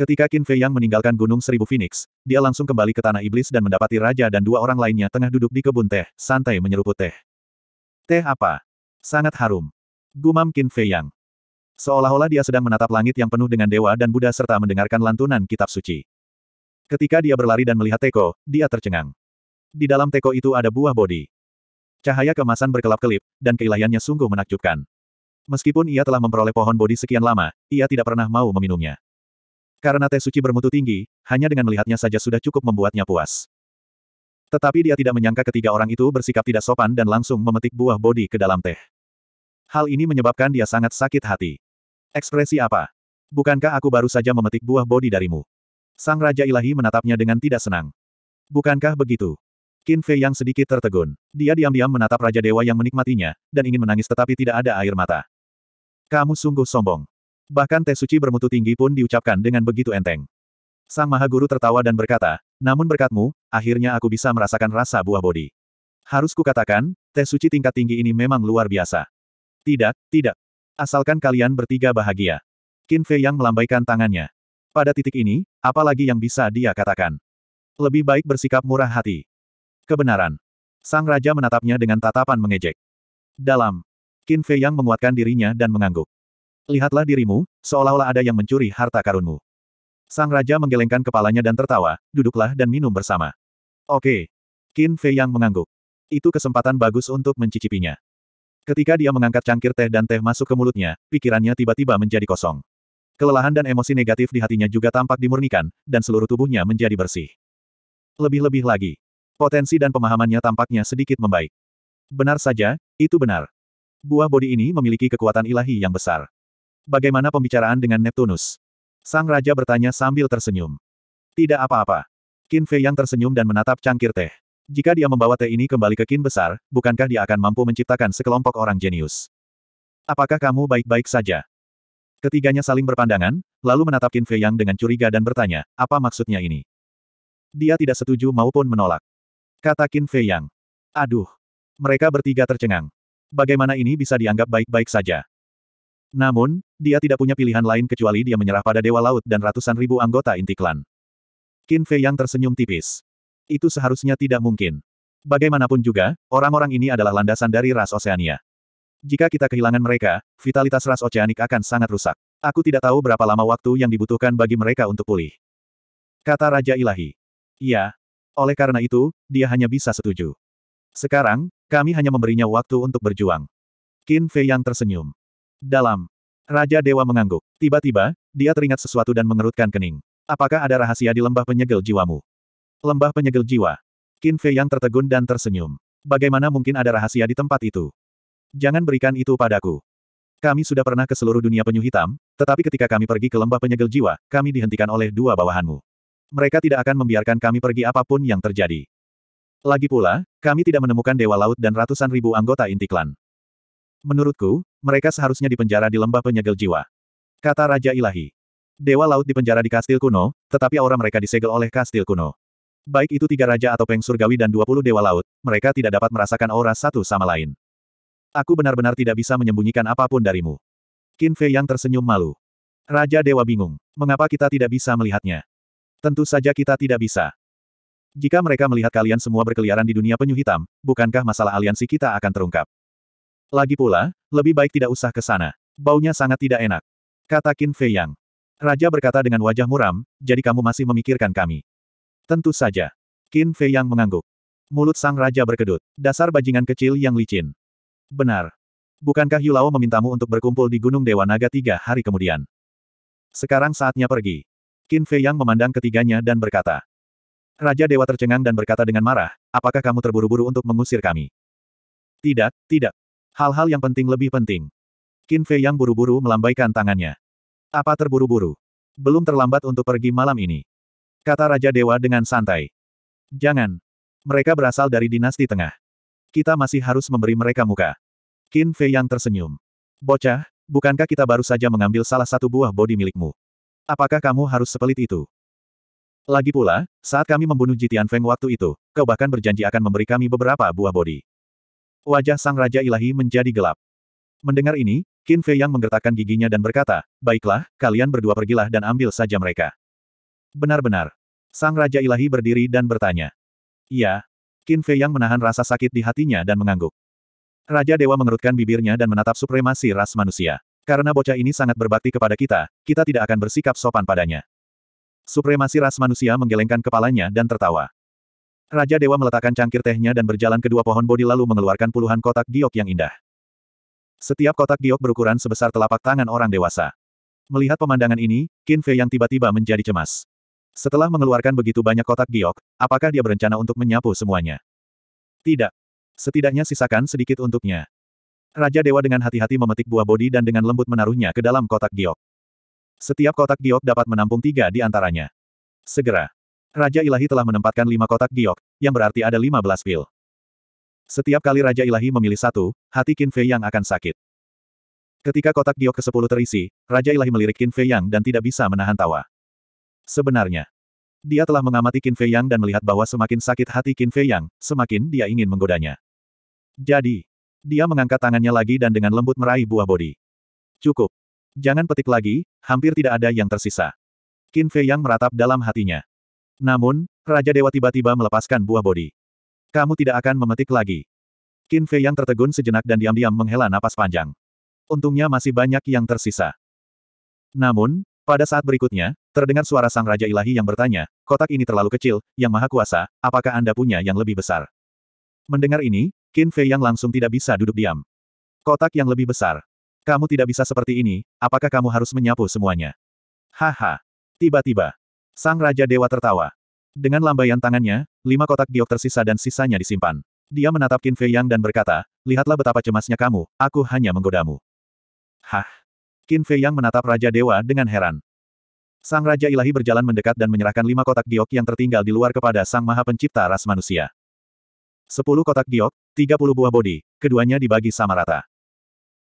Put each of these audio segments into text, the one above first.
Ketika Qin Fei Yang meninggalkan Gunung Seribu Phoenix, dia langsung kembali ke Tanah Iblis dan mendapati Raja dan dua orang lainnya tengah duduk di kebun teh, santai menyeruput teh. Teh apa? Sangat harum. Gumam Qin Fei Yang. Seolah-olah dia sedang menatap langit yang penuh dengan dewa dan Buddha serta mendengarkan lantunan kitab suci. Ketika dia berlari dan melihat teko, dia tercengang. Di dalam teko itu ada buah bodi. Cahaya kemasan berkelap-kelip, dan keilahiannya sungguh menakjubkan. Meskipun ia telah memperoleh pohon bodi sekian lama, ia tidak pernah mau meminumnya. Karena teh suci bermutu tinggi, hanya dengan melihatnya saja sudah cukup membuatnya puas. Tetapi dia tidak menyangka ketiga orang itu bersikap tidak sopan dan langsung memetik buah bodi ke dalam teh. Hal ini menyebabkan dia sangat sakit hati. Ekspresi apa? Bukankah aku baru saja memetik buah bodi darimu? Sang Raja Ilahi menatapnya dengan tidak senang. Bukankah begitu? Qin Fei yang sedikit tertegun. Dia diam-diam menatap Raja Dewa yang menikmatinya, dan ingin menangis tetapi tidak ada air mata. Kamu sungguh sombong. Bahkan teh suci bermutu tinggi pun diucapkan dengan begitu enteng. Sang Maha Guru tertawa dan berkata, namun berkatmu, akhirnya aku bisa merasakan rasa buah bodi. Harus kukatakan, teh suci tingkat tinggi ini memang luar biasa. Tidak, tidak. Asalkan kalian bertiga bahagia. Qin Fei yang melambaikan tangannya. Pada titik ini, apalagi yang bisa dia katakan. Lebih baik bersikap murah hati. Kebenaran. Sang Raja menatapnya dengan tatapan mengejek. Dalam. Qin Fei yang menguatkan dirinya dan mengangguk. Lihatlah dirimu, seolah-olah ada yang mencuri harta karunmu. Sang Raja menggelengkan kepalanya dan tertawa, duduklah dan minum bersama. Oke. Qin Fei yang mengangguk. Itu kesempatan bagus untuk mencicipinya. Ketika dia mengangkat cangkir teh dan teh masuk ke mulutnya, pikirannya tiba-tiba menjadi kosong. Kelelahan dan emosi negatif di hatinya juga tampak dimurnikan, dan seluruh tubuhnya menjadi bersih. Lebih-lebih lagi, potensi dan pemahamannya tampaknya sedikit membaik. Benar saja, itu benar. Buah bodi ini memiliki kekuatan ilahi yang besar. Bagaimana pembicaraan dengan Neptunus? Sang Raja bertanya sambil tersenyum. Tidak apa-apa. Qin Fei yang tersenyum dan menatap cangkir teh. Jika dia membawa teh ini kembali ke Qin besar, bukankah dia akan mampu menciptakan sekelompok orang jenius? Apakah kamu baik-baik saja? Ketiganya saling berpandangan, lalu menatap Qin Fei yang dengan curiga dan bertanya, apa maksudnya ini? Dia tidak setuju maupun menolak. Kata Qin Fei yang. Aduh. Mereka bertiga tercengang. Bagaimana ini bisa dianggap baik-baik saja? Namun, dia tidak punya pilihan lain kecuali dia menyerah pada Dewa Laut dan ratusan ribu anggota inti klan. Qin Fei yang tersenyum tipis. Itu seharusnya tidak mungkin. Bagaimanapun juga, orang-orang ini adalah landasan dari ras Oceania. Jika kita kehilangan mereka, vitalitas ras Oceanik akan sangat rusak. Aku tidak tahu berapa lama waktu yang dibutuhkan bagi mereka untuk pulih. Kata Raja Ilahi. Iya. Oleh karena itu, dia hanya bisa setuju. Sekarang, kami hanya memberinya waktu untuk berjuang. Qin Fei yang tersenyum. Dalam Raja Dewa mengangguk. Tiba-tiba, dia teringat sesuatu dan mengerutkan kening. Apakah ada rahasia di lembah penyegel jiwamu? Lembah penyegel jiwa. Qin Fei yang tertegun dan tersenyum. Bagaimana mungkin ada rahasia di tempat itu? Jangan berikan itu padaku. Kami sudah pernah ke seluruh dunia penyu hitam, tetapi ketika kami pergi ke lembah penyegel jiwa, kami dihentikan oleh dua bawahanmu. Mereka tidak akan membiarkan kami pergi apapun yang terjadi. Lagi pula, kami tidak menemukan Dewa Laut dan ratusan ribu anggota inti klan. Menurutku, mereka seharusnya dipenjara di lembah penyegel jiwa. Kata Raja Ilahi. Dewa Laut dipenjara di kastil kuno, tetapi aura mereka disegel oleh kastil kuno. Baik itu tiga raja atau peng surgawi dan dua puluh dewa laut, mereka tidak dapat merasakan aura satu sama lain. Aku benar-benar tidak bisa menyembunyikan apapun darimu. Qin Fei yang tersenyum malu. Raja Dewa bingung. Mengapa kita tidak bisa melihatnya? Tentu saja kita tidak bisa. Jika mereka melihat kalian semua berkeliaran di dunia penyu hitam, bukankah masalah aliansi kita akan terungkap? Lagi pula, lebih baik tidak usah ke sana. Baunya sangat tidak enak. Kata Qin Fei Yang. Raja berkata dengan wajah muram, jadi kamu masih memikirkan kami. Tentu saja. Qin Fei Yang mengangguk. Mulut sang raja berkedut. Dasar bajingan kecil yang licin. Benar. Bukankah Yulao memintamu untuk berkumpul di Gunung Dewa Naga tiga hari kemudian? Sekarang saatnya pergi. Qin Fei Yang memandang ketiganya dan berkata. Raja Dewa tercengang dan berkata dengan marah, apakah kamu terburu-buru untuk mengusir kami? Tidak, tidak. Hal-hal yang penting lebih penting. Qin Fei yang buru-buru melambaikan tangannya. Apa terburu-buru? Belum terlambat untuk pergi malam ini. Kata Raja Dewa dengan santai. Jangan. Mereka berasal dari dinasti tengah. Kita masih harus memberi mereka muka. Qin Fei yang tersenyum. Bocah, bukankah kita baru saja mengambil salah satu buah bodi milikmu? Apakah kamu harus sepelit itu? Lagi pula, saat kami membunuh Jitian Feng waktu itu, kau bahkan berjanji akan memberi kami beberapa buah bodi. Wajah sang Raja Ilahi menjadi gelap. Mendengar ini, Qin Fei yang menggertakkan giginya dan berkata, Baiklah, kalian berdua pergilah dan ambil saja mereka. Benar-benar. Sang Raja Ilahi berdiri dan bertanya. "Ya." Qin Fei yang menahan rasa sakit di hatinya dan mengangguk. Raja Dewa mengerutkan bibirnya dan menatap supremasi ras manusia. Karena bocah ini sangat berbakti kepada kita, kita tidak akan bersikap sopan padanya. Supremasi ras manusia menggelengkan kepalanya dan tertawa. Raja Dewa meletakkan cangkir tehnya dan berjalan ke dua pohon bodi lalu mengeluarkan puluhan kotak giok yang indah. Setiap kotak giok berukuran sebesar telapak tangan orang dewasa. Melihat pemandangan ini, Qin Fei yang tiba-tiba menjadi cemas. Setelah mengeluarkan begitu banyak kotak giok, apakah dia berencana untuk menyapu semuanya? Tidak. Setidaknya sisakan sedikit untuknya. Raja Dewa dengan hati-hati memetik buah bodi dan dengan lembut menaruhnya ke dalam kotak giok. Setiap kotak giok dapat menampung tiga di antaranya. Segera, Raja Ilahi telah menempatkan lima kotak giok, yang berarti ada lima belas pil. Setiap kali Raja Ilahi memilih satu, hati Qin Fei Yang akan sakit. Ketika kotak giok ke-10 terisi, Raja Ilahi melirik Qin Fei Yang dan tidak bisa menahan tawa. Sebenarnya, dia telah mengamati Qin Fei Yang dan melihat bahwa semakin sakit hati Qin Fei Yang, semakin dia ingin menggodanya. Jadi, dia mengangkat tangannya lagi dan dengan lembut meraih buah bodi. Cukup. Jangan petik lagi, hampir tidak ada yang tersisa. Qin Fei Yang meratap dalam hatinya. Namun, Raja Dewa tiba-tiba melepaskan buah bodi. Kamu tidak akan memetik lagi. Qin Fei yang tertegun sejenak dan diam-diam menghela napas panjang. Untungnya masih banyak yang tersisa. Namun, pada saat berikutnya, terdengar suara Sang Raja Ilahi yang bertanya, kotak ini terlalu kecil, yang maha kuasa, apakah Anda punya yang lebih besar? Mendengar ini, Qin Fei yang langsung tidak bisa duduk diam. Kotak yang lebih besar. Kamu tidak bisa seperti ini, apakah kamu harus menyapu semuanya? Haha. Tiba-tiba, Sang Raja Dewa tertawa. Dengan lambaian tangannya, lima kotak giok tersisa dan sisanya disimpan. Dia menatap Qin Fei Yang dan berkata, lihatlah betapa cemasnya kamu, aku hanya menggodamu. Hah? Qin Fei Yang menatap Raja Dewa dengan heran. Sang Raja Ilahi berjalan mendekat dan menyerahkan lima kotak giok yang tertinggal di luar kepada Sang Maha Pencipta Ras Manusia. Sepuluh kotak giok, tiga puluh buah bodi, keduanya dibagi sama rata.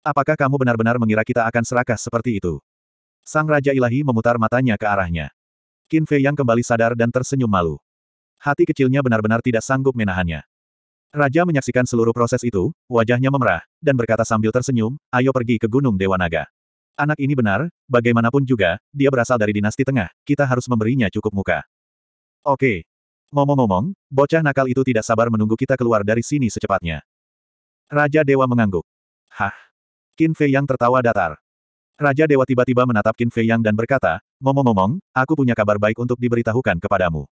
Apakah kamu benar-benar mengira kita akan serakah seperti itu? Sang Raja Ilahi memutar matanya ke arahnya. Qin Fei yang kembali sadar dan tersenyum malu. Hati kecilnya benar-benar tidak sanggup menahannya. Raja menyaksikan seluruh proses itu, wajahnya memerah, dan berkata sambil tersenyum, ayo pergi ke Gunung Dewa Naga. Anak ini benar, bagaimanapun juga, dia berasal dari dinasti tengah, kita harus memberinya cukup muka. Oke. Ngomong-ngomong, bocah nakal itu tidak sabar menunggu kita keluar dari sini secepatnya. Raja Dewa mengangguk. Hah? Qin Fei yang tertawa datar. Raja Dewa tiba-tiba menatap Qin Fei Yang dan berkata, ngomong-ngomong, aku punya kabar baik untuk diberitahukan kepadamu.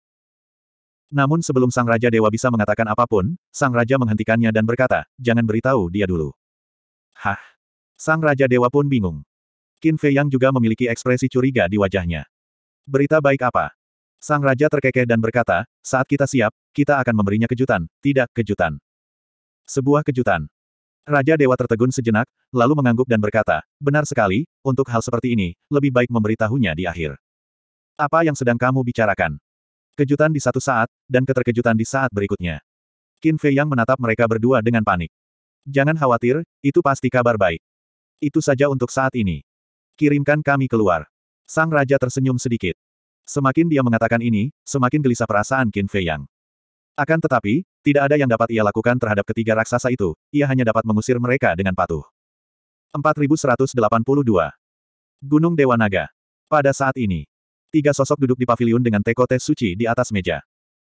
Namun sebelum Sang Raja Dewa bisa mengatakan apapun, Sang Raja menghentikannya dan berkata, jangan beritahu dia dulu. Hah? Sang Raja Dewa pun bingung. Qin Fei Yang juga memiliki ekspresi curiga di wajahnya. Berita baik apa? Sang Raja terkekeh dan berkata, saat kita siap, kita akan memberinya kejutan, tidak kejutan. Sebuah kejutan. Raja Dewa tertegun sejenak, lalu mengangguk dan berkata, benar sekali, untuk hal seperti ini, lebih baik memberitahunya di akhir. Apa yang sedang kamu bicarakan? Kejutan di satu saat, dan keterkejutan di saat berikutnya. Qin Fei Yang menatap mereka berdua dengan panik. Jangan khawatir, itu pasti kabar baik. Itu saja untuk saat ini. Kirimkan kami keluar. Sang Raja tersenyum sedikit. Semakin dia mengatakan ini, semakin gelisah perasaan Qin Fei Yang. Akan tetapi, tidak ada yang dapat ia lakukan terhadap ketiga raksasa itu, ia hanya dapat mengusir mereka dengan patuh. 4182 Gunung Dewa Naga Pada saat ini, tiga sosok duduk di paviliun dengan teko teh suci di atas meja.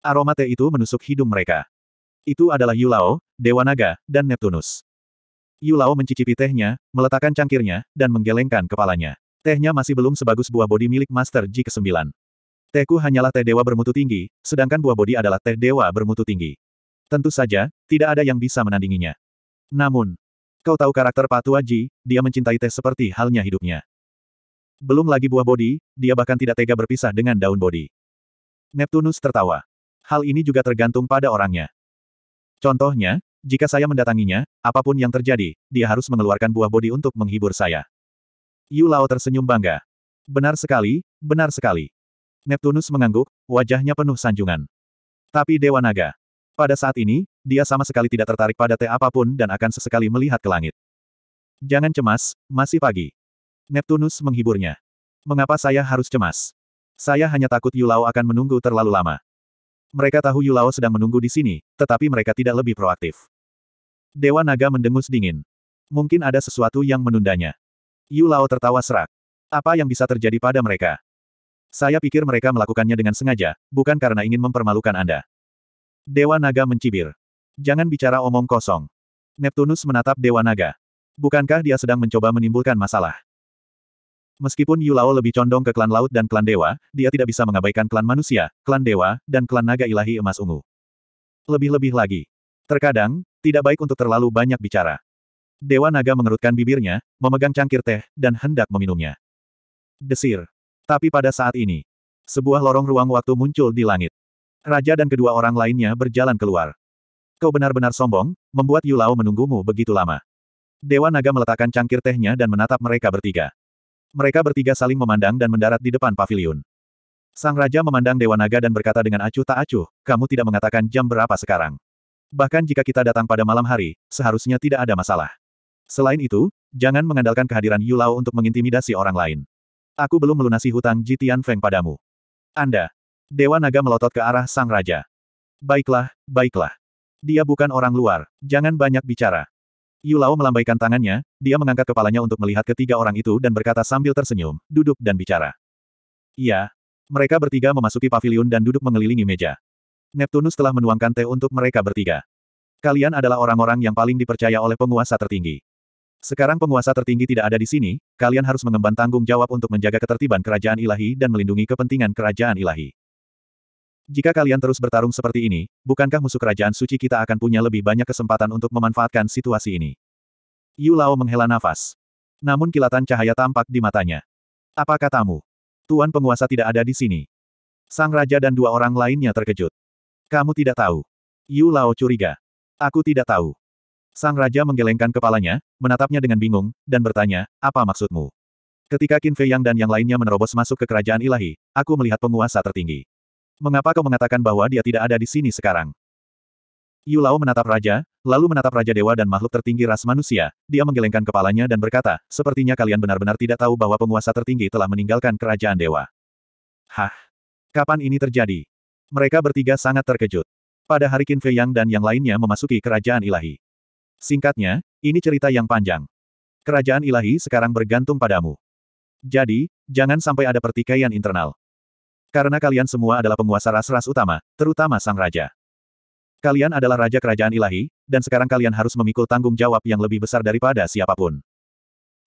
Aroma teh itu menusuk hidung mereka. Itu adalah Yulao, Dewa Naga, dan Neptunus. Yulao mencicipi tehnya, meletakkan cangkirnya, dan menggelengkan kepalanya. Tehnya masih belum sebagus buah bodi milik Master Ji ke-9. Teku hanyalah teh dewa bermutu tinggi, sedangkan buah bodi adalah teh dewa bermutu tinggi. Tentu saja, tidak ada yang bisa menandinginya. Namun, kau tahu karakter Patua Ji, dia mencintai teh seperti halnya hidupnya. Belum lagi buah bodi, dia bahkan tidak tega berpisah dengan daun bodi. Neptunus tertawa. Hal ini juga tergantung pada orangnya. Contohnya, jika saya mendatanginya, apapun yang terjadi, dia harus mengeluarkan buah bodi untuk menghibur saya. Yu Lao tersenyum bangga. Benar sekali, benar sekali. Neptunus mengangguk, wajahnya penuh sanjungan. Tapi Dewa Naga. Pada saat ini, dia sama sekali tidak tertarik pada teh apapun dan akan sesekali melihat ke langit. Jangan cemas, masih pagi. Neptunus menghiburnya. Mengapa saya harus cemas? Saya hanya takut Yulao akan menunggu terlalu lama. Mereka tahu Yulao sedang menunggu di sini, tetapi mereka tidak lebih proaktif. Dewa Naga mendengus dingin. Mungkin ada sesuatu yang menundanya. Yulao tertawa serak. Apa yang bisa terjadi pada mereka? Saya pikir mereka melakukannya dengan sengaja, bukan karena ingin mempermalukan Anda. Dewa Naga mencibir. Jangan bicara omong kosong. Neptunus menatap Dewa Naga. Bukankah dia sedang mencoba menimbulkan masalah? Meskipun Yulao lebih condong ke klan laut dan klan dewa, dia tidak bisa mengabaikan klan manusia, klan dewa, dan klan naga ilahi emas ungu. Lebih-lebih lagi. Terkadang, tidak baik untuk terlalu banyak bicara. Dewa naga mengerutkan bibirnya, memegang cangkir teh, dan hendak meminumnya. Desir. Tapi pada saat ini, sebuah lorong ruang waktu muncul di langit. Raja dan kedua orang lainnya berjalan keluar. Kau benar-benar sombong, membuat Yulao menunggumu begitu lama. Dewa Naga meletakkan cangkir tehnya dan menatap mereka bertiga. Mereka bertiga saling memandang dan mendarat di depan pavilion. Sang Raja memandang Dewa Naga dan berkata dengan acuh tak acuh, kamu tidak mengatakan jam berapa sekarang. Bahkan jika kita datang pada malam hari, seharusnya tidak ada masalah. Selain itu, jangan mengandalkan kehadiran Yulao untuk mengintimidasi orang lain. Aku belum melunasi hutang Jitian Feng padamu. Anda. Dewa Naga melotot ke arah Sang Raja. Baiklah, baiklah. Dia bukan orang luar, jangan banyak bicara. Yulao melambaikan tangannya, dia mengangkat kepalanya untuk melihat ketiga orang itu dan berkata sambil tersenyum, duduk dan bicara. Iya. Mereka bertiga memasuki pavilion dan duduk mengelilingi meja. Neptunus telah menuangkan teh untuk mereka bertiga. Kalian adalah orang-orang yang paling dipercaya oleh penguasa tertinggi. Sekarang penguasa tertinggi tidak ada di sini, kalian harus mengemban tanggung jawab untuk menjaga ketertiban kerajaan ilahi dan melindungi kepentingan kerajaan ilahi. Jika kalian terus bertarung seperti ini, bukankah musuh kerajaan suci kita akan punya lebih banyak kesempatan untuk memanfaatkan situasi ini? Yu Lao menghela nafas. Namun kilatan cahaya tampak di matanya. Apa katamu? Tuan penguasa tidak ada di sini. Sang raja dan dua orang lainnya terkejut. Kamu tidak tahu. Yu Lao curiga. Aku tidak tahu. Sang Raja menggelengkan kepalanya, menatapnya dengan bingung, dan bertanya, apa maksudmu? Ketika Qin Fei Yang dan yang lainnya menerobos masuk ke kerajaan ilahi, aku melihat penguasa tertinggi. Mengapa kau mengatakan bahwa dia tidak ada di sini sekarang? Yu Lao menatap Raja, lalu menatap Raja Dewa dan makhluk tertinggi ras manusia, dia menggelengkan kepalanya dan berkata, sepertinya kalian benar-benar tidak tahu bahwa penguasa tertinggi telah meninggalkan kerajaan dewa. Hah? Kapan ini terjadi? Mereka bertiga sangat terkejut. Pada hari Qin Fei Yang dan yang lainnya memasuki kerajaan ilahi. Singkatnya, ini cerita yang panjang. Kerajaan ilahi sekarang bergantung padamu. Jadi, jangan sampai ada pertikaian internal. Karena kalian semua adalah penguasa ras-ras utama, terutama sang raja. Kalian adalah raja kerajaan ilahi, dan sekarang kalian harus memikul tanggung jawab yang lebih besar daripada siapapun.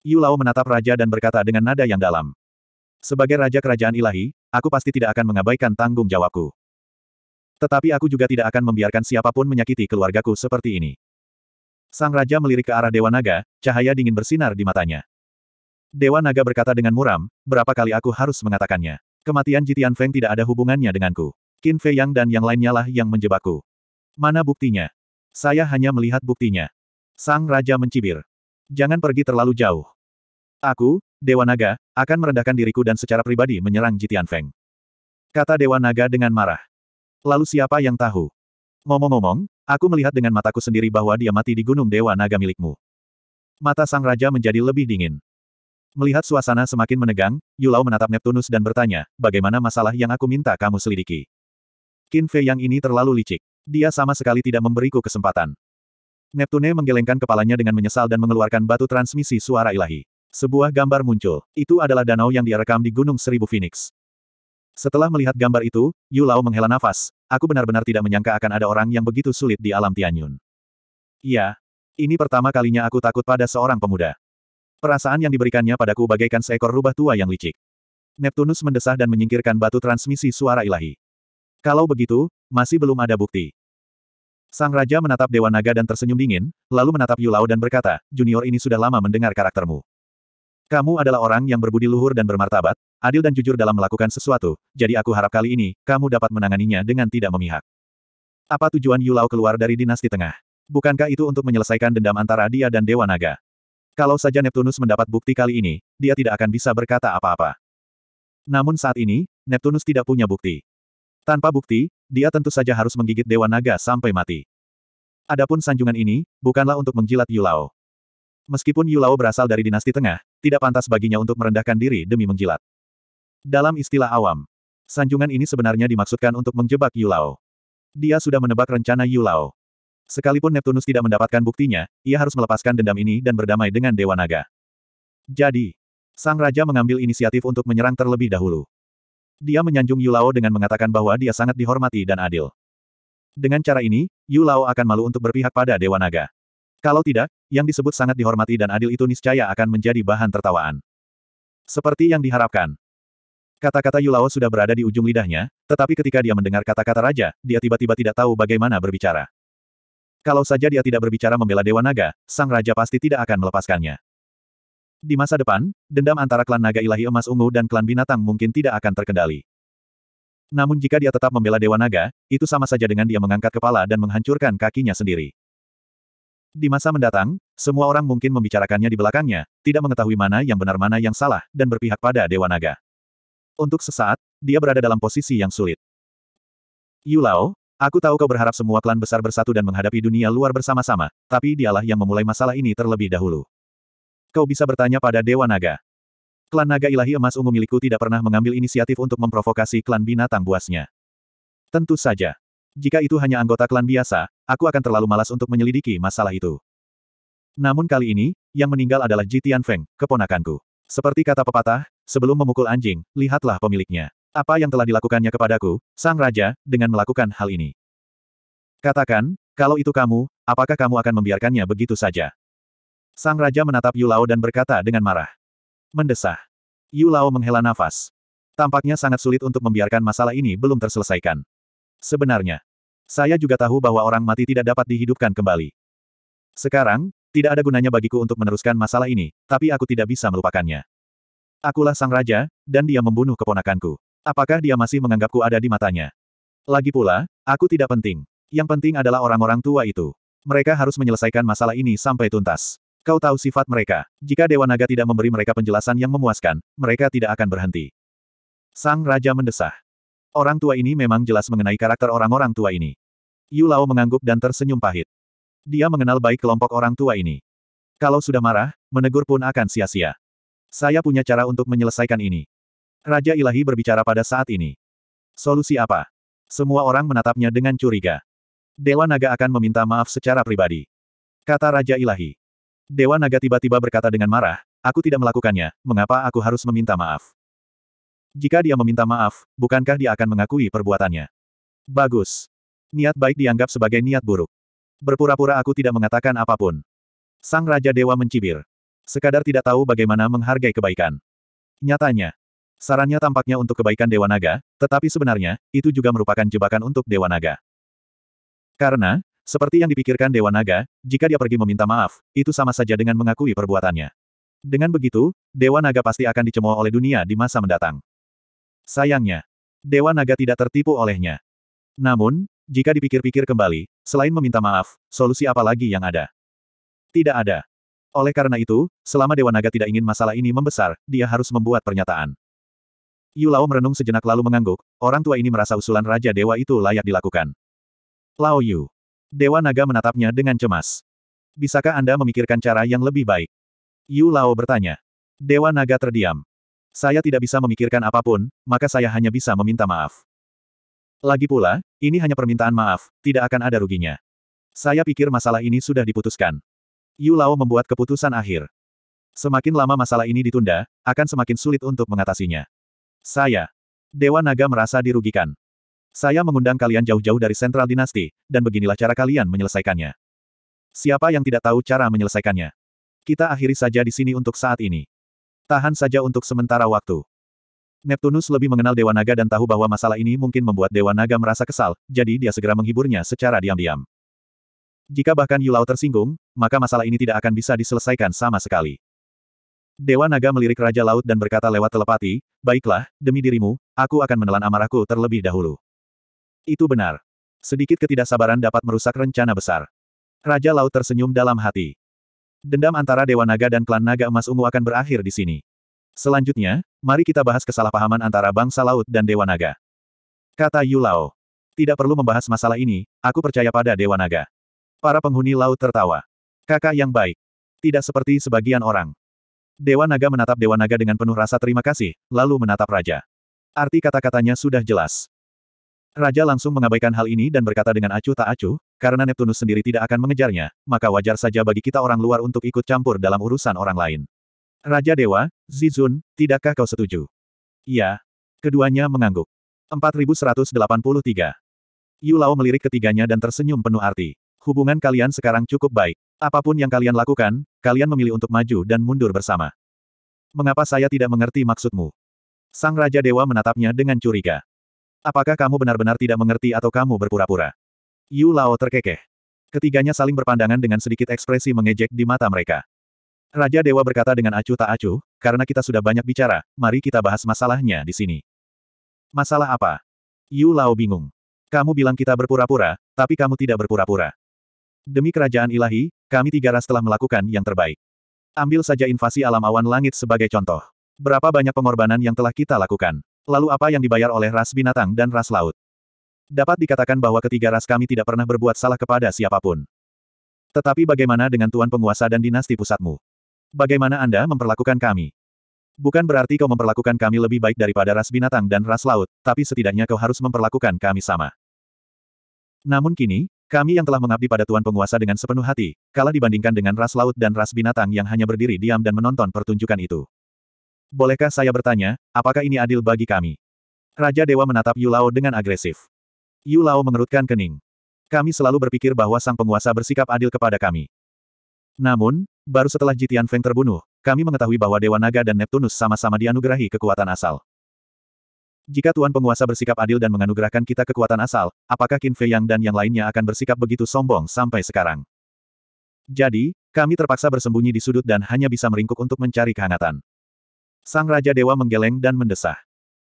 Yulao menatap raja dan berkata dengan nada yang dalam. Sebagai raja kerajaan ilahi, aku pasti tidak akan mengabaikan tanggung jawabku. Tetapi aku juga tidak akan membiarkan siapapun menyakiti keluargaku seperti ini. Sang Raja melirik ke arah Dewa Naga, cahaya dingin bersinar di matanya. Dewa Naga berkata dengan muram, berapa kali aku harus mengatakannya. Kematian Jitian Feng tidak ada hubungannya denganku. Qin Fei Yang dan yang lainnya lah yang menjebakku. Mana buktinya? Saya hanya melihat buktinya. Sang Raja mencibir. Jangan pergi terlalu jauh. Aku, Dewa Naga, akan merendahkan diriku dan secara pribadi menyerang Jitian Feng. Kata Dewa Naga dengan marah. Lalu siapa yang tahu? Ngomong-ngomong, Aku melihat dengan mataku sendiri bahwa dia mati di Gunung Dewa Naga milikmu. Mata sang raja menjadi lebih dingin. Melihat suasana semakin menegang, Yulau menatap Neptunus dan bertanya, bagaimana masalah yang aku minta kamu selidiki? Qin Fei yang ini terlalu licik. Dia sama sekali tidak memberiku kesempatan. Neptune menggelengkan kepalanya dengan menyesal dan mengeluarkan batu transmisi suara ilahi. Sebuah gambar muncul. Itu adalah danau yang direkam di Gunung Seribu Phoenix. Setelah melihat gambar itu, Yu Lao menghela nafas. Aku benar-benar tidak menyangka akan ada orang yang begitu sulit di alam Tianyun. Iya. Ini pertama kalinya aku takut pada seorang pemuda. Perasaan yang diberikannya padaku bagaikan seekor rubah tua yang licik. Neptunus mendesah dan menyingkirkan batu transmisi suara ilahi. Kalau begitu, masih belum ada bukti. Sang Raja menatap Dewa Naga dan tersenyum dingin, lalu menatap Yulau dan berkata, Junior ini sudah lama mendengar karaktermu. Kamu adalah orang yang berbudi luhur dan bermartabat, adil dan jujur dalam melakukan sesuatu, jadi aku harap kali ini, kamu dapat menanganinya dengan tidak memihak. Apa tujuan Yulau keluar dari dinasti tengah? Bukankah itu untuk menyelesaikan dendam antara dia dan Dewa Naga? Kalau saja Neptunus mendapat bukti kali ini, dia tidak akan bisa berkata apa-apa. Namun saat ini, Neptunus tidak punya bukti. Tanpa bukti, dia tentu saja harus menggigit Dewa Naga sampai mati. Adapun sanjungan ini, bukanlah untuk menjilat Yulau. Meskipun Yulau berasal dari dinasti tengah, tidak pantas baginya untuk merendahkan diri demi menjilat. Dalam istilah awam, sanjungan ini sebenarnya dimaksudkan untuk menjebak Yulao. Dia sudah menebak rencana Yulao. Sekalipun Neptunus tidak mendapatkan buktinya, ia harus melepaskan dendam ini dan berdamai dengan Dewa Naga. Jadi, Sang Raja mengambil inisiatif untuk menyerang terlebih dahulu. Dia menyanjung Yulao dengan mengatakan bahwa dia sangat dihormati dan adil. Dengan cara ini, Yulao akan malu untuk berpihak pada Dewa Naga. Kalau tidak, yang disebut sangat dihormati dan adil itu niscaya akan menjadi bahan tertawaan. Seperti yang diharapkan. Kata-kata Yulao sudah berada di ujung lidahnya, tetapi ketika dia mendengar kata-kata raja, dia tiba-tiba tidak tahu bagaimana berbicara. Kalau saja dia tidak berbicara membela Dewa Naga, sang raja pasti tidak akan melepaskannya. Di masa depan, dendam antara klan naga ilahi emas ungu dan klan binatang mungkin tidak akan terkendali. Namun jika dia tetap membela Dewa Naga, itu sama saja dengan dia mengangkat kepala dan menghancurkan kakinya sendiri. Di masa mendatang, semua orang mungkin membicarakannya di belakangnya, tidak mengetahui mana yang benar mana yang salah, dan berpihak pada Dewa Naga. Untuk sesaat, dia berada dalam posisi yang sulit. Yulao, aku tahu kau berharap semua klan besar bersatu dan menghadapi dunia luar bersama-sama, tapi dialah yang memulai masalah ini terlebih dahulu. Kau bisa bertanya pada Dewa Naga. Klan Naga Ilahi Emas Ungu milikku tidak pernah mengambil inisiatif untuk memprovokasi klan binatang buasnya. Tentu saja. Jika itu hanya anggota klan biasa, aku akan terlalu malas untuk menyelidiki masalah itu. Namun kali ini, yang meninggal adalah Jitian Feng, keponakanku. Seperti kata pepatah, sebelum memukul anjing, lihatlah pemiliknya. Apa yang telah dilakukannya kepadaku, Sang Raja, dengan melakukan hal ini. Katakan, kalau itu kamu, apakah kamu akan membiarkannya begitu saja? Sang Raja menatap Yulao dan berkata dengan marah. Mendesah. Yulao menghela nafas. Tampaknya sangat sulit untuk membiarkan masalah ini belum terselesaikan. Sebenarnya, saya juga tahu bahwa orang mati tidak dapat dihidupkan kembali. Sekarang, tidak ada gunanya bagiku untuk meneruskan masalah ini, tapi aku tidak bisa melupakannya. Akulah sang raja, dan dia membunuh keponakanku. Apakah dia masih menganggapku ada di matanya? Lagi pula, aku tidak penting. Yang penting adalah orang-orang tua itu. Mereka harus menyelesaikan masalah ini sampai tuntas. Kau tahu sifat mereka. Jika Dewa Naga tidak memberi mereka penjelasan yang memuaskan, mereka tidak akan berhenti. Sang Raja mendesah. Orang tua ini memang jelas mengenai karakter orang-orang tua ini. Yu Lao mengangguk dan tersenyum pahit. Dia mengenal baik kelompok orang tua ini. Kalau sudah marah, menegur pun akan sia-sia. Saya punya cara untuk menyelesaikan ini. Raja Ilahi berbicara pada saat ini. Solusi apa? Semua orang menatapnya dengan curiga. Dewa Naga akan meminta maaf secara pribadi. Kata Raja Ilahi. Dewa Naga tiba-tiba berkata dengan marah, aku tidak melakukannya, mengapa aku harus meminta maaf? Jika dia meminta maaf, bukankah dia akan mengakui perbuatannya? Bagus. Niat baik dianggap sebagai niat buruk. Berpura-pura aku tidak mengatakan apapun. Sang Raja Dewa mencibir. Sekadar tidak tahu bagaimana menghargai kebaikan. Nyatanya, sarannya tampaknya untuk kebaikan Dewa Naga, tetapi sebenarnya, itu juga merupakan jebakan untuk Dewa Naga. Karena, seperti yang dipikirkan Dewa Naga, jika dia pergi meminta maaf, itu sama saja dengan mengakui perbuatannya. Dengan begitu, Dewa Naga pasti akan dicemooh oleh dunia di masa mendatang. Sayangnya, Dewa Naga tidak tertipu olehnya. Namun, jika dipikir-pikir kembali, selain meminta maaf, solusi apa lagi yang ada? Tidak ada. Oleh karena itu, selama Dewa Naga tidak ingin masalah ini membesar, dia harus membuat pernyataan. Yulao merenung sejenak lalu mengangguk, orang tua ini merasa usulan Raja Dewa itu layak dilakukan. Lao Yu. Dewa Naga menatapnya dengan cemas. Bisakah Anda memikirkan cara yang lebih baik? Yulao bertanya. Dewa Naga terdiam. Saya tidak bisa memikirkan apapun, maka saya hanya bisa meminta maaf. Lagi pula, ini hanya permintaan maaf, tidak akan ada ruginya. Saya pikir masalah ini sudah diputuskan. Yu Lao membuat keputusan akhir. Semakin lama masalah ini ditunda, akan semakin sulit untuk mengatasinya. Saya, Dewa Naga merasa dirugikan. Saya mengundang kalian jauh-jauh dari sentral dinasti, dan beginilah cara kalian menyelesaikannya. Siapa yang tidak tahu cara menyelesaikannya? Kita akhiri saja di sini untuk saat ini. Tahan saja untuk sementara waktu. Neptunus lebih mengenal Dewa Naga dan tahu bahwa masalah ini mungkin membuat Dewa Naga merasa kesal, jadi dia segera menghiburnya secara diam-diam. Jika bahkan Yulao tersinggung, maka masalah ini tidak akan bisa diselesaikan sama sekali. Dewa Naga melirik Raja Laut dan berkata lewat telepati, Baiklah, demi dirimu, aku akan menelan amarahku terlebih dahulu. Itu benar. Sedikit ketidaksabaran dapat merusak rencana besar. Raja Laut tersenyum dalam hati. Dendam antara Dewa Naga dan klan Naga Emas Ungu akan berakhir di sini. Selanjutnya, mari kita bahas kesalahpahaman antara bangsa laut dan Dewa Naga. Kata Yu Lao. Tidak perlu membahas masalah ini, aku percaya pada Dewa Naga. Para penghuni laut tertawa. Kakak yang baik. Tidak seperti sebagian orang. Dewa Naga menatap Dewa Naga dengan penuh rasa terima kasih, lalu menatap Raja. Arti kata-katanya sudah jelas. Raja langsung mengabaikan hal ini dan berkata dengan acuh tak acuh, karena Neptunus sendiri tidak akan mengejarnya, maka wajar saja bagi kita orang luar untuk ikut campur dalam urusan orang lain. Raja Dewa, Zizun, tidakkah kau setuju? Iya. Keduanya mengangguk. 4183. Lao melirik ketiganya dan tersenyum penuh arti. Hubungan kalian sekarang cukup baik. Apapun yang kalian lakukan, kalian memilih untuk maju dan mundur bersama. Mengapa saya tidak mengerti maksudmu? Sang Raja Dewa menatapnya dengan curiga. Apakah kamu benar-benar tidak mengerti atau kamu berpura-pura? Yu Lao terkekeh. Ketiganya saling berpandangan dengan sedikit ekspresi mengejek di mata mereka. Raja Dewa berkata dengan acuh tak acuh, karena kita sudah banyak bicara, mari kita bahas masalahnya di sini. Masalah apa? Yu Lao bingung. Kamu bilang kita berpura-pura, tapi kamu tidak berpura-pura. Demi kerajaan ilahi, kami tiga ras telah melakukan yang terbaik. Ambil saja invasi alam awan langit sebagai contoh. Berapa banyak pengorbanan yang telah kita lakukan. Lalu apa yang dibayar oleh ras binatang dan ras laut? Dapat dikatakan bahwa ketiga ras kami tidak pernah berbuat salah kepada siapapun. Tetapi bagaimana dengan tuan penguasa dan dinasti pusatmu? Bagaimana Anda memperlakukan kami? Bukan berarti kau memperlakukan kami lebih baik daripada ras binatang dan ras laut, tapi setidaknya kau harus memperlakukan kami sama. Namun kini, kami yang telah mengabdi pada Tuan Penguasa dengan sepenuh hati, kalah dibandingkan dengan ras laut dan ras binatang yang hanya berdiri diam dan menonton pertunjukan itu. Bolehkah saya bertanya, apakah ini adil bagi kami? Raja Dewa menatap Yu Lao dengan agresif. Yu Lao mengerutkan kening. Kami selalu berpikir bahwa sang penguasa bersikap adil kepada kami. Namun, baru setelah Jitian Feng terbunuh, kami mengetahui bahwa Dewa Naga dan Neptunus sama-sama dianugerahi kekuatan asal. Jika Tuan Penguasa bersikap adil dan menganugerahkan kita kekuatan asal, apakah Qin Fei Yang dan yang lainnya akan bersikap begitu sombong sampai sekarang? Jadi, kami terpaksa bersembunyi di sudut dan hanya bisa meringkuk untuk mencari kehangatan. Sang Raja Dewa menggeleng dan mendesah.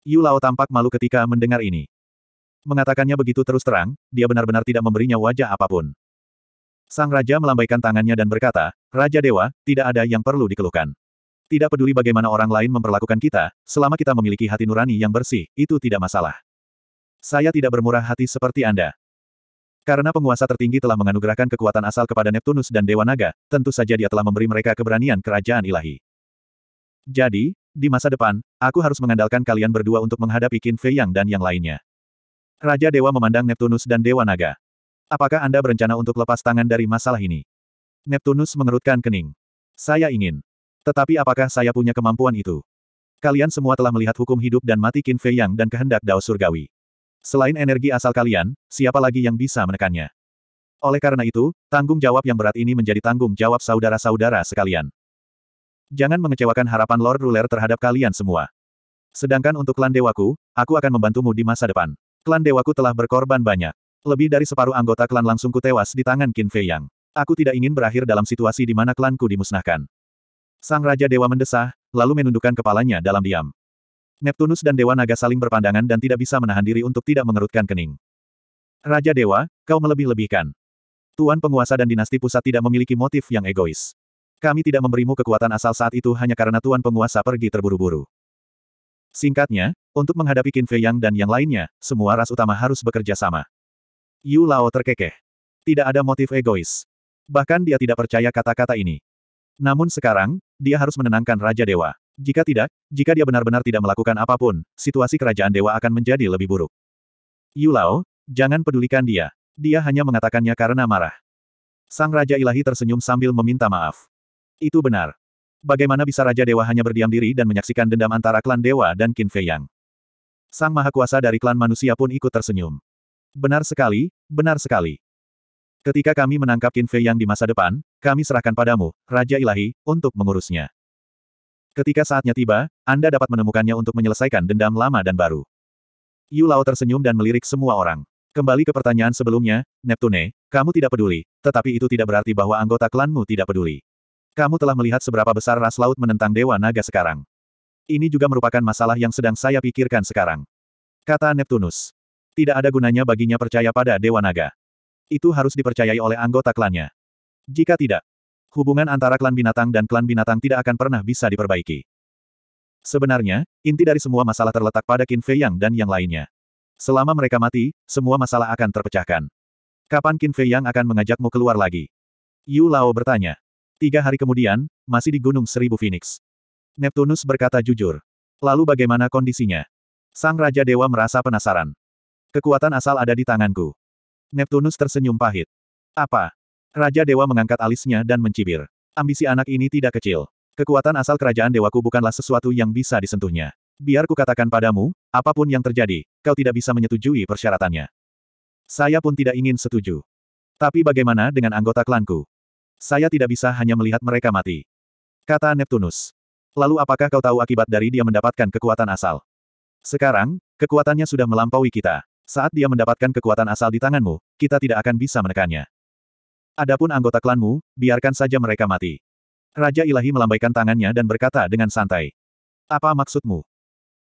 Yu Lao tampak malu ketika mendengar ini. Mengatakannya begitu terus terang, dia benar-benar tidak memberinya wajah apapun. Sang Raja melambaikan tangannya dan berkata, Raja Dewa, tidak ada yang perlu dikeluhkan. Tidak peduli bagaimana orang lain memperlakukan kita, selama kita memiliki hati nurani yang bersih, itu tidak masalah. Saya tidak bermurah hati seperti Anda. Karena penguasa tertinggi telah menganugerahkan kekuatan asal kepada Neptunus dan Dewa Naga, tentu saja dia telah memberi mereka keberanian kerajaan ilahi. Jadi, di masa depan, aku harus mengandalkan kalian berdua untuk menghadapi Qin Fei Yang dan yang lainnya. Raja Dewa memandang Neptunus dan Dewa Naga. Apakah Anda berencana untuk lepas tangan dari masalah ini? Neptunus mengerutkan kening. Saya ingin. Tetapi apakah saya punya kemampuan itu? Kalian semua telah melihat hukum hidup dan mati Qin Fei Yang dan kehendak Dao Surgawi. Selain energi asal kalian, siapa lagi yang bisa menekannya? Oleh karena itu, tanggung jawab yang berat ini menjadi tanggung jawab saudara-saudara sekalian jangan mengecewakan harapan Lord Ruler terhadap kalian semua. Sedangkan untuk klan dewaku, aku akan membantumu di masa depan. Klan dewaku telah berkorban banyak. Lebih dari separuh anggota klan langsung ku tewas di tangan Qin Fei Yang. Aku tidak ingin berakhir dalam situasi di mana klanku dimusnahkan. Sang Raja Dewa mendesah, lalu menundukkan kepalanya dalam diam. Neptunus dan Dewa Naga saling berpandangan dan tidak bisa menahan diri untuk tidak mengerutkan kening. Raja Dewa, kau melebih-lebihkan. Tuan penguasa dan dinasti pusat tidak memiliki motif yang egois. Kami tidak memberimu kekuatan asal saat itu hanya karena Tuan Penguasa pergi terburu-buru. Singkatnya, untuk menghadapi Qin Fei Yang dan yang lainnya, semua ras utama harus bekerja sama. Yu Lao terkekeh. Tidak ada motif egois. Bahkan dia tidak percaya kata-kata ini. Namun sekarang, dia harus menenangkan Raja Dewa. Jika tidak, jika dia benar-benar tidak melakukan apapun, situasi kerajaan dewa akan menjadi lebih buruk. Yu Lao, jangan pedulikan dia. Dia hanya mengatakannya karena marah. Sang Raja Ilahi tersenyum sambil meminta maaf. Itu benar. Bagaimana bisa Raja Dewa hanya berdiam diri dan menyaksikan dendam antara klan Dewa dan Qin Fei Yang? Sang Maha Kuasa dari klan manusia pun ikut tersenyum. Benar sekali, benar sekali. Ketika kami menangkap Qin Fei Yang di masa depan, kami serahkan padamu, Raja Ilahi, untuk mengurusnya. Ketika saatnya tiba, Anda dapat menemukannya untuk menyelesaikan dendam lama dan baru. Yu Lao tersenyum dan melirik semua orang. Kembali ke pertanyaan sebelumnya, Neptune, kamu tidak peduli, tetapi itu tidak berarti bahwa anggota klanmu tidak peduli. Kamu telah melihat seberapa besar ras laut menentang Dewa Naga sekarang. Ini juga merupakan masalah yang sedang saya pikirkan sekarang. Kata Neptunus. Tidak ada gunanya baginya percaya pada Dewa Naga. Itu harus dipercayai oleh anggota klannya. Jika tidak, hubungan antara klan binatang dan klan binatang tidak akan pernah bisa diperbaiki. Sebenarnya, inti dari semua masalah terletak pada Qin Fei Yang dan yang lainnya. Selama mereka mati, semua masalah akan terpecahkan. Kapan Qin Fei Yang akan mengajakmu keluar lagi? Yu Lao bertanya. Tiga hari kemudian, masih di Gunung Seribu Phoenix. Neptunus berkata jujur. Lalu bagaimana kondisinya? Sang Raja Dewa merasa penasaran. Kekuatan asal ada di tanganku. Neptunus tersenyum pahit. Apa? Raja Dewa mengangkat alisnya dan mencibir. Ambisi anak ini tidak kecil. Kekuatan asal kerajaan dewaku bukanlah sesuatu yang bisa disentuhnya. Biar katakan padamu, apapun yang terjadi, kau tidak bisa menyetujui persyaratannya. Saya pun tidak ingin setuju. Tapi bagaimana dengan anggota klanku? Saya tidak bisa hanya melihat mereka mati. Kata Neptunus. Lalu apakah kau tahu akibat dari dia mendapatkan kekuatan asal? Sekarang, kekuatannya sudah melampaui kita. Saat dia mendapatkan kekuatan asal di tanganmu, kita tidak akan bisa menekannya. Adapun anggota klanmu, biarkan saja mereka mati. Raja Ilahi melambaikan tangannya dan berkata dengan santai. Apa maksudmu?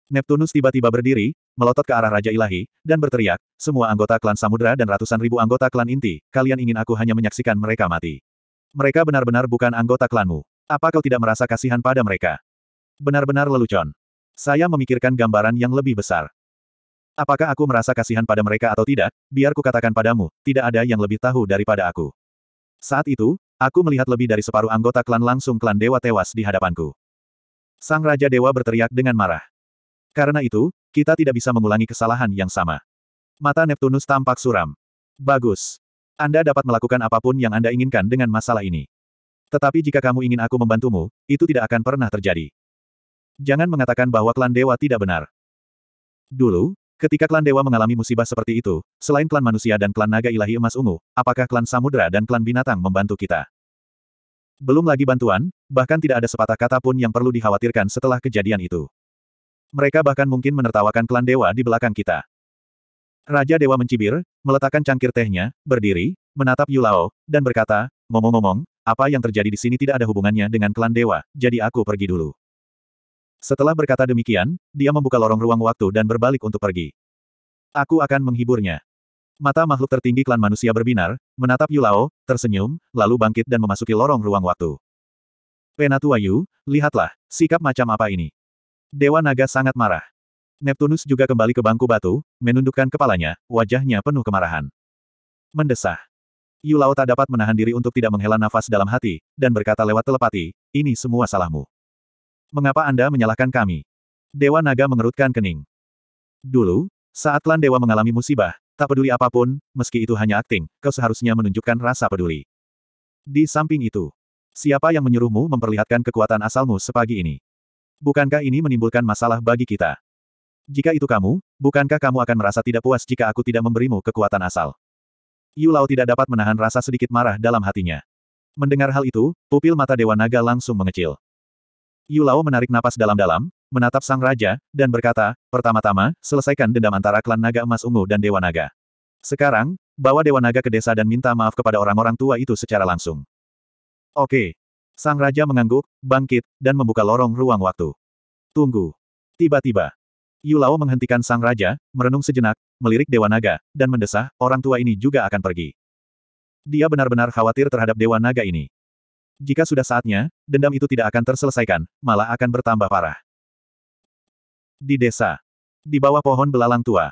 Neptunus tiba-tiba berdiri, melotot ke arah Raja Ilahi, dan berteriak, semua anggota klan Samudra dan ratusan ribu anggota klan inti, kalian ingin aku hanya menyaksikan mereka mati. Mereka benar-benar bukan anggota klanmu. Apa kau tidak merasa kasihan pada mereka? Benar-benar lelucon. Saya memikirkan gambaran yang lebih besar. Apakah aku merasa kasihan pada mereka atau tidak, biar katakan padamu, tidak ada yang lebih tahu daripada aku. Saat itu, aku melihat lebih dari separuh anggota klan langsung klan dewa tewas di hadapanku. Sang Raja Dewa berteriak dengan marah. Karena itu, kita tidak bisa mengulangi kesalahan yang sama. Mata Neptunus tampak suram. Bagus. Anda dapat melakukan apapun yang Anda inginkan dengan masalah ini. Tetapi jika kamu ingin aku membantumu, itu tidak akan pernah terjadi. Jangan mengatakan bahwa klan dewa tidak benar. Dulu, ketika klan dewa mengalami musibah seperti itu, selain klan manusia dan klan naga ilahi emas ungu, apakah klan samudera dan klan binatang membantu kita? Belum lagi bantuan, bahkan tidak ada sepatah kata pun yang perlu dikhawatirkan setelah kejadian itu. Mereka bahkan mungkin menertawakan klan dewa di belakang kita. Raja Dewa mencibir, meletakkan cangkir tehnya, berdiri, menatap Yulao, dan berkata, ngomong-ngomong, apa yang terjadi di sini tidak ada hubungannya dengan klan dewa, jadi aku pergi dulu. Setelah berkata demikian, dia membuka lorong ruang waktu dan berbalik untuk pergi. Aku akan menghiburnya. Mata makhluk tertinggi klan manusia berbinar, menatap Yulao, tersenyum, lalu bangkit dan memasuki lorong ruang waktu. Penatua Yu, lihatlah, sikap macam apa ini. Dewa naga sangat marah. Neptunus juga kembali ke bangku batu, menundukkan kepalanya, wajahnya penuh kemarahan. Mendesah. Yulao tak dapat menahan diri untuk tidak menghela nafas dalam hati, dan berkata lewat telepati, ini semua salahmu. Mengapa Anda menyalahkan kami? Dewa Naga mengerutkan kening. Dulu, saat Lan Dewa mengalami musibah, tak peduli apapun, meski itu hanya akting, kau seharusnya menunjukkan rasa peduli. Di samping itu, siapa yang menyuruhmu memperlihatkan kekuatan asalmu sepagi ini? Bukankah ini menimbulkan masalah bagi kita? Jika itu kamu, bukankah kamu akan merasa tidak puas jika aku tidak memberimu kekuatan asal? Yu Lao tidak dapat menahan rasa sedikit marah dalam hatinya. Mendengar hal itu, pupil mata Dewa Naga langsung mengecil. Yu Lao menarik napas dalam-dalam, menatap sang raja, dan berkata, pertama-tama, selesaikan dendam antara klan Naga Emas Ungu dan Dewa Naga. Sekarang, bawa Dewa Naga ke desa dan minta maaf kepada orang-orang tua itu secara langsung. Oke. Sang raja mengangguk, bangkit, dan membuka lorong ruang waktu. Tunggu. Tiba-tiba, Yulao menghentikan sang raja, merenung sejenak, melirik Dewa Naga, dan mendesah, orang tua ini juga akan pergi. Dia benar-benar khawatir terhadap Dewa Naga ini. Jika sudah saatnya, dendam itu tidak akan terselesaikan, malah akan bertambah parah. Di desa. Di bawah pohon belalang tua.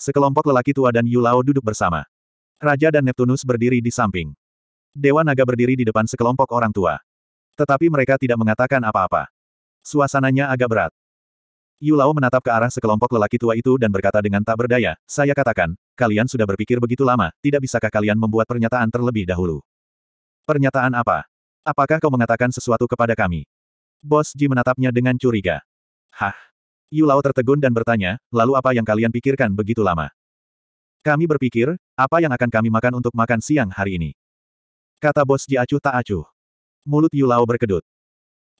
Sekelompok lelaki tua dan Yulao duduk bersama. Raja dan Neptunus berdiri di samping. Dewa Naga berdiri di depan sekelompok orang tua. Tetapi mereka tidak mengatakan apa-apa. Suasananya agak berat. Yulao menatap ke arah sekelompok lelaki tua itu dan berkata dengan tak berdaya, saya katakan, kalian sudah berpikir begitu lama, tidak bisakah kalian membuat pernyataan terlebih dahulu? Pernyataan apa? Apakah kau mengatakan sesuatu kepada kami? Bos Ji menatapnya dengan curiga. Hah? Yulao tertegun dan bertanya, lalu apa yang kalian pikirkan begitu lama? Kami berpikir, apa yang akan kami makan untuk makan siang hari ini? Kata bos Ji acuh tak acuh. Mulut Yulao berkedut.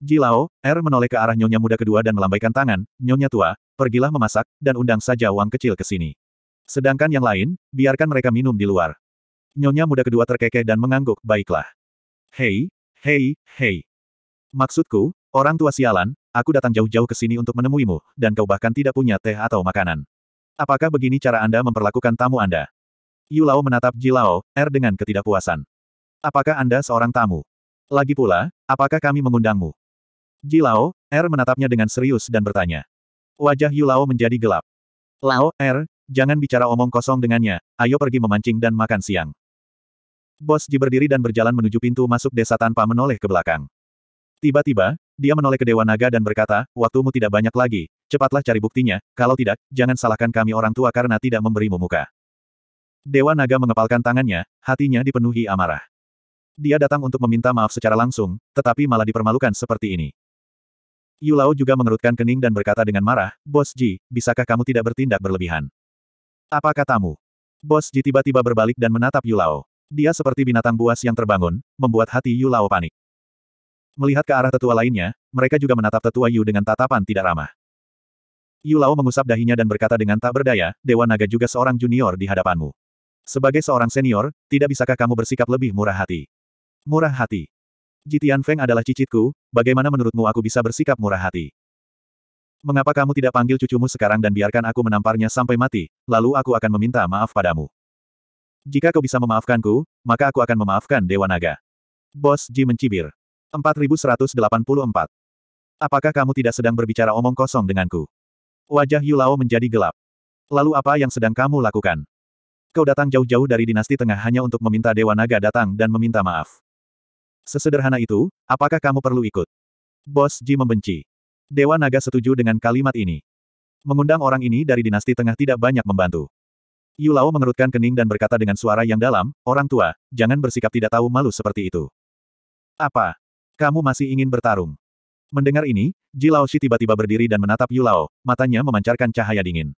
Jilao, Er menoleh ke arah nyonya muda kedua dan melambaikan tangan, nyonya tua, pergilah memasak, dan undang saja Wang kecil ke sini. Sedangkan yang lain, biarkan mereka minum di luar. Nyonya muda kedua terkekeh dan mengangguk, baiklah. Hei, hei, hei. Maksudku, orang tua sialan, aku datang jauh-jauh ke sini untuk menemuimu, dan kau bahkan tidak punya teh atau makanan. Apakah begini cara Anda memperlakukan tamu Anda? Yulao menatap Jilao, Er dengan ketidakpuasan. Apakah Anda seorang tamu? Lagi pula, apakah kami mengundangmu? Jilao, Er menatapnya dengan serius dan bertanya. Wajah Yulao menjadi gelap. Lao, Er, jangan bicara omong kosong dengannya, ayo pergi memancing dan makan siang. Bos Ji berdiri dan berjalan menuju pintu masuk desa tanpa menoleh ke belakang. Tiba-tiba, dia menoleh ke Dewa Naga dan berkata, waktumu tidak banyak lagi, cepatlah cari buktinya, kalau tidak, jangan salahkan kami orang tua karena tidak memberimu muka. Dewa Naga mengepalkan tangannya, hatinya dipenuhi amarah. Dia datang untuk meminta maaf secara langsung, tetapi malah dipermalukan seperti ini. Yulao juga mengerutkan kening dan berkata dengan marah, Bos Ji, bisakah kamu tidak bertindak berlebihan? Apa katamu? Bos Ji tiba-tiba berbalik dan menatap Yulao. Dia seperti binatang buas yang terbangun, membuat hati Yulao panik. Melihat ke arah tetua lainnya, mereka juga menatap tetua Yu dengan tatapan tidak ramah. Yulao mengusap dahinya dan berkata dengan tak berdaya, Dewa Naga juga seorang junior di hadapanmu. Sebagai seorang senior, tidak bisakah kamu bersikap lebih murah hati? Murah hati. Jitian Feng adalah cicitku, bagaimana menurutmu aku bisa bersikap murah hati? Mengapa kamu tidak panggil cucumu sekarang dan biarkan aku menamparnya sampai mati, lalu aku akan meminta maaf padamu. Jika kau bisa memaafkanku, maka aku akan memaafkan Dewa Naga. Bos Ji mencibir. 4184. Apakah kamu tidak sedang berbicara omong kosong denganku? Wajah Yulao menjadi gelap. Lalu apa yang sedang kamu lakukan? Kau datang jauh-jauh dari dinasti tengah hanya untuk meminta Dewa Naga datang dan meminta maaf. Sesederhana itu, apakah kamu perlu ikut? Bos Ji membenci. Dewa Naga setuju dengan kalimat ini. Mengundang orang ini dari dinasti tengah tidak banyak membantu. Yulao mengerutkan kening dan berkata dengan suara yang dalam, Orang tua, jangan bersikap tidak tahu malu seperti itu. Apa? Kamu masih ingin bertarung? Mendengar ini, Ji Lao Laoshi tiba-tiba berdiri dan menatap Yulao, matanya memancarkan cahaya dingin.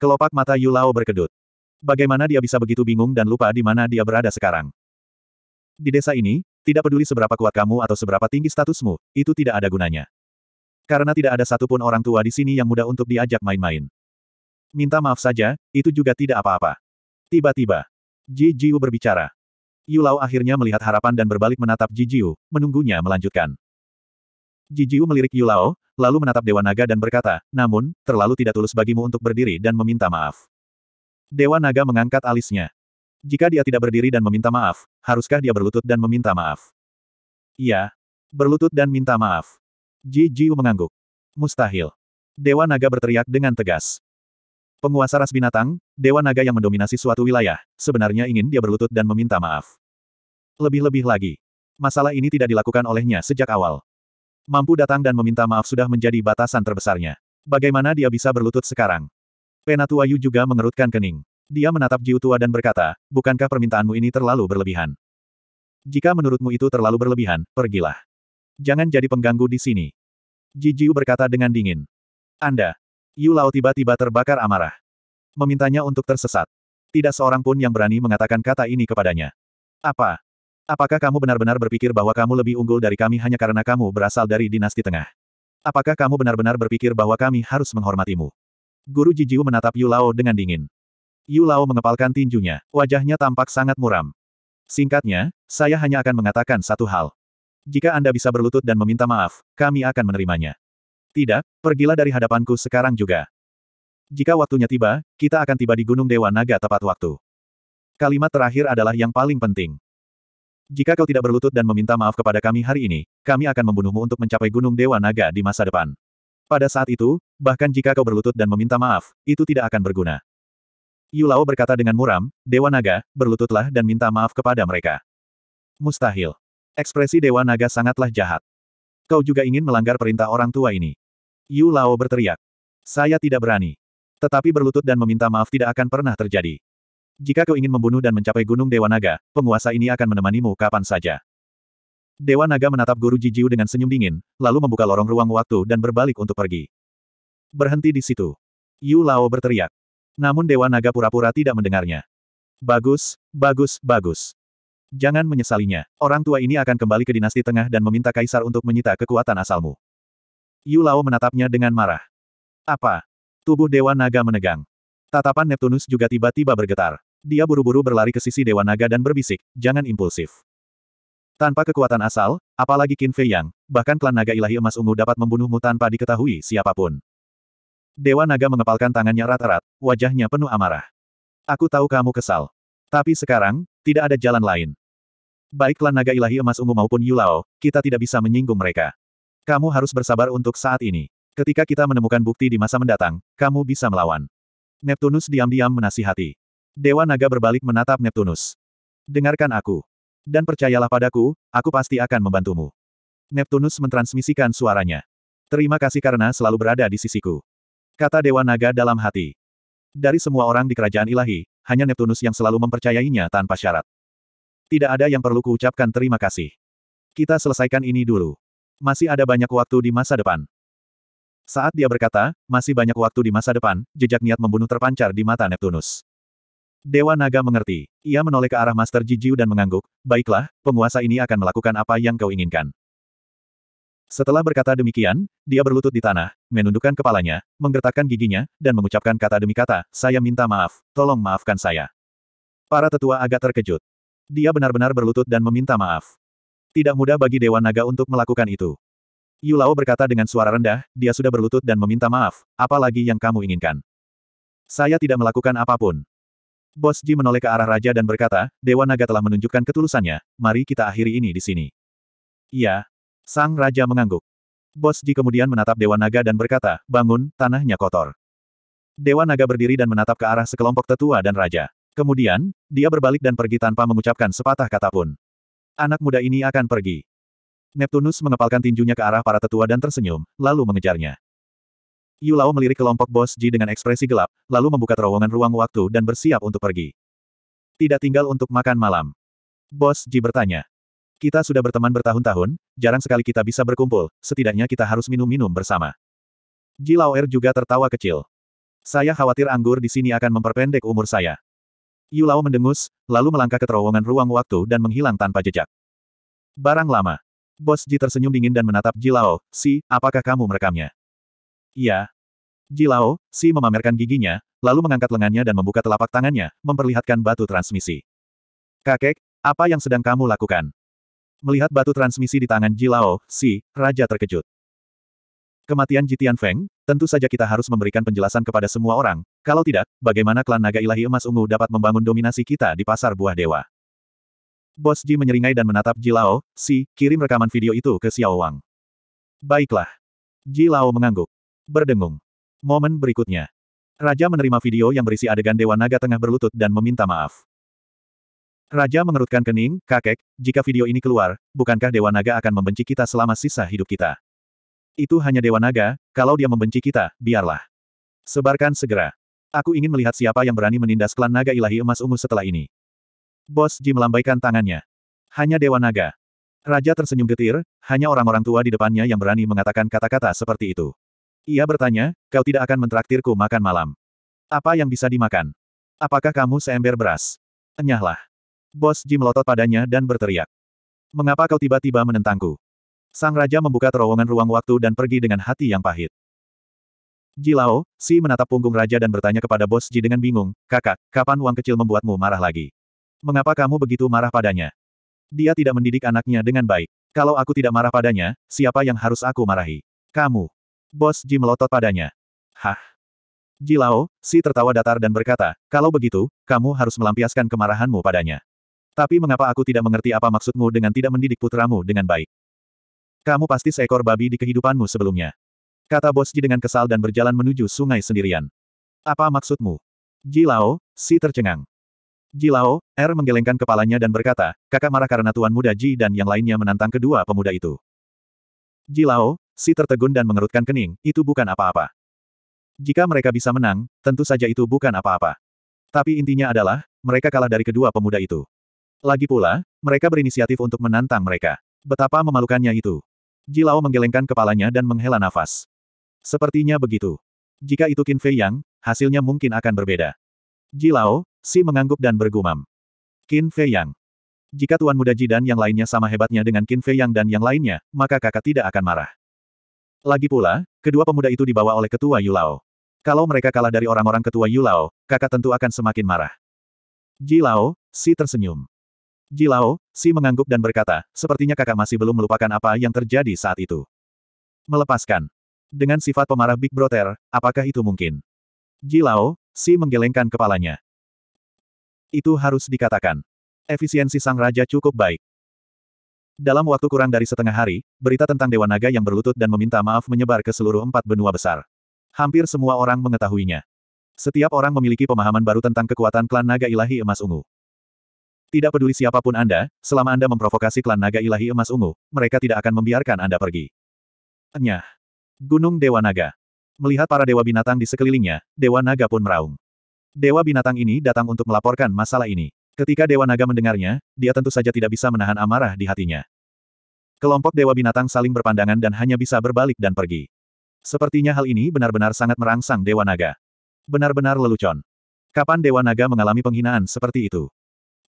Kelopak mata Yulao berkedut. Bagaimana dia bisa begitu bingung dan lupa di mana dia berada sekarang? Di desa ini, tidak peduli seberapa kuat kamu atau seberapa tinggi statusmu, itu tidak ada gunanya. Karena tidak ada satupun orang tua di sini yang mudah untuk diajak main-main. Minta maaf saja, itu juga tidak apa-apa. Tiba-tiba, Ji Jiu berbicara. Yulau akhirnya melihat harapan dan berbalik menatap Ji Jiu, menunggunya melanjutkan. Ji Jiu melirik Yulao, lalu menatap Dewa Naga dan berkata, namun, terlalu tidak tulus bagimu untuk berdiri dan meminta maaf. Dewa Naga mengangkat alisnya. Jika dia tidak berdiri dan meminta maaf, haruskah dia berlutut dan meminta maaf? Iya. Berlutut dan minta maaf. Ji Jiu mengangguk. Mustahil. Dewa Naga berteriak dengan tegas. Penguasa ras binatang, Dewa Naga yang mendominasi suatu wilayah, sebenarnya ingin dia berlutut dan meminta maaf. Lebih-lebih lagi. Masalah ini tidak dilakukan olehnya sejak awal. Mampu datang dan meminta maaf sudah menjadi batasan terbesarnya. Bagaimana dia bisa berlutut sekarang? Penatua Yu juga mengerutkan kening. Dia menatap Jiu Tua dan berkata, bukankah permintaanmu ini terlalu berlebihan? Jika menurutmu itu terlalu berlebihan, pergilah. Jangan jadi pengganggu di sini. Ji Jiu berkata dengan dingin. Anda. Yu Lao tiba-tiba terbakar amarah. Memintanya untuk tersesat. Tidak seorang pun yang berani mengatakan kata ini kepadanya. Apa? Apakah kamu benar-benar berpikir bahwa kamu lebih unggul dari kami hanya karena kamu berasal dari dinasti tengah? Apakah kamu benar-benar berpikir bahwa kami harus menghormatimu? Guru Jijiu menatap Yu Lao dengan dingin. Yu Lao mengepalkan tinjunya, wajahnya tampak sangat muram. Singkatnya, saya hanya akan mengatakan satu hal. Jika Anda bisa berlutut dan meminta maaf, kami akan menerimanya. Tidak, pergilah dari hadapanku sekarang juga. Jika waktunya tiba, kita akan tiba di Gunung Dewa Naga tepat waktu. Kalimat terakhir adalah yang paling penting. Jika kau tidak berlutut dan meminta maaf kepada kami hari ini, kami akan membunuhmu untuk mencapai Gunung Dewa Naga di masa depan. Pada saat itu, bahkan jika kau berlutut dan meminta maaf, itu tidak akan berguna. Yulao berkata dengan muram, Dewa Naga, berlututlah dan minta maaf kepada mereka. Mustahil. Ekspresi Dewa Naga sangatlah jahat. Kau juga ingin melanggar perintah orang tua ini. Yulao berteriak. Saya tidak berani. Tetapi berlutut dan meminta maaf tidak akan pernah terjadi. Jika kau ingin membunuh dan mencapai Gunung Dewa Naga, penguasa ini akan menemanimu kapan saja. Dewa Naga menatap Guru Jijiu dengan senyum dingin, lalu membuka lorong ruang waktu dan berbalik untuk pergi. Berhenti di situ. Yu Lao berteriak. Namun Dewa Naga pura-pura tidak mendengarnya. Bagus, bagus, bagus. Jangan menyesalinya. Orang tua ini akan kembali ke dinasti tengah dan meminta kaisar untuk menyita kekuatan asalmu. Yu Lao menatapnya dengan marah. Apa? Tubuh Dewa Naga menegang. Tatapan Neptunus juga tiba-tiba bergetar. Dia buru-buru berlari ke sisi Dewa Naga dan berbisik, jangan impulsif. Tanpa kekuatan asal, apalagi Qin Fei Yang, bahkan klan naga ilahi emas ungu dapat membunuhmu tanpa diketahui siapapun. Dewa Naga mengepalkan tangannya rata-rat, wajahnya penuh amarah. Aku tahu kamu kesal. Tapi sekarang, tidak ada jalan lain. Baik klan naga ilahi emas ungu maupun Yulao, kita tidak bisa menyinggung mereka. Kamu harus bersabar untuk saat ini. Ketika kita menemukan bukti di masa mendatang, kamu bisa melawan. Neptunus diam-diam menasihati. Dewa naga berbalik menatap Neptunus. Dengarkan aku. Dan percayalah padaku, aku pasti akan membantumu. Neptunus mentransmisikan suaranya. Terima kasih karena selalu berada di sisiku. Kata Dewa Naga dalam hati. Dari semua orang di kerajaan ilahi, hanya Neptunus yang selalu mempercayainya tanpa syarat. Tidak ada yang perlu kuucapkan terima kasih. Kita selesaikan ini dulu. Masih ada banyak waktu di masa depan. Saat dia berkata, masih banyak waktu di masa depan, jejak niat membunuh terpancar di mata Neptunus. Dewa Naga mengerti. Ia menoleh ke arah Master Jijiu dan mengangguk, baiklah, penguasa ini akan melakukan apa yang kau inginkan. Setelah berkata demikian, dia berlutut di tanah, menundukkan kepalanya, menggertakkan giginya, dan mengucapkan kata demi kata, saya minta maaf, tolong maafkan saya. Para tetua agak terkejut. Dia benar-benar berlutut dan meminta maaf. Tidak mudah bagi Dewa Naga untuk melakukan itu. Yulao berkata dengan suara rendah, dia sudah berlutut dan meminta maaf, apalagi yang kamu inginkan. Saya tidak melakukan apapun. Bos Ji menoleh ke arah raja dan berkata, Dewa Naga telah menunjukkan ketulusannya, mari kita akhiri ini di sini. Iya, Sang Raja mengangguk. Bos Ji kemudian menatap Dewa Naga dan berkata, bangun, tanahnya kotor. Dewa Naga berdiri dan menatap ke arah sekelompok tetua dan raja. Kemudian, dia berbalik dan pergi tanpa mengucapkan sepatah kata pun. Anak muda ini akan pergi. Neptunus mengepalkan tinjunya ke arah para tetua dan tersenyum, lalu mengejarnya. Yulao melirik kelompok bos Ji dengan ekspresi gelap, lalu membuka terowongan ruang waktu dan bersiap untuk pergi. Tidak tinggal untuk makan malam. Bos Ji bertanya. Kita sudah berteman bertahun-tahun, jarang sekali kita bisa berkumpul, setidaknya kita harus minum-minum bersama. Ji Laoer juga tertawa kecil. Saya khawatir anggur di sini akan memperpendek umur saya. Yu Lao mendengus, lalu melangkah ke terowongan ruang waktu dan menghilang tanpa jejak. Barang lama. Bos Ji tersenyum dingin dan menatap Ji Lao, Si, apakah kamu merekamnya? Iya. Ji Lao, Si memamerkan giginya, lalu mengangkat lengannya dan membuka telapak tangannya, memperlihatkan batu transmisi. Kakek, apa yang sedang kamu lakukan? Melihat batu transmisi di tangan Jilao, si, Raja terkejut. Kematian Jitian Feng, tentu saja kita harus memberikan penjelasan kepada semua orang, kalau tidak, bagaimana klan naga ilahi emas ungu dapat membangun dominasi kita di pasar buah dewa. Bos Ji menyeringai dan menatap Jilao, si, kirim rekaman video itu ke Xiao Wang. Baiklah. Jilao mengangguk. Berdengung. Momen berikutnya. Raja menerima video yang berisi adegan Dewa Naga tengah berlutut dan meminta maaf. Raja mengerutkan kening, kakek, jika video ini keluar, bukankah Dewa Naga akan membenci kita selama sisa hidup kita? Itu hanya Dewa Naga, kalau dia membenci kita, biarlah. Sebarkan segera. Aku ingin melihat siapa yang berani menindas klan Naga Ilahi Emas Ungu setelah ini. Bos Ji melambaikan tangannya. Hanya Dewa Naga. Raja tersenyum getir, hanya orang-orang tua di depannya yang berani mengatakan kata-kata seperti itu. Ia bertanya, kau tidak akan mentraktirku makan malam. Apa yang bisa dimakan? Apakah kamu seember beras? Enyahlah. Bos Ji melotot padanya dan berteriak. Mengapa kau tiba-tiba menentangku? Sang Raja membuka terowongan ruang waktu dan pergi dengan hati yang pahit. Ji Lao Si menatap punggung Raja dan bertanya kepada Bos Ji dengan bingung, Kakak, kapan uang kecil membuatmu marah lagi? Mengapa kamu begitu marah padanya? Dia tidak mendidik anaknya dengan baik. Kalau aku tidak marah padanya, siapa yang harus aku marahi? Kamu. Bos Ji melotot padanya. Hah? Ji Lao Si tertawa datar dan berkata, kalau begitu, kamu harus melampiaskan kemarahanmu padanya. Tapi mengapa aku tidak mengerti apa maksudmu dengan tidak mendidik putramu dengan baik? Kamu pasti seekor babi di kehidupanmu sebelumnya. Kata Bos Ji dengan kesal dan berjalan menuju sungai sendirian. Apa maksudmu? Ji Lao si tercengang. Ji Lao Er menggelengkan kepalanya dan berkata, kakak marah karena Tuan Muda Ji dan yang lainnya menantang kedua pemuda itu. Ji Lao si tertegun dan mengerutkan kening, itu bukan apa-apa. Jika mereka bisa menang, tentu saja itu bukan apa-apa. Tapi intinya adalah, mereka kalah dari kedua pemuda itu. Lagi pula, mereka berinisiatif untuk menantang mereka. Betapa memalukannya itu. Jilao menggelengkan kepalanya dan menghela nafas. Sepertinya begitu. Jika itu Qin Fei Yang, hasilnya mungkin akan berbeda. Jilao, si mengangguk dan bergumam. Qin Fei Yang. Jika Tuan Muda Ji dan yang lainnya sama hebatnya dengan Qin Fei Yang dan yang lainnya, maka kakak tidak akan marah. Lagi pula, kedua pemuda itu dibawa oleh ketua Yulao. Kalau mereka kalah dari orang-orang ketua Yulao, kakak tentu akan semakin marah. Jilao, si tersenyum. Jilao, Si mengangguk dan berkata, sepertinya kakak masih belum melupakan apa yang terjadi saat itu. Melepaskan. Dengan sifat pemarah Big Brother, apakah itu mungkin? Jilao, Si menggelengkan kepalanya. Itu harus dikatakan. Efisiensi sang raja cukup baik. Dalam waktu kurang dari setengah hari, berita tentang Dewa Naga yang berlutut dan meminta maaf menyebar ke seluruh empat benua besar. Hampir semua orang mengetahuinya. Setiap orang memiliki pemahaman baru tentang kekuatan klan naga ilahi emas ungu. Tidak peduli siapapun Anda, selama Anda memprovokasi klan naga ilahi emas ungu, mereka tidak akan membiarkan Anda pergi. Enyah. Gunung Dewa Naga. Melihat para dewa binatang di sekelilingnya, Dewa Naga pun meraung. Dewa binatang ini datang untuk melaporkan masalah ini. Ketika Dewa Naga mendengarnya, dia tentu saja tidak bisa menahan amarah di hatinya. Kelompok Dewa Binatang saling berpandangan dan hanya bisa berbalik dan pergi. Sepertinya hal ini benar-benar sangat merangsang Dewa Naga. Benar-benar lelucon. Kapan Dewa Naga mengalami penghinaan seperti itu?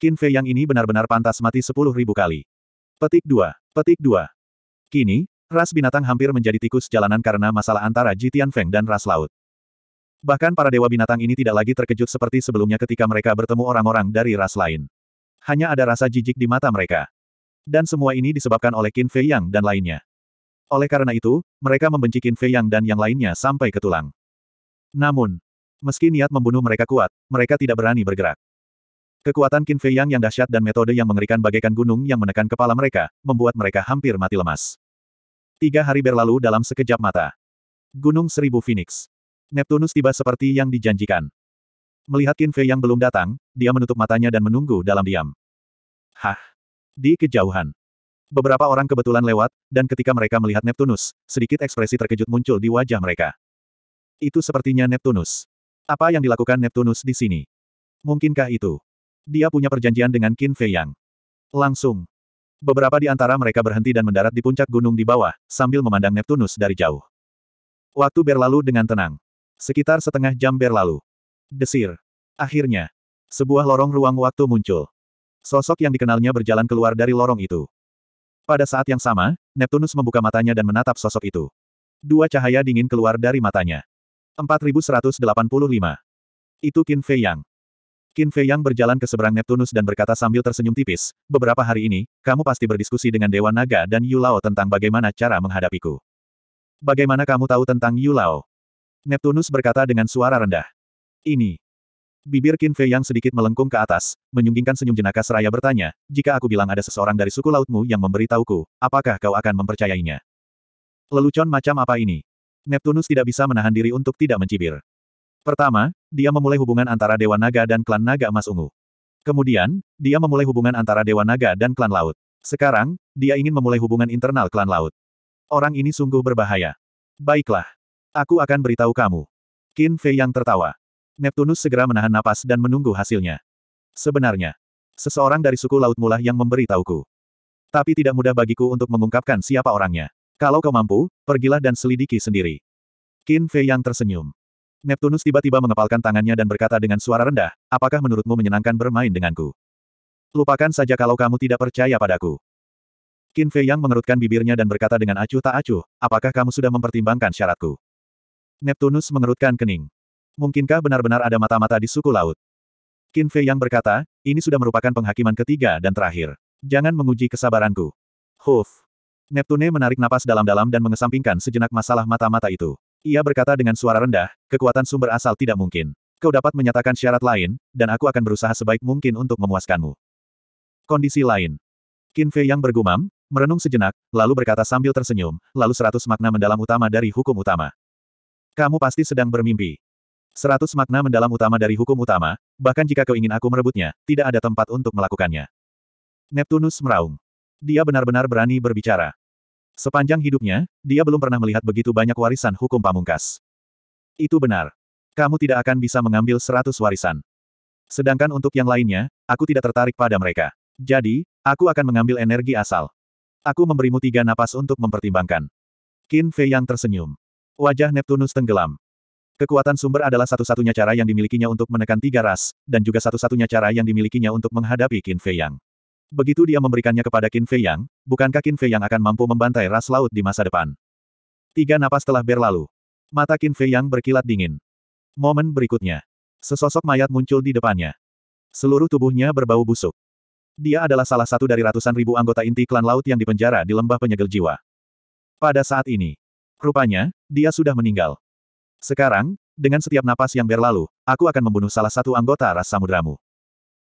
Qin Fei yang ini benar-benar pantas mati sepuluh ribu kali. Petik dua, Petik dua. Kini, ras binatang hampir menjadi tikus jalanan karena masalah antara Jitian Feng dan ras laut. Bahkan para dewa binatang ini tidak lagi terkejut seperti sebelumnya ketika mereka bertemu orang-orang dari ras lain. Hanya ada rasa jijik di mata mereka. Dan semua ini disebabkan oleh Qin Fei Yang dan lainnya. Oleh karena itu, mereka membenci Qin Fei Yang dan yang lainnya sampai ke tulang. Namun, meski niat membunuh mereka kuat, mereka tidak berani bergerak. Kekuatan Qin Fei Yang yang dahsyat dan metode yang mengerikan bagaikan gunung yang menekan kepala mereka, membuat mereka hampir mati lemas. Tiga hari berlalu dalam sekejap mata. Gunung Seribu Phoenix. Neptunus tiba seperti yang dijanjikan. Melihat Qin Fei Yang belum datang, dia menutup matanya dan menunggu dalam diam. Hah! Di kejauhan. Beberapa orang kebetulan lewat, dan ketika mereka melihat Neptunus, sedikit ekspresi terkejut muncul di wajah mereka. Itu sepertinya Neptunus. Apa yang dilakukan Neptunus di sini? Mungkinkah itu? Dia punya perjanjian dengan Qin Fei Yang. Langsung. Beberapa di antara mereka berhenti dan mendarat di puncak gunung di bawah, sambil memandang Neptunus dari jauh. Waktu berlalu dengan tenang. Sekitar setengah jam berlalu. Desir. Akhirnya. Sebuah lorong ruang waktu muncul. Sosok yang dikenalnya berjalan keluar dari lorong itu. Pada saat yang sama, Neptunus membuka matanya dan menatap sosok itu. Dua cahaya dingin keluar dari matanya. 4185. Itu Qin Fei Yang. Qin Fei Yang berjalan ke seberang Neptunus dan berkata sambil tersenyum tipis, beberapa hari ini, kamu pasti berdiskusi dengan Dewa Naga dan Yu Lao tentang bagaimana cara menghadapiku. Bagaimana kamu tahu tentang Yu Lao? Neptunus berkata dengan suara rendah. Ini. Bibir Qin Fei Yang sedikit melengkung ke atas, menyunggingkan senyum jenaka seraya bertanya, jika aku bilang ada seseorang dari suku lautmu yang memberitahuku, apakah kau akan mempercayainya? Lelucon macam apa ini? Neptunus tidak bisa menahan diri untuk tidak mencibir. Pertama, dia memulai hubungan antara Dewa Naga dan klan Naga Emas Ungu. Kemudian, dia memulai hubungan antara Dewa Naga dan klan Laut. Sekarang, dia ingin memulai hubungan internal klan Laut. Orang ini sungguh berbahaya. Baiklah. Aku akan beritahu kamu. Qin Fei yang tertawa. Neptunus segera menahan napas dan menunggu hasilnya. Sebenarnya, seseorang dari suku Laut Mulah yang memberitahuku. Tapi tidak mudah bagiku untuk mengungkapkan siapa orangnya. Kalau kau mampu, pergilah dan selidiki sendiri. Qin Fei yang tersenyum. Neptunus tiba-tiba mengepalkan tangannya dan berkata dengan suara rendah, apakah menurutmu menyenangkan bermain denganku? Lupakan saja kalau kamu tidak percaya padaku. Qin Fei yang mengerutkan bibirnya dan berkata dengan acuh tak acuh, apakah kamu sudah mempertimbangkan syaratku? Neptunus mengerutkan kening. Mungkinkah benar-benar ada mata-mata di suku laut? Qin Fei yang berkata, ini sudah merupakan penghakiman ketiga dan terakhir. Jangan menguji kesabaranku. Huf. Neptune menarik napas dalam-dalam dan mengesampingkan sejenak masalah mata-mata itu. Ia berkata dengan suara rendah, kekuatan sumber asal tidak mungkin. Kau dapat menyatakan syarat lain, dan aku akan berusaha sebaik mungkin untuk memuaskanmu. Kondisi lain. Qin Fei yang bergumam, merenung sejenak, lalu berkata sambil tersenyum, lalu seratus makna mendalam utama dari hukum utama. Kamu pasti sedang bermimpi. Seratus makna mendalam utama dari hukum utama, bahkan jika kau ingin aku merebutnya, tidak ada tempat untuk melakukannya. Neptunus meraung. Dia benar-benar berani berbicara. Sepanjang hidupnya, dia belum pernah melihat begitu banyak warisan hukum pamungkas. Itu benar. Kamu tidak akan bisa mengambil seratus warisan. Sedangkan untuk yang lainnya, aku tidak tertarik pada mereka. Jadi, aku akan mengambil energi asal. Aku memberimu tiga napas untuk mempertimbangkan. Qin Fei yang tersenyum. Wajah Neptunus tenggelam. Kekuatan sumber adalah satu-satunya cara yang dimilikinya untuk menekan tiga ras, dan juga satu-satunya cara yang dimilikinya untuk menghadapi Qin Fei Yang. Begitu dia memberikannya kepada Qin Fei Yang, bukankah Qin Fei Yang akan mampu membantai ras laut di masa depan? Tiga napas telah berlalu. Mata Qin Fei Yang berkilat dingin. Momen berikutnya. Sesosok mayat muncul di depannya. Seluruh tubuhnya berbau busuk. Dia adalah salah satu dari ratusan ribu anggota inti klan laut yang dipenjara di lembah penyegel jiwa. Pada saat ini, rupanya, dia sudah meninggal. Sekarang, dengan setiap napas yang berlalu, aku akan membunuh salah satu anggota ras samudramu.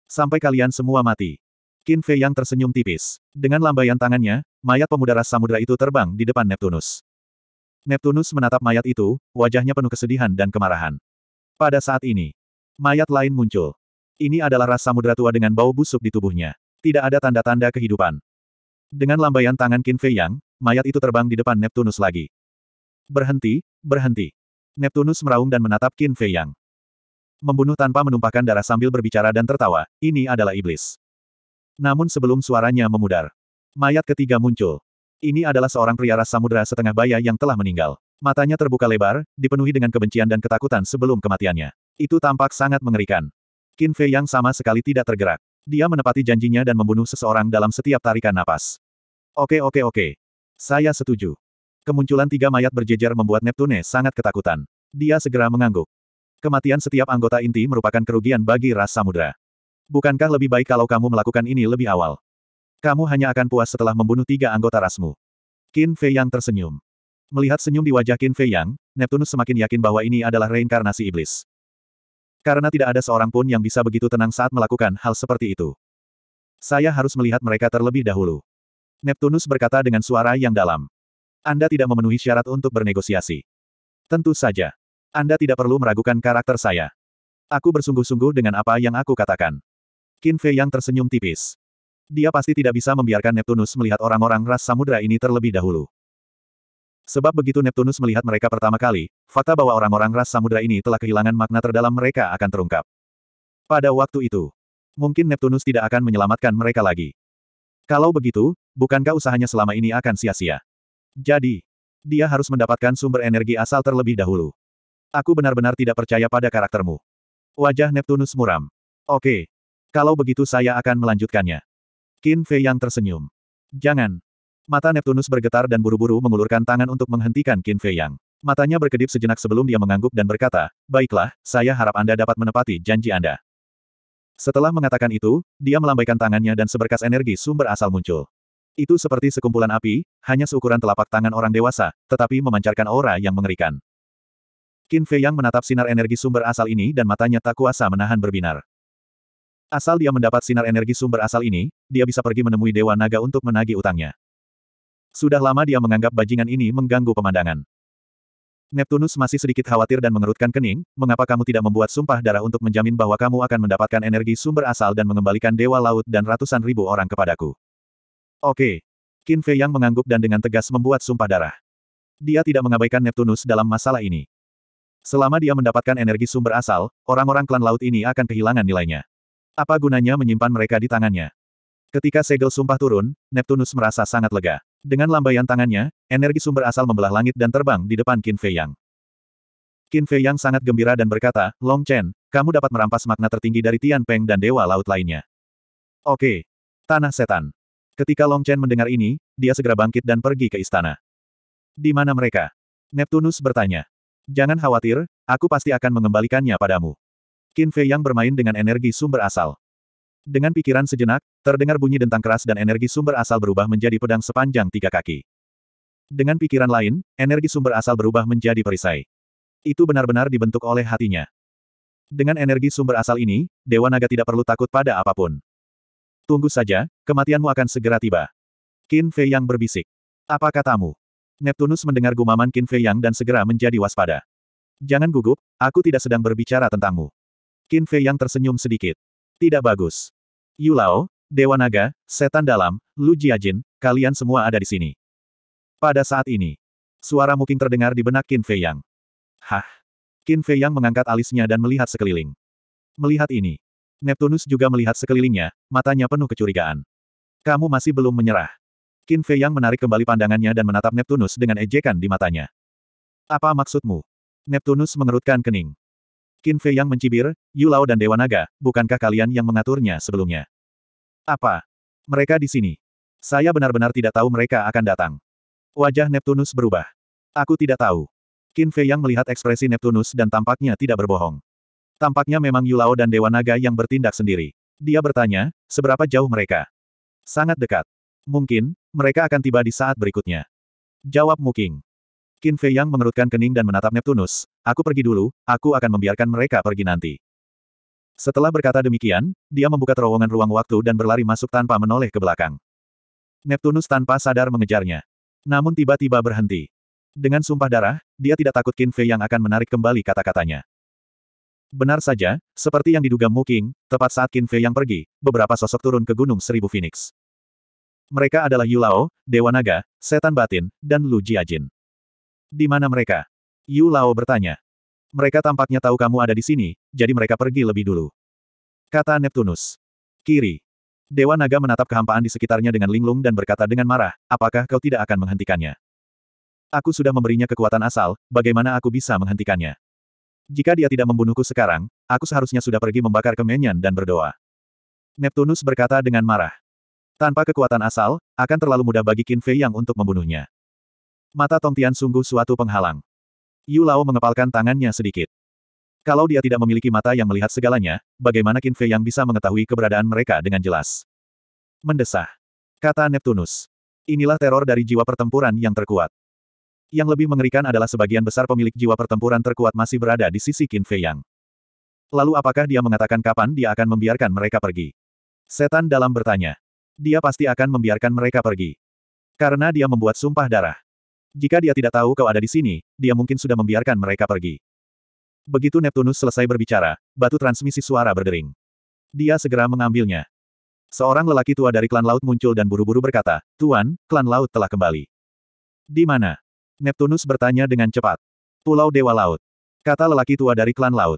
Sampai kalian semua mati. Qin Fei yang tersenyum tipis. Dengan lambaian tangannya, mayat pemuda ras samudera itu terbang di depan Neptunus. Neptunus menatap mayat itu, wajahnya penuh kesedihan dan kemarahan. Pada saat ini, mayat lain muncul. Ini adalah ras samudera tua dengan bau busuk di tubuhnya. Tidak ada tanda-tanda kehidupan. Dengan lambaian tangan Qin Fei Yang, mayat itu terbang di depan Neptunus lagi. Berhenti, berhenti. Neptunus meraung dan menatap Qin Fei Yang membunuh tanpa menumpahkan darah sambil berbicara dan tertawa, ini adalah iblis. Namun sebelum suaranya memudar, mayat ketiga muncul. Ini adalah seorang pria ras samudera setengah baya yang telah meninggal. Matanya terbuka lebar, dipenuhi dengan kebencian dan ketakutan sebelum kematiannya. Itu tampak sangat mengerikan. Qin Fei yang sama sekali tidak tergerak. Dia menepati janjinya dan membunuh seseorang dalam setiap tarikan napas. Oke oke oke. Saya setuju. Kemunculan tiga mayat berjejer membuat Neptune sangat ketakutan. Dia segera mengangguk. Kematian setiap anggota inti merupakan kerugian bagi ras samudera. Bukankah lebih baik kalau kamu melakukan ini lebih awal? Kamu hanya akan puas setelah membunuh tiga anggota rasmu. Qin Fei Yang tersenyum. Melihat senyum di wajah Qin Fei Yang, Neptunus semakin yakin bahwa ini adalah reinkarnasi iblis. Karena tidak ada seorang pun yang bisa begitu tenang saat melakukan hal seperti itu. Saya harus melihat mereka terlebih dahulu. Neptunus berkata dengan suara yang dalam. Anda tidak memenuhi syarat untuk bernegosiasi. Tentu saja. Anda tidak perlu meragukan karakter saya. Aku bersungguh-sungguh dengan apa yang aku katakan. Qin Fei yang tersenyum tipis. Dia pasti tidak bisa membiarkan Neptunus melihat orang-orang ras samudera ini terlebih dahulu. Sebab begitu Neptunus melihat mereka pertama kali, fakta bahwa orang-orang ras samudera ini telah kehilangan makna terdalam mereka akan terungkap. Pada waktu itu, mungkin Neptunus tidak akan menyelamatkan mereka lagi. Kalau begitu, bukankah usahanya selama ini akan sia-sia? Jadi, dia harus mendapatkan sumber energi asal terlebih dahulu. Aku benar-benar tidak percaya pada karaktermu. Wajah Neptunus muram. Oke, kalau begitu saya akan melanjutkannya. Qin Fei yang tersenyum. Jangan. Mata Neptunus bergetar dan buru-buru mengulurkan tangan untuk menghentikan Qin Fei yang. Matanya berkedip sejenak sebelum dia mengangguk dan berkata, Baiklah, saya harap Anda dapat menepati janji Anda. Setelah mengatakan itu, dia melambaikan tangannya dan seberkas energi sumber asal muncul. Itu seperti sekumpulan api, hanya seukuran telapak tangan orang dewasa, tetapi memancarkan aura yang mengerikan. Qin Fei yang menatap sinar energi sumber asal ini dan matanya tak kuasa menahan berbinar. Asal dia mendapat sinar energi sumber asal ini, dia bisa pergi menemui Dewa Naga untuk menagih utangnya. Sudah lama dia menganggap bajingan ini mengganggu pemandangan. Neptunus masih sedikit khawatir dan mengerutkan kening, mengapa kamu tidak membuat sumpah darah untuk menjamin bahwa kamu akan mendapatkan energi sumber asal dan mengembalikan Dewa Laut dan ratusan ribu orang kepadaku. Oke. Qin Fei yang mengangguk dan dengan tegas membuat sumpah darah. Dia tidak mengabaikan Neptunus dalam masalah ini. Selama dia mendapatkan energi sumber asal, orang-orang klan laut ini akan kehilangan nilainya. Apa gunanya menyimpan mereka di tangannya? Ketika segel sumpah turun, Neptunus merasa sangat lega. Dengan lambaian tangannya, energi sumber asal membelah langit dan terbang di depan Qin Fei Yang. Qin Fei Yang sangat gembira dan berkata, Long Chen, kamu dapat merampas makna tertinggi dari Tian Peng dan Dewa Laut lainnya. Oke. Tanah Setan. Ketika Long Chen mendengar ini, dia segera bangkit dan pergi ke istana. Di mana mereka? Neptunus bertanya. Jangan khawatir, aku pasti akan mengembalikannya padamu. Qin Fei Yang bermain dengan energi sumber asal. Dengan pikiran sejenak, terdengar bunyi dentang keras dan energi sumber asal berubah menjadi pedang sepanjang tiga kaki. Dengan pikiran lain, energi sumber asal berubah menjadi perisai. Itu benar-benar dibentuk oleh hatinya. Dengan energi sumber asal ini, Dewa Naga tidak perlu takut pada apapun. Tunggu saja, kematianmu akan segera tiba. Qin Fei Yang berbisik. Apa katamu? Neptunus mendengar gumaman Qin Fei Yang dan segera menjadi waspada. Jangan gugup, aku tidak sedang berbicara tentangmu. Qin Fei yang tersenyum sedikit. Tidak bagus. Yulao, Dewa Naga, Setan Dalam, Lu Jiajin, kalian semua ada di sini. Pada saat ini, suara Muking terdengar di benak Qin Fei Yang. Hah? Qin Fei Yang mengangkat alisnya dan melihat sekeliling. Melihat ini, Neptunus juga melihat sekelilingnya, matanya penuh kecurigaan. Kamu masih belum menyerah. Qin Fei Yang menarik kembali pandangannya dan menatap Neptunus dengan ejekan di matanya. Apa maksudmu? Neptunus mengerutkan kening. Qin Fei yang mencibir, Yu Lao dan Dewa Naga, bukankah kalian yang mengaturnya sebelumnya? Apa? Mereka di sini. Saya benar-benar tidak tahu mereka akan datang. Wajah Neptunus berubah. Aku tidak tahu. Qin Fei yang melihat ekspresi Neptunus dan tampaknya tidak berbohong. Tampaknya memang Yu Lao dan Dewa Naga yang bertindak sendiri. Dia bertanya, seberapa jauh mereka? Sangat dekat. Mungkin, mereka akan tiba di saat berikutnya. Jawab Muking. Qin Fei Yang mengerutkan kening dan menatap Neptunus, aku pergi dulu, aku akan membiarkan mereka pergi nanti. Setelah berkata demikian, dia membuka terowongan ruang waktu dan berlari masuk tanpa menoleh ke belakang. Neptunus tanpa sadar mengejarnya. Namun tiba-tiba berhenti. Dengan sumpah darah, dia tidak takut Qin Fei Yang akan menarik kembali kata-katanya. Benar saja, seperti yang diduga Mu Qing, tepat saat Qin Fei Yang pergi, beberapa sosok turun ke Gunung Seribu Phoenix. Mereka adalah Yulao, Dewa Naga, Setan Batin, dan Lu Jiajin. Di mana mereka? Yu Lao bertanya. Mereka tampaknya tahu kamu ada di sini, jadi mereka pergi lebih dulu. Kata Neptunus. Kiri. Dewa Naga menatap kehampaan di sekitarnya dengan linglung dan berkata dengan marah, apakah kau tidak akan menghentikannya? Aku sudah memberinya kekuatan asal, bagaimana aku bisa menghentikannya? Jika dia tidak membunuhku sekarang, aku seharusnya sudah pergi membakar kemenyan dan berdoa. Neptunus berkata dengan marah. Tanpa kekuatan asal, akan terlalu mudah bagi Qin Fei Yang untuk membunuhnya. Mata Tong Tian sungguh suatu penghalang. Yu Lao mengepalkan tangannya sedikit. Kalau dia tidak memiliki mata yang melihat segalanya, bagaimana Qin Fei yang bisa mengetahui keberadaan mereka dengan jelas? Mendesah. Kata Neptunus. Inilah teror dari jiwa pertempuran yang terkuat. Yang lebih mengerikan adalah sebagian besar pemilik jiwa pertempuran terkuat masih berada di sisi Qin Fei Yang. Lalu apakah dia mengatakan kapan dia akan membiarkan mereka pergi? Setan dalam bertanya. Dia pasti akan membiarkan mereka pergi. Karena dia membuat sumpah darah. Jika dia tidak tahu kau ada di sini, dia mungkin sudah membiarkan mereka pergi. Begitu Neptunus selesai berbicara, batu transmisi suara berdering. Dia segera mengambilnya. Seorang lelaki tua dari klan laut muncul dan buru-buru berkata, Tuan, klan laut telah kembali. Di mana? Neptunus bertanya dengan cepat. Pulau Dewa Laut. Kata lelaki tua dari klan laut.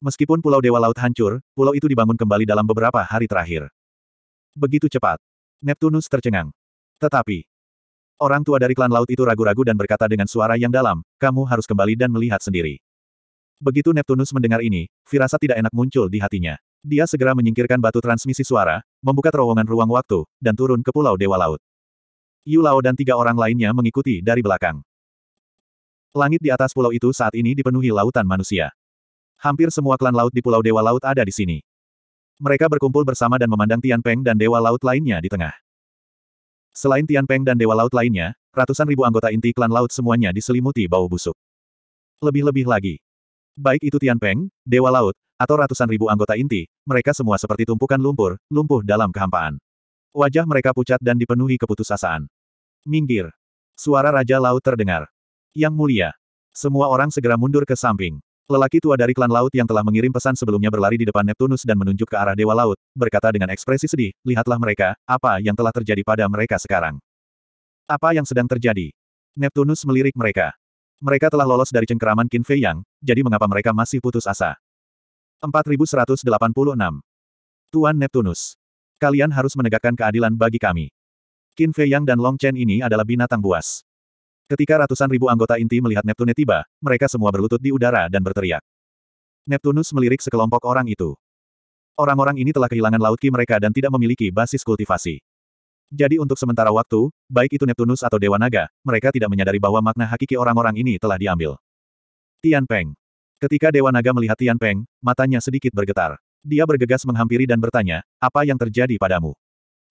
Meskipun Pulau Dewa Laut hancur, pulau itu dibangun kembali dalam beberapa hari terakhir. Begitu cepat. Neptunus tercengang. Tetapi, Orang tua dari klan laut itu ragu-ragu dan berkata dengan suara yang dalam, kamu harus kembali dan melihat sendiri. Begitu Neptunus mendengar ini, firasat tidak enak muncul di hatinya. Dia segera menyingkirkan batu transmisi suara, membuka terowongan ruang waktu, dan turun ke Pulau Dewa Laut. Yu Lao dan tiga orang lainnya mengikuti dari belakang. Langit di atas pulau itu saat ini dipenuhi lautan manusia. Hampir semua klan laut di Pulau Dewa Laut ada di sini. Mereka berkumpul bersama dan memandang Tian Peng dan Dewa Laut lainnya di tengah. Selain Tian Peng dan Dewa Laut lainnya, ratusan ribu anggota inti klan laut semuanya diselimuti bau busuk. Lebih-lebih lagi. Baik itu Tian Peng, Dewa Laut, atau ratusan ribu anggota inti, mereka semua seperti tumpukan lumpur, lumpuh dalam kehampaan. Wajah mereka pucat dan dipenuhi keputusasaan. Minggir. Suara Raja Laut terdengar. Yang mulia. Semua orang segera mundur ke samping. Lelaki tua dari klan laut yang telah mengirim pesan sebelumnya berlari di depan Neptunus dan menunjuk ke arah Dewa Laut, berkata dengan ekspresi sedih, lihatlah mereka, apa yang telah terjadi pada mereka sekarang. Apa yang sedang terjadi? Neptunus melirik mereka. Mereka telah lolos dari cengkeraman Qin Fei Yang, jadi mengapa mereka masih putus asa? 4186. Tuan Neptunus. Kalian harus menegakkan keadilan bagi kami. Qin Fei Yang dan Long Chen ini adalah binatang buas. Ketika ratusan ribu anggota inti melihat Neptune tiba, mereka semua berlutut di udara dan berteriak. Neptunus melirik sekelompok orang itu. Orang-orang ini telah kehilangan laut ki mereka dan tidak memiliki basis kultivasi. Jadi untuk sementara waktu, baik itu Neptunus atau Dewa Naga, mereka tidak menyadari bahwa makna hakiki orang-orang ini telah diambil. Tian Peng. Ketika Dewa Naga melihat Tian Peng, matanya sedikit bergetar. Dia bergegas menghampiri dan bertanya, apa yang terjadi padamu?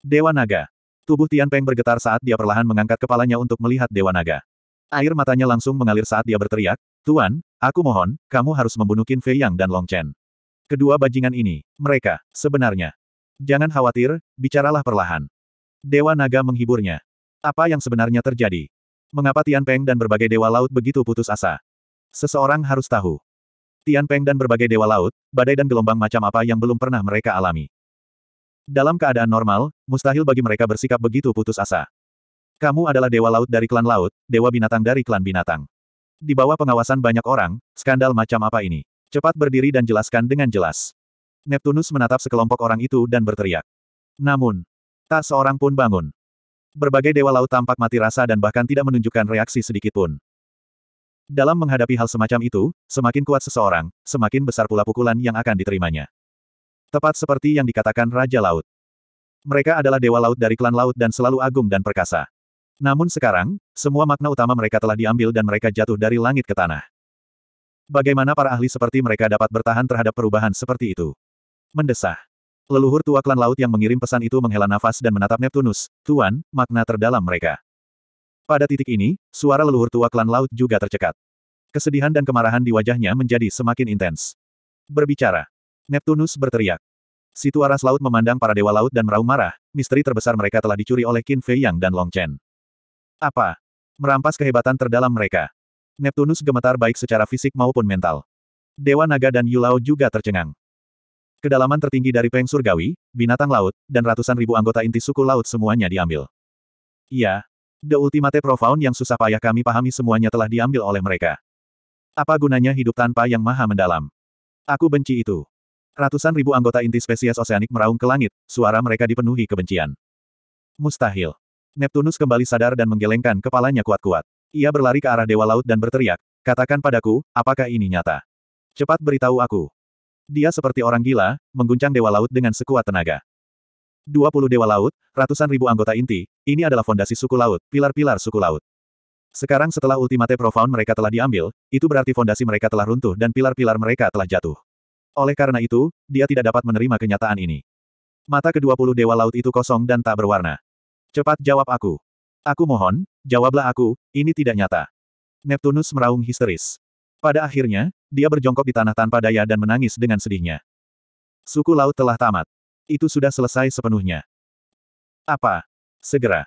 Dewa Naga. Tubuh Tian Peng bergetar saat dia perlahan mengangkat kepalanya untuk melihat Dewa Naga. Air matanya langsung mengalir saat dia berteriak, Tuan, aku mohon, kamu harus membunuh Qin Fei Yang dan Long Chen. Kedua bajingan ini, mereka, sebenarnya. Jangan khawatir, bicaralah perlahan. Dewa Naga menghiburnya. Apa yang sebenarnya terjadi? Mengapa Tian Peng dan berbagai dewa laut begitu putus asa? Seseorang harus tahu. Tian Peng dan berbagai dewa laut, badai dan gelombang macam apa yang belum pernah mereka alami. Dalam keadaan normal, mustahil bagi mereka bersikap begitu putus asa. Kamu adalah dewa laut dari klan laut, dewa binatang dari klan binatang. Di bawah pengawasan banyak orang, skandal macam apa ini? Cepat berdiri dan jelaskan dengan jelas. Neptunus menatap sekelompok orang itu dan berteriak. Namun, tak seorang pun bangun. Berbagai dewa laut tampak mati rasa dan bahkan tidak menunjukkan reaksi sedikit pun. Dalam menghadapi hal semacam itu, semakin kuat seseorang, semakin besar pula pukulan yang akan diterimanya. Tepat seperti yang dikatakan Raja Laut. Mereka adalah dewa laut dari klan laut dan selalu agung dan perkasa. Namun sekarang, semua makna utama mereka telah diambil dan mereka jatuh dari langit ke tanah. Bagaimana para ahli seperti mereka dapat bertahan terhadap perubahan seperti itu? Mendesah. Leluhur tua klan laut yang mengirim pesan itu menghela nafas dan menatap Neptunus, Tuan, makna terdalam mereka. Pada titik ini, suara leluhur tua klan laut juga tercekat. Kesedihan dan kemarahan di wajahnya menjadi semakin intens. Berbicara. Neptunus berteriak. Situ aras Laut memandang para Dewa Laut dan meraung marah, misteri terbesar mereka telah dicuri oleh Qin Fei Yang dan Long Chen. Apa? Merampas kehebatan terdalam mereka. Neptunus gemetar baik secara fisik maupun mental. Dewa Naga dan Yulao juga tercengang. Kedalaman tertinggi dari Peng Surgawi, binatang laut, dan ratusan ribu anggota inti suku laut semuanya diambil. Iya. The Ultimate Profound yang susah payah kami pahami semuanya telah diambil oleh mereka. Apa gunanya hidup tanpa yang maha mendalam? Aku benci itu. Ratusan ribu anggota inti spesies oseanik meraung ke langit, suara mereka dipenuhi kebencian. Mustahil. Neptunus kembali sadar dan menggelengkan kepalanya kuat-kuat. Ia berlari ke arah Dewa Laut dan berteriak, katakan padaku, apakah ini nyata? Cepat beritahu aku. Dia seperti orang gila, mengguncang Dewa Laut dengan sekuat tenaga. 20 Dewa Laut, ratusan ribu anggota inti, ini adalah fondasi suku laut, pilar-pilar suku laut. Sekarang setelah ultimate profound mereka telah diambil, itu berarti fondasi mereka telah runtuh dan pilar-pilar mereka telah jatuh. Oleh karena itu, dia tidak dapat menerima kenyataan ini. Mata ke-20 Dewa Laut itu kosong dan tak berwarna. Cepat jawab aku. Aku mohon, jawablah aku, ini tidak nyata. Neptunus meraung histeris. Pada akhirnya, dia berjongkok di tanah tanpa daya dan menangis dengan sedihnya. Suku laut telah tamat. Itu sudah selesai sepenuhnya. Apa? Segera.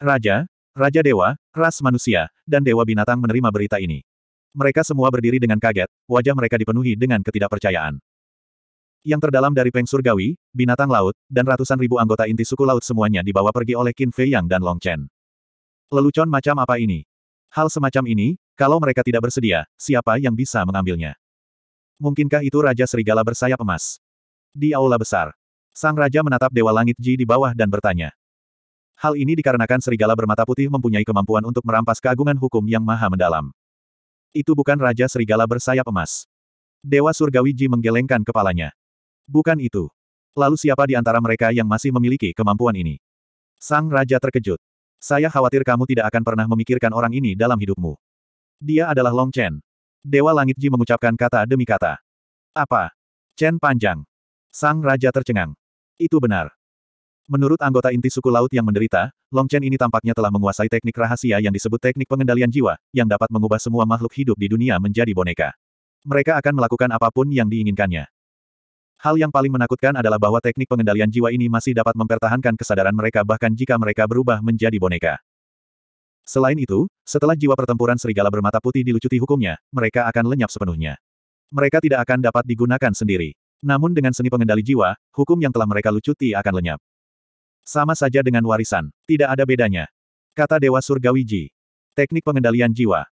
Raja, Raja Dewa, ras manusia, dan Dewa Binatang menerima berita ini. Mereka semua berdiri dengan kaget, wajah mereka dipenuhi dengan ketidakpercayaan yang terdalam dari Peng Surgawi, binatang laut, dan ratusan ribu anggota inti suku laut semuanya dibawa pergi oleh Qin Fei Yang dan Long Chen. Lelucon macam apa ini? Hal semacam ini, kalau mereka tidak bersedia, siapa yang bisa mengambilnya? Mungkinkah itu Raja Serigala bersayap emas? Di aula besar, sang raja menatap Dewa Langit Ji di bawah dan bertanya. Hal ini dikarenakan serigala bermata putih mempunyai kemampuan untuk merampas keagungan hukum yang maha mendalam. Itu bukan Raja Serigala bersayap emas. Dewa Surgawi Ji menggelengkan kepalanya. Bukan itu. Lalu siapa di antara mereka yang masih memiliki kemampuan ini? Sang Raja terkejut. Saya khawatir kamu tidak akan pernah memikirkan orang ini dalam hidupmu. Dia adalah Long Chen. Dewa Langit Ji mengucapkan kata demi kata. Apa? Chen panjang. Sang Raja tercengang. Itu benar. Menurut anggota inti suku laut yang menderita, Long Chen ini tampaknya telah menguasai teknik rahasia yang disebut teknik pengendalian jiwa, yang dapat mengubah semua makhluk hidup di dunia menjadi boneka. Mereka akan melakukan apapun yang diinginkannya. Hal yang paling menakutkan adalah bahwa teknik pengendalian jiwa ini masih dapat mempertahankan kesadaran mereka bahkan jika mereka berubah menjadi boneka. Selain itu, setelah jiwa pertempuran serigala bermata putih dilucuti hukumnya, mereka akan lenyap sepenuhnya. Mereka tidak akan dapat digunakan sendiri. Namun dengan seni pengendali jiwa, hukum yang telah mereka lucuti akan lenyap. Sama saja dengan warisan, tidak ada bedanya. Kata Dewa Surgawi Ji. Teknik pengendalian jiwa.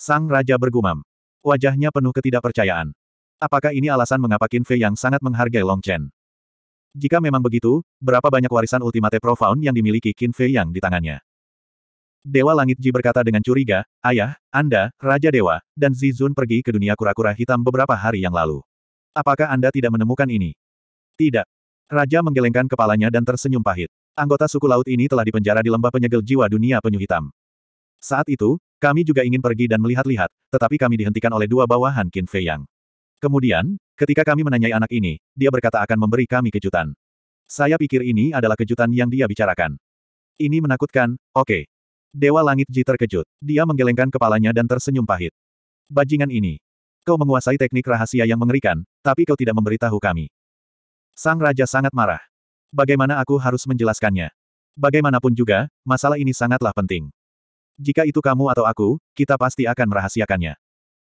Sang Raja bergumam. Wajahnya penuh ketidakpercayaan. Apakah ini alasan mengapa Qin Fei yang sangat menghargai Long Chen? Jika memang begitu, berapa banyak warisan Ultimate Profound yang dimiliki Qin Fei yang di tangannya? Dewa Langit Ji berkata dengan curiga, Ayah, Anda, Raja Dewa, dan Zizun pergi ke dunia kura-kura hitam beberapa hari yang lalu. Apakah Anda tidak menemukan ini? Tidak. Raja menggelengkan kepalanya dan tersenyum pahit. Anggota suku laut ini telah dipenjara di lembah penyegel jiwa dunia penyu hitam. Saat itu, kami juga ingin pergi dan melihat-lihat, tetapi kami dihentikan oleh dua bawahan Qin Fei Yang. Kemudian, ketika kami menanyai anak ini, dia berkata akan memberi kami kejutan. Saya pikir ini adalah kejutan yang dia bicarakan. Ini menakutkan, oke. Okay. Dewa Langit Ji terkejut. Dia menggelengkan kepalanya dan tersenyum pahit. Bajingan ini. Kau menguasai teknik rahasia yang mengerikan, tapi kau tidak memberitahu kami. Sang Raja sangat marah. Bagaimana aku harus menjelaskannya? Bagaimanapun juga, masalah ini sangatlah penting. Jika itu kamu atau aku, kita pasti akan merahasiakannya.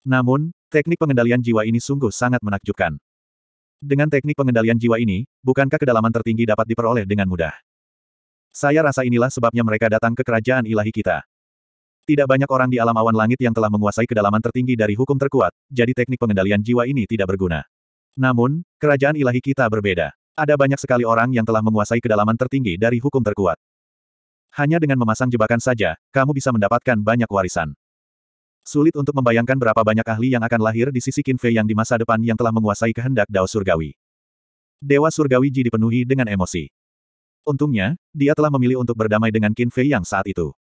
Namun, Teknik pengendalian jiwa ini sungguh sangat menakjubkan. Dengan teknik pengendalian jiwa ini, bukankah kedalaman tertinggi dapat diperoleh dengan mudah? Saya rasa inilah sebabnya mereka datang ke kerajaan ilahi kita. Tidak banyak orang di alam awan langit yang telah menguasai kedalaman tertinggi dari hukum terkuat, jadi teknik pengendalian jiwa ini tidak berguna. Namun, kerajaan ilahi kita berbeda. Ada banyak sekali orang yang telah menguasai kedalaman tertinggi dari hukum terkuat. Hanya dengan memasang jebakan saja, kamu bisa mendapatkan banyak warisan. Sulit untuk membayangkan berapa banyak ahli yang akan lahir di sisi Qin Fei yang di masa depan yang telah menguasai kehendak Dao Surgawi. Dewa Surgawi Ji dipenuhi dengan emosi. Untungnya, dia telah memilih untuk berdamai dengan Qin Fei yang saat itu.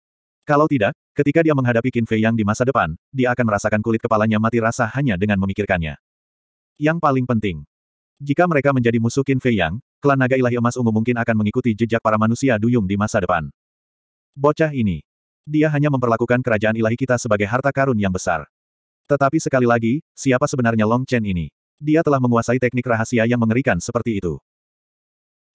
Kalau tidak, ketika dia menghadapi Qin Fei yang di masa depan, dia akan merasakan kulit kepalanya mati rasa hanya dengan memikirkannya. Yang paling penting, jika mereka menjadi musuh Qin Fei Yang, klan naga ilahi emas ungu mungkin akan mengikuti jejak para manusia duyung di masa depan. Bocah ini. Dia hanya memperlakukan kerajaan ilahi kita sebagai harta karun yang besar. Tetapi sekali lagi, siapa sebenarnya Long Chen ini? Dia telah menguasai teknik rahasia yang mengerikan seperti itu.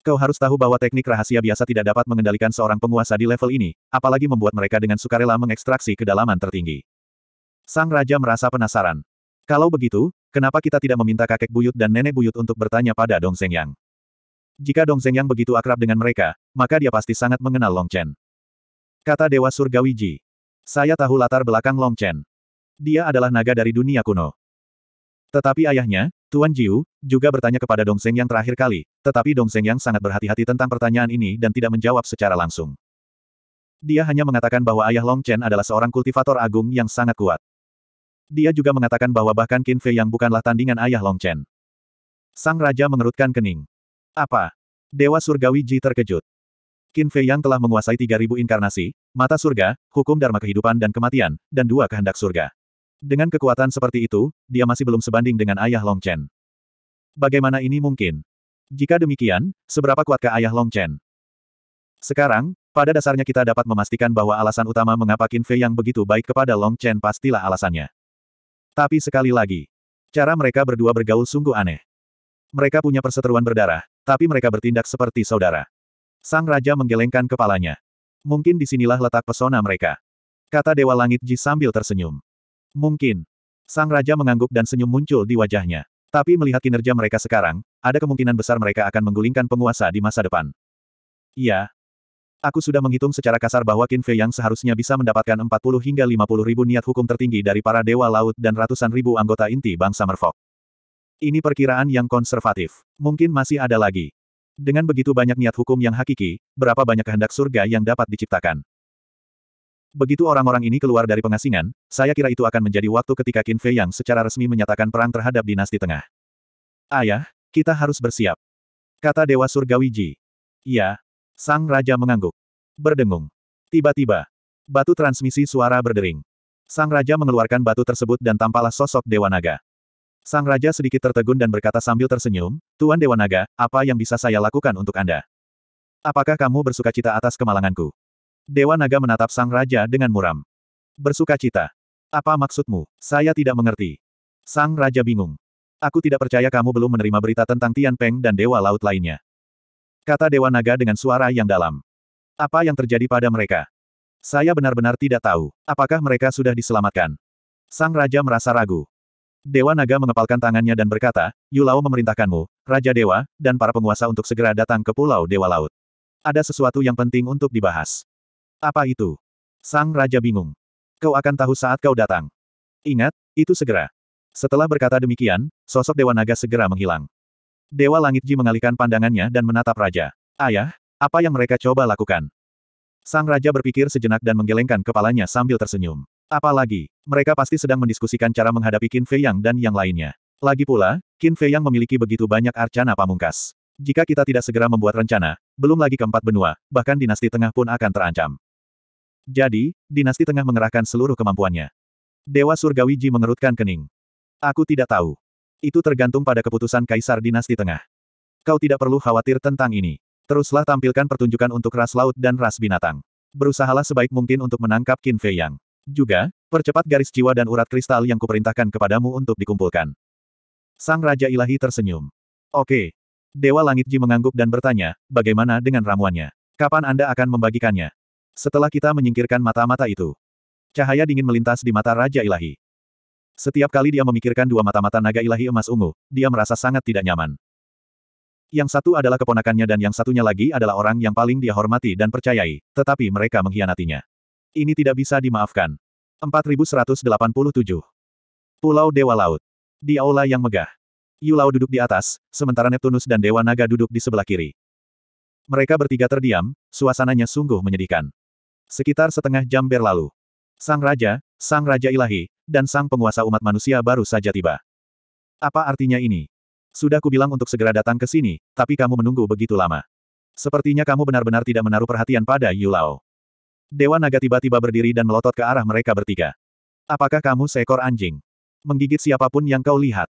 Kau harus tahu bahwa teknik rahasia biasa tidak dapat mengendalikan seorang penguasa di level ini, apalagi membuat mereka dengan sukarela mengekstraksi kedalaman tertinggi. Sang Raja merasa penasaran. Kalau begitu, kenapa kita tidak meminta kakek buyut dan nenek buyut untuk bertanya pada Dong Zhengyang? Jika Dong Zhengyang begitu akrab dengan mereka, maka dia pasti sangat mengenal Long Chen. Kata Dewa Surgawi Ji. Saya tahu latar belakang Long Chen. Dia adalah naga dari dunia kuno. Tetapi ayahnya, Tuan Jiu, juga bertanya kepada Dong Seng yang terakhir kali, tetapi Dong Seng yang sangat berhati-hati tentang pertanyaan ini dan tidak menjawab secara langsung. Dia hanya mengatakan bahwa ayah Long Chen adalah seorang kultivator agung yang sangat kuat. Dia juga mengatakan bahwa bahkan Qin Fei yang bukanlah tandingan ayah Long Chen. Sang Raja mengerutkan kening. Apa? Dewa Surgawi Ji terkejut. Qin Fei yang telah menguasai 3000 inkarnasi, mata surga, hukum dharma kehidupan dan kematian, dan dua kehendak surga. Dengan kekuatan seperti itu, dia masih belum sebanding dengan ayah Long Chen. Bagaimana ini mungkin? Jika demikian, seberapa kuatkah ayah Long Chen? Sekarang, pada dasarnya kita dapat memastikan bahwa alasan utama mengapa Qin Fei yang begitu baik kepada Long Chen pastilah alasannya. Tapi sekali lagi, cara mereka berdua bergaul sungguh aneh. Mereka punya perseteruan berdarah, tapi mereka bertindak seperti saudara. Sang Raja menggelengkan kepalanya. Mungkin disinilah letak pesona mereka. Kata Dewa Langit Ji sambil tersenyum. Mungkin. Sang Raja mengangguk dan senyum muncul di wajahnya. Tapi melihat kinerja mereka sekarang, ada kemungkinan besar mereka akan menggulingkan penguasa di masa depan. Iya. Aku sudah menghitung secara kasar bahwa Qin Fei yang seharusnya bisa mendapatkan 40 hingga 50 ribu niat hukum tertinggi dari para dewa laut dan ratusan ribu anggota inti bangsa Merfolk. Ini perkiraan yang konservatif. Mungkin masih ada lagi. Dengan begitu banyak niat hukum yang hakiki, berapa banyak kehendak surga yang dapat diciptakan. Begitu orang-orang ini keluar dari pengasingan, saya kira itu akan menjadi waktu ketika Qin Fei yang secara resmi menyatakan perang terhadap dinasti tengah. Ayah, kita harus bersiap. Kata Dewa Surgawi Ji. Ya. Sang Raja mengangguk. Berdengung. Tiba-tiba. Batu transmisi suara berdering. Sang Raja mengeluarkan batu tersebut dan tampalah sosok Dewa Naga. Sang Raja sedikit tertegun dan berkata sambil tersenyum, Tuan Dewa Naga, apa yang bisa saya lakukan untuk Anda? Apakah kamu bersuka cita atas kemalanganku? Dewa Naga menatap Sang Raja dengan muram. Bersuka cita? Apa maksudmu? Saya tidak mengerti. Sang Raja bingung. Aku tidak percaya kamu belum menerima berita tentang Tian Peng dan Dewa Laut lainnya. Kata Dewa Naga dengan suara yang dalam. Apa yang terjadi pada mereka? Saya benar-benar tidak tahu. Apakah mereka sudah diselamatkan? Sang Raja merasa ragu. Dewa Naga mengepalkan tangannya dan berkata, Yulao memerintahkanmu, Raja Dewa, dan para penguasa untuk segera datang ke Pulau Dewa Laut. Ada sesuatu yang penting untuk dibahas. Apa itu? Sang Raja bingung. Kau akan tahu saat kau datang. Ingat, itu segera. Setelah berkata demikian, sosok Dewa Naga segera menghilang. Dewa Langit Ji mengalihkan pandangannya dan menatap Raja. Ayah, apa yang mereka coba lakukan? Sang Raja berpikir sejenak dan menggelengkan kepalanya sambil tersenyum. Apalagi, mereka pasti sedang mendiskusikan cara menghadapi Qin Fei Yang dan yang lainnya. Lagi pula, Qin Fei Yang memiliki begitu banyak arcana pamungkas. Jika kita tidak segera membuat rencana, belum lagi keempat benua, bahkan dinasti tengah pun akan terancam. Jadi, dinasti tengah mengerahkan seluruh kemampuannya. Dewa Surgawi Ji mengerutkan kening. Aku tidak tahu. Itu tergantung pada keputusan kaisar dinasti tengah. Kau tidak perlu khawatir tentang ini. Teruslah tampilkan pertunjukan untuk ras laut dan ras binatang. Berusahalah sebaik mungkin untuk menangkap Qin Fei Yang. Juga, percepat garis jiwa dan urat kristal yang kuperintahkan kepadamu untuk dikumpulkan. Sang Raja Ilahi tersenyum. Oke. Dewa Langit Ji mengangguk dan bertanya, bagaimana dengan ramuannya? Kapan Anda akan membagikannya? Setelah kita menyingkirkan mata-mata itu. Cahaya dingin melintas di mata Raja Ilahi. Setiap kali dia memikirkan dua mata-mata naga ilahi emas ungu, dia merasa sangat tidak nyaman. Yang satu adalah keponakannya dan yang satunya lagi adalah orang yang paling dia hormati dan percayai, tetapi mereka mengkhianatinya. Ini tidak bisa dimaafkan. 4187. Pulau Dewa Laut. Di aula yang megah. Yulau duduk di atas, sementara Neptunus dan Dewa Naga duduk di sebelah kiri. Mereka bertiga terdiam, suasananya sungguh menyedihkan. Sekitar setengah jam berlalu. Sang Raja, Sang Raja Ilahi, dan Sang Penguasa Umat Manusia baru saja tiba. Apa artinya ini? Sudah kubilang untuk segera datang ke sini, tapi kamu menunggu begitu lama. Sepertinya kamu benar-benar tidak menaruh perhatian pada Yulau. Dewa naga tiba-tiba berdiri dan melotot ke arah mereka bertiga. Apakah kamu seekor anjing? Menggigit siapapun yang kau lihat.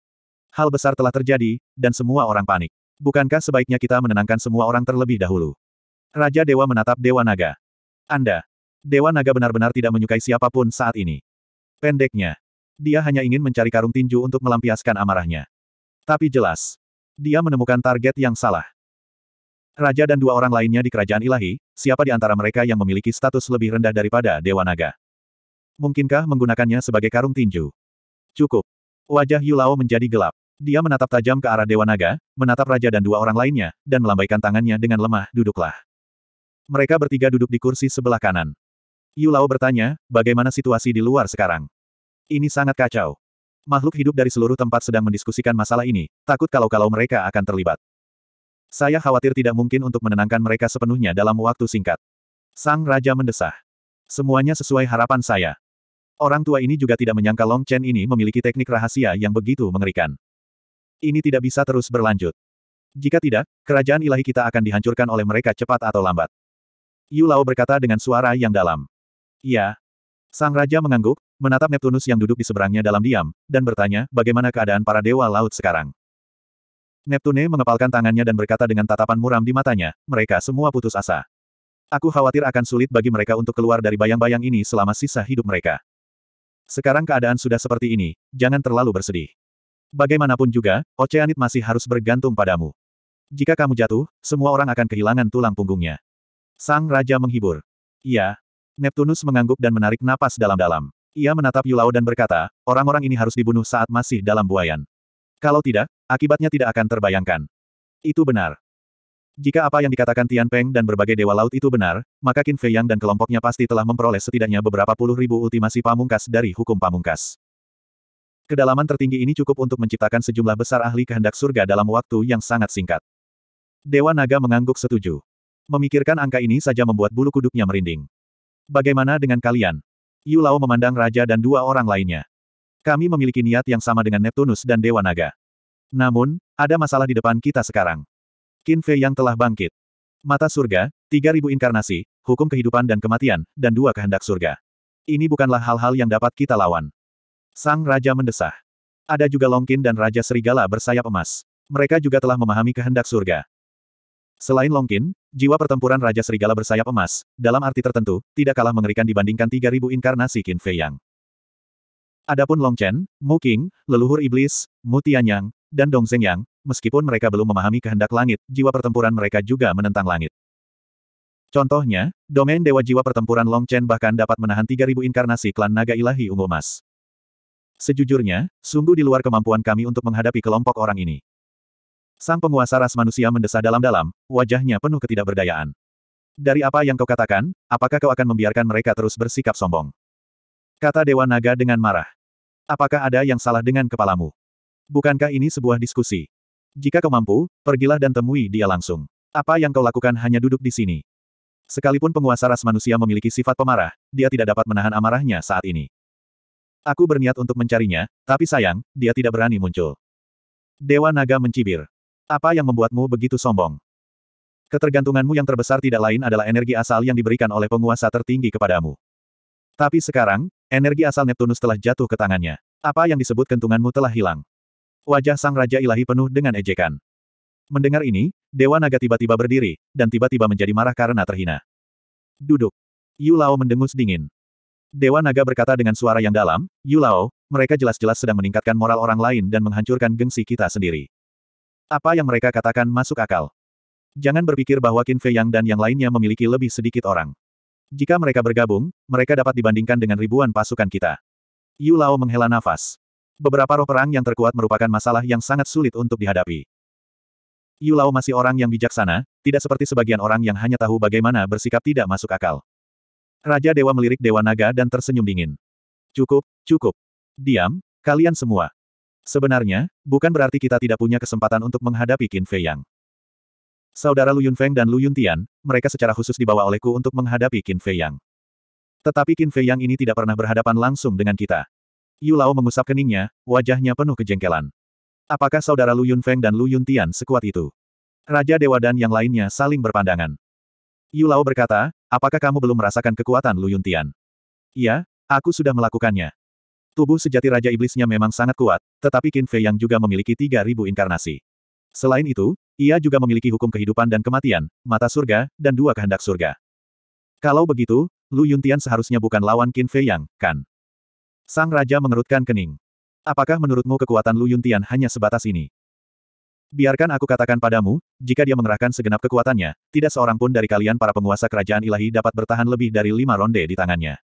Hal besar telah terjadi, dan semua orang panik. Bukankah sebaiknya kita menenangkan semua orang terlebih dahulu? Raja Dewa menatap Dewa Naga. Anda. Dewa Naga benar-benar tidak menyukai siapapun saat ini. Pendeknya. Dia hanya ingin mencari karung tinju untuk melampiaskan amarahnya. Tapi jelas. Dia menemukan target yang salah. Raja dan dua orang lainnya di kerajaan ilahi, siapa di antara mereka yang memiliki status lebih rendah daripada Dewa Naga? Mungkinkah menggunakannya sebagai karung tinju? Cukup. Wajah Yulao menjadi gelap. Dia menatap tajam ke arah Dewa Naga, menatap Raja dan dua orang lainnya, dan melambaikan tangannya dengan lemah, duduklah. Mereka bertiga duduk di kursi sebelah kanan. Yulao bertanya, bagaimana situasi di luar sekarang? Ini sangat kacau. Makhluk hidup dari seluruh tempat sedang mendiskusikan masalah ini, takut kalau-kalau mereka akan terlibat. Saya khawatir tidak mungkin untuk menenangkan mereka sepenuhnya dalam waktu singkat. Sang Raja mendesah. Semuanya sesuai harapan saya. Orang tua ini juga tidak menyangka Long Chen ini memiliki teknik rahasia yang begitu mengerikan. Ini tidak bisa terus berlanjut. Jika tidak, kerajaan ilahi kita akan dihancurkan oleh mereka cepat atau lambat. Yu Lao berkata dengan suara yang dalam. Ya. Sang Raja mengangguk, menatap Neptunus yang duduk di seberangnya dalam diam, dan bertanya, bagaimana keadaan para dewa laut sekarang? Neptune mengepalkan tangannya dan berkata dengan tatapan muram di matanya, mereka semua putus asa. Aku khawatir akan sulit bagi mereka untuk keluar dari bayang-bayang ini selama sisa hidup mereka. Sekarang keadaan sudah seperti ini, jangan terlalu bersedih. Bagaimanapun juga, Oceanit masih harus bergantung padamu. Jika kamu jatuh, semua orang akan kehilangan tulang punggungnya. Sang Raja menghibur. Iya. Neptunus mengangguk dan menarik napas dalam-dalam. Ia menatap Yulao dan berkata, orang-orang ini harus dibunuh saat masih dalam buayan. Kalau tidak, akibatnya tidak akan terbayangkan. Itu benar. Jika apa yang dikatakan Tian Peng dan berbagai dewa laut itu benar, maka Qin Fei Yang dan kelompoknya pasti telah memperoleh setidaknya beberapa puluh ribu ultimasi pamungkas dari hukum pamungkas. Kedalaman tertinggi ini cukup untuk menciptakan sejumlah besar ahli kehendak surga dalam waktu yang sangat singkat. Dewa Naga mengangguk setuju. Memikirkan angka ini saja membuat bulu kuduknya merinding. Bagaimana dengan kalian? Yu Lao memandang raja dan dua orang lainnya. Kami memiliki niat yang sama dengan Neptunus dan Dewa Naga. Namun, ada masalah di depan kita sekarang. Qin Fei yang telah bangkit. Mata surga, 3000 inkarnasi, hukum kehidupan dan kematian, dan dua kehendak surga. Ini bukanlah hal-hal yang dapat kita lawan. Sang Raja mendesah. Ada juga Long Qin dan Raja Serigala bersayap emas. Mereka juga telah memahami kehendak surga. Selain Long Qin, jiwa pertempuran Raja Serigala bersayap emas, dalam arti tertentu, tidak kalah mengerikan dibandingkan 3000 inkarnasi Qin Fei Yang. Adapun Long Chen, Mu King, leluhur iblis, Mu Tianyang, dan Dong Zengyang, meskipun mereka belum memahami kehendak langit, jiwa pertempuran mereka juga menentang langit. Contohnya, domain dewa jiwa pertempuran Long Chen bahkan dapat menahan 3000 inkarnasi klan naga ilahi ungu emas. Sejujurnya, sungguh di luar kemampuan kami untuk menghadapi kelompok orang ini. Sang penguasa ras manusia mendesah dalam-dalam, wajahnya penuh ketidakberdayaan. Dari apa yang kau katakan, apakah kau akan membiarkan mereka terus bersikap sombong? Kata Dewa Naga dengan marah. Apakah ada yang salah dengan kepalamu? Bukankah ini sebuah diskusi? Jika kau mampu, pergilah dan temui dia langsung. Apa yang kau lakukan hanya duduk di sini. Sekalipun penguasa ras manusia memiliki sifat pemarah, dia tidak dapat menahan amarahnya saat ini. Aku berniat untuk mencarinya, tapi sayang, dia tidak berani muncul. Dewa Naga mencibir. Apa yang membuatmu begitu sombong? Ketergantunganmu yang terbesar tidak lain adalah energi asal yang diberikan oleh penguasa tertinggi kepadamu. Tapi sekarang, Energi asal Neptunus telah jatuh ke tangannya. Apa yang disebut kentunganmu telah hilang. Wajah sang Raja Ilahi penuh dengan ejekan. Mendengar ini, Dewa Naga tiba-tiba berdiri, dan tiba-tiba menjadi marah karena terhina. Duduk. Yu Lao mendengus dingin. Dewa Naga berkata dengan suara yang dalam, Yu Lao, mereka jelas-jelas sedang meningkatkan moral orang lain dan menghancurkan gengsi kita sendiri. Apa yang mereka katakan masuk akal. Jangan berpikir bahwa Qin Fei Yang dan yang lainnya memiliki lebih sedikit orang. Jika mereka bergabung, mereka dapat dibandingkan dengan ribuan pasukan kita. Yu Lao menghela nafas. Beberapa roh perang yang terkuat merupakan masalah yang sangat sulit untuk dihadapi. Yu Lao masih orang yang bijaksana, tidak seperti sebagian orang yang hanya tahu bagaimana bersikap tidak masuk akal. Raja Dewa melirik Dewa Naga dan tersenyum dingin. Cukup, cukup. Diam, kalian semua. Sebenarnya, bukan berarti kita tidak punya kesempatan untuk menghadapi Qin Fei Yang. Saudara Lu Yunfeng dan Lu Yuntian, mereka secara khusus dibawa olehku untuk menghadapi Qin Fei Yang. Tetapi Qin Fei Yang ini tidak pernah berhadapan langsung dengan kita. Yu Lao mengusap keningnya, wajahnya penuh kejengkelan. Apakah saudara Lu Yunfeng dan Lu Yuntian sekuat itu? Raja Dewa dan yang lainnya saling berpandangan. Yu Lao berkata, apakah kamu belum merasakan kekuatan Lu Yuntian? Iya, aku sudah melakukannya. Tubuh sejati Raja Iblisnya memang sangat kuat, tetapi Qin Fei Yang juga memiliki 3.000 inkarnasi. Selain itu, ia juga memiliki hukum kehidupan dan kematian, mata surga, dan dua kehendak surga. Kalau begitu, Lu Yuntian seharusnya bukan lawan Qin Fei Yang, kan? Sang Raja mengerutkan kening. Apakah menurutmu kekuatan Lu Yuntian hanya sebatas ini? Biarkan aku katakan padamu, jika dia mengerahkan segenap kekuatannya, tidak seorang pun dari kalian para penguasa kerajaan ilahi dapat bertahan lebih dari lima ronde di tangannya.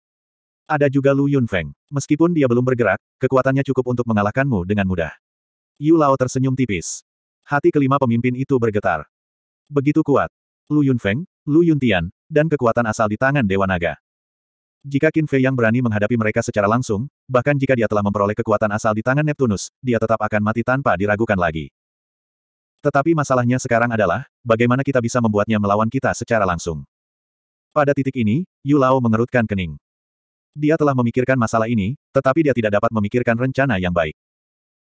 Ada juga Lu Yunfeng. Meskipun dia belum bergerak, kekuatannya cukup untuk mengalahkanmu dengan mudah. Yu Lao tersenyum tipis. Hati kelima pemimpin itu bergetar. Begitu kuat. Lu Yunfeng, Lu Yuntian, dan kekuatan asal di tangan Dewa Naga. Jika Qin Fei yang berani menghadapi mereka secara langsung, bahkan jika dia telah memperoleh kekuatan asal di tangan Neptunus, dia tetap akan mati tanpa diragukan lagi. Tetapi masalahnya sekarang adalah, bagaimana kita bisa membuatnya melawan kita secara langsung. Pada titik ini, Yu Lao mengerutkan kening. Dia telah memikirkan masalah ini, tetapi dia tidak dapat memikirkan rencana yang baik.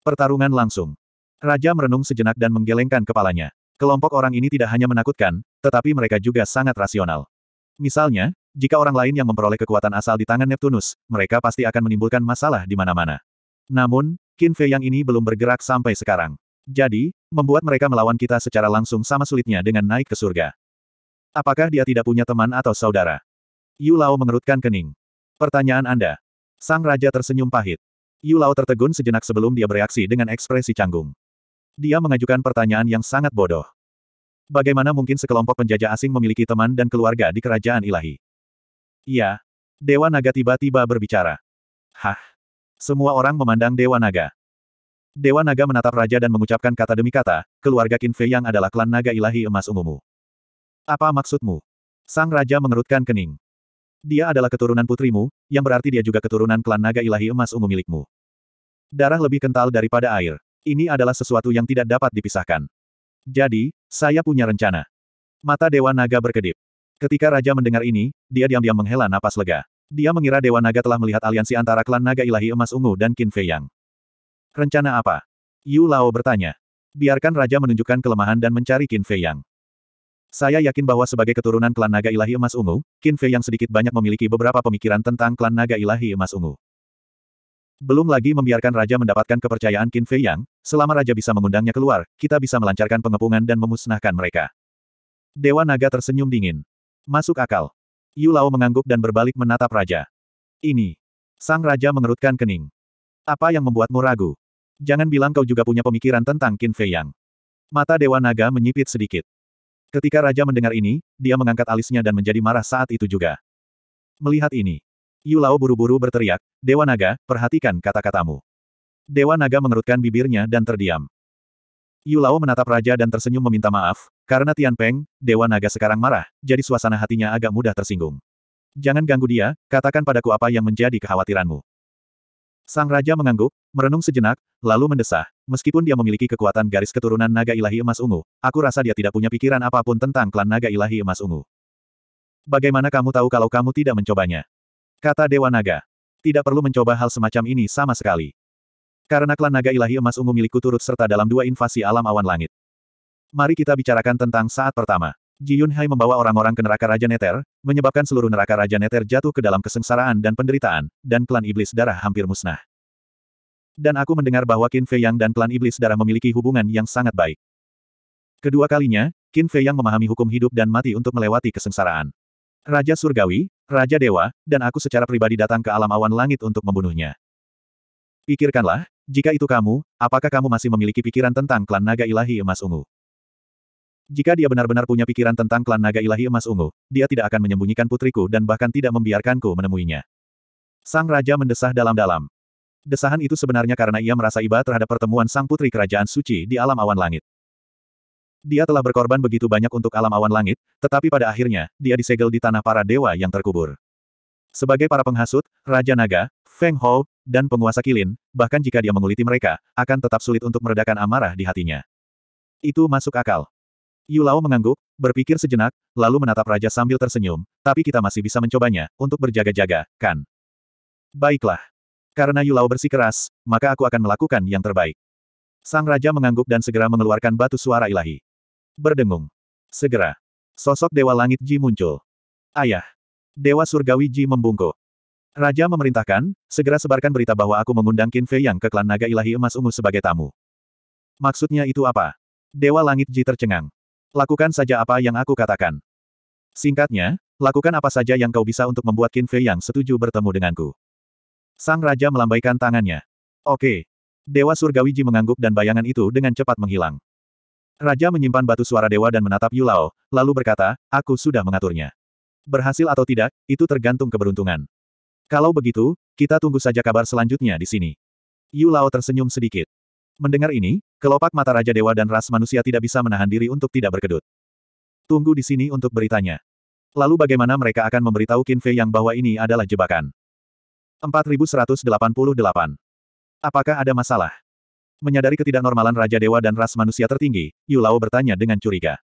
Pertarungan langsung. Raja merenung sejenak dan menggelengkan kepalanya. Kelompok orang ini tidak hanya menakutkan, tetapi mereka juga sangat rasional. Misalnya, jika orang lain yang memperoleh kekuatan asal di tangan Neptunus, mereka pasti akan menimbulkan masalah di mana-mana. Namun, Qin Fei yang ini belum bergerak sampai sekarang. Jadi, membuat mereka melawan kita secara langsung sama sulitnya dengan naik ke surga. Apakah dia tidak punya teman atau saudara? Yu Lao mengerutkan kening. Pertanyaan Anda. Sang Raja tersenyum pahit. Yu Lao tertegun sejenak sebelum dia bereaksi dengan ekspresi canggung. Dia mengajukan pertanyaan yang sangat bodoh. Bagaimana mungkin sekelompok penjajah asing memiliki teman dan keluarga di kerajaan ilahi? Iya. Dewa Naga tiba-tiba berbicara. Hah. Semua orang memandang Dewa Naga. Dewa Naga menatap raja dan mengucapkan kata demi kata, keluarga Kinfe yang adalah klan naga ilahi emas ungumu. Apa maksudmu? Sang raja mengerutkan kening. Dia adalah keturunan putrimu, yang berarti dia juga keturunan klan naga ilahi emas ungu milikmu. Darah lebih kental daripada air. Ini adalah sesuatu yang tidak dapat dipisahkan. Jadi, saya punya rencana. Mata Dewa Naga berkedip. Ketika Raja mendengar ini, dia diam-diam menghela napas lega. Dia mengira Dewa Naga telah melihat aliansi antara klan Naga Ilahi Emas Ungu dan Qin Fei Yang. Rencana apa? Yu Lao bertanya. Biarkan Raja menunjukkan kelemahan dan mencari Qin Fei Yang. Saya yakin bahwa sebagai keturunan klan Naga Ilahi Emas Ungu, Qin Fei Yang sedikit banyak memiliki beberapa pemikiran tentang klan Naga Ilahi Emas Ungu. Belum lagi membiarkan Raja mendapatkan kepercayaan Qin Fei Yang, selama Raja bisa mengundangnya keluar, kita bisa melancarkan pengepungan dan memusnahkan mereka. Dewa Naga tersenyum dingin. Masuk akal. Yu Lao mengangguk dan berbalik menatap Raja. Ini. Sang Raja mengerutkan kening. Apa yang membuatmu ragu? Jangan bilang kau juga punya pemikiran tentang Qin Fei Yang. Mata Dewa Naga menyipit sedikit. Ketika Raja mendengar ini, dia mengangkat alisnya dan menjadi marah saat itu juga. Melihat ini, Yu Lao buru-buru berteriak, Dewa Naga, perhatikan kata-katamu. Dewa Naga mengerutkan bibirnya dan terdiam. Yulao menatap raja dan tersenyum meminta maaf, karena Tian Peng, Dewa Naga sekarang marah, jadi suasana hatinya agak mudah tersinggung. Jangan ganggu dia, katakan padaku apa yang menjadi kekhawatiranmu. Sang Raja mengangguk, merenung sejenak, lalu mendesah, meskipun dia memiliki kekuatan garis keturunan Naga Ilahi Emas Ungu, aku rasa dia tidak punya pikiran apapun tentang klan Naga Ilahi Emas Ungu. Bagaimana kamu tahu kalau kamu tidak mencobanya? Kata Dewa Naga tidak perlu mencoba hal semacam ini sama sekali. Karena klan naga ilahi emas ungu milikku turut serta dalam dua invasi alam awan langit. Mari kita bicarakan tentang saat pertama. Ji Yun Hai membawa orang-orang ke neraka Raja Neter, menyebabkan seluruh neraka Raja Neter jatuh ke dalam kesengsaraan dan penderitaan, dan klan iblis darah hampir musnah. Dan aku mendengar bahwa Qin Fei Yang dan klan iblis darah memiliki hubungan yang sangat baik. Kedua kalinya, Qin Fei Yang memahami hukum hidup dan mati untuk melewati kesengsaraan. Raja Surgawi, Raja Dewa, dan aku secara pribadi datang ke alam awan langit untuk membunuhnya. Pikirkanlah, jika itu kamu, apakah kamu masih memiliki pikiran tentang klan naga ilahi emas ungu? Jika dia benar-benar punya pikiran tentang klan naga ilahi emas ungu, dia tidak akan menyembunyikan putriku dan bahkan tidak membiarkanku menemuinya. Sang Raja mendesah dalam-dalam. Desahan itu sebenarnya karena ia merasa iba terhadap pertemuan sang putri kerajaan suci di alam awan langit. Dia telah berkorban begitu banyak untuk alam awan langit, tetapi pada akhirnya, dia disegel di tanah para dewa yang terkubur. Sebagai para penghasut, Raja Naga, Feng Hou, dan penguasa kilin, bahkan jika dia menguliti mereka, akan tetap sulit untuk meredakan amarah di hatinya. Itu masuk akal. Yulao mengangguk, berpikir sejenak, lalu menatap Raja sambil tersenyum, tapi kita masih bisa mencobanya, untuk berjaga-jaga, kan? Baiklah. Karena Yulao bersikeras, maka aku akan melakukan yang terbaik. Sang Raja mengangguk dan segera mengeluarkan batu suara ilahi. Berdengung. Segera. Sosok Dewa Langit Ji muncul. Ayah. Dewa Surgawi Ji membungkuk. Raja memerintahkan, segera sebarkan berita bahwa aku mengundang Qin Fei Yang ke klan naga ilahi emas ungu sebagai tamu. Maksudnya itu apa? Dewa Langit Ji tercengang. Lakukan saja apa yang aku katakan. Singkatnya, lakukan apa saja yang kau bisa untuk membuat Qin Fei Yang setuju bertemu denganku. Sang Raja melambaikan tangannya. Oke. Dewa Surgawi Ji mengangguk dan bayangan itu dengan cepat menghilang. Raja menyimpan batu suara dewa dan menatap Yulao, lalu berkata, aku sudah mengaturnya. Berhasil atau tidak, itu tergantung keberuntungan. Kalau begitu, kita tunggu saja kabar selanjutnya di sini. Yulao tersenyum sedikit. Mendengar ini, kelopak mata Raja Dewa dan ras manusia tidak bisa menahan diri untuk tidak berkedut. Tunggu di sini untuk beritanya. Lalu bagaimana mereka akan memberitahu Qin Fei yang bahwa ini adalah jebakan? 4188. Apakah ada masalah? Menyadari ketidaknormalan Raja Dewa dan ras manusia tertinggi, Yulao bertanya dengan curiga.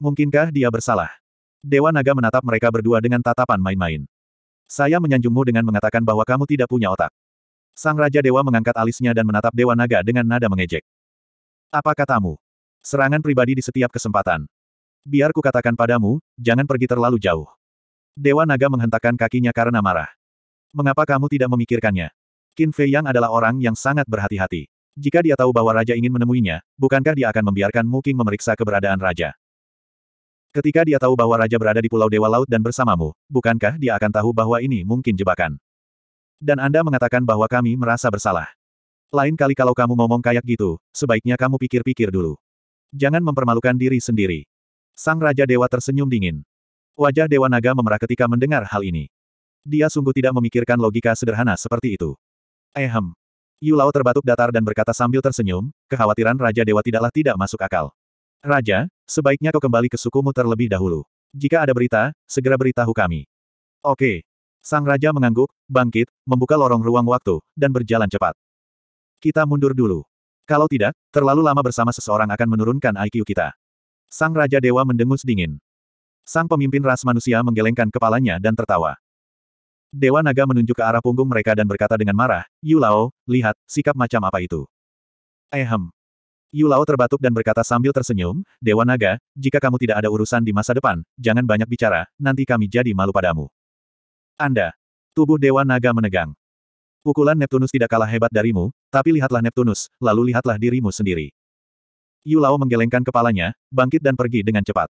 Mungkinkah dia bersalah? Dewa Naga menatap mereka berdua dengan tatapan main-main. Saya menyanjungmu dengan mengatakan bahwa kamu tidak punya otak. Sang Raja Dewa mengangkat alisnya dan menatap Dewa Naga dengan nada mengejek. Apa katamu? Serangan pribadi di setiap kesempatan. Biar katakan padamu, jangan pergi terlalu jauh. Dewa Naga menghentakkan kakinya karena marah. Mengapa kamu tidak memikirkannya? Qin Fei Yang adalah orang yang sangat berhati-hati. Jika dia tahu bahwa raja ingin menemuinya, bukankah dia akan membiarkan Muking memeriksa keberadaan raja? Ketika dia tahu bahwa raja berada di Pulau Dewa Laut dan bersamamu, bukankah dia akan tahu bahwa ini mungkin jebakan? Dan Anda mengatakan bahwa kami merasa bersalah. Lain kali kalau kamu ngomong kayak gitu, sebaiknya kamu pikir-pikir dulu. Jangan mempermalukan diri sendiri. Sang Raja Dewa tersenyum dingin. Wajah Dewa Naga memerah ketika mendengar hal ini. Dia sungguh tidak memikirkan logika sederhana seperti itu. Ehem, Yu Lao terbatuk datar dan berkata sambil tersenyum, kekhawatiran Raja Dewa tidaklah tidak masuk akal. Raja, sebaiknya kau kembali ke sukumu terlebih dahulu. Jika ada berita, segera beritahu kami. Oke. Sang Raja mengangguk, bangkit, membuka lorong ruang waktu, dan berjalan cepat. Kita mundur dulu. Kalau tidak, terlalu lama bersama seseorang akan menurunkan IQ kita. Sang Raja Dewa mendengus dingin. Sang pemimpin ras manusia menggelengkan kepalanya dan tertawa. Dewa naga menunjuk ke arah punggung mereka dan berkata dengan marah, Yulao, lihat, sikap macam apa itu? Ehem. Yu Lao terbatuk dan berkata sambil tersenyum, Dewa Naga, jika kamu tidak ada urusan di masa depan, jangan banyak bicara, nanti kami jadi malu padamu. Anda. Tubuh Dewa Naga menegang. Pukulan Neptunus tidak kalah hebat darimu, tapi lihatlah Neptunus, lalu lihatlah dirimu sendiri. Yulao menggelengkan kepalanya, bangkit dan pergi dengan cepat.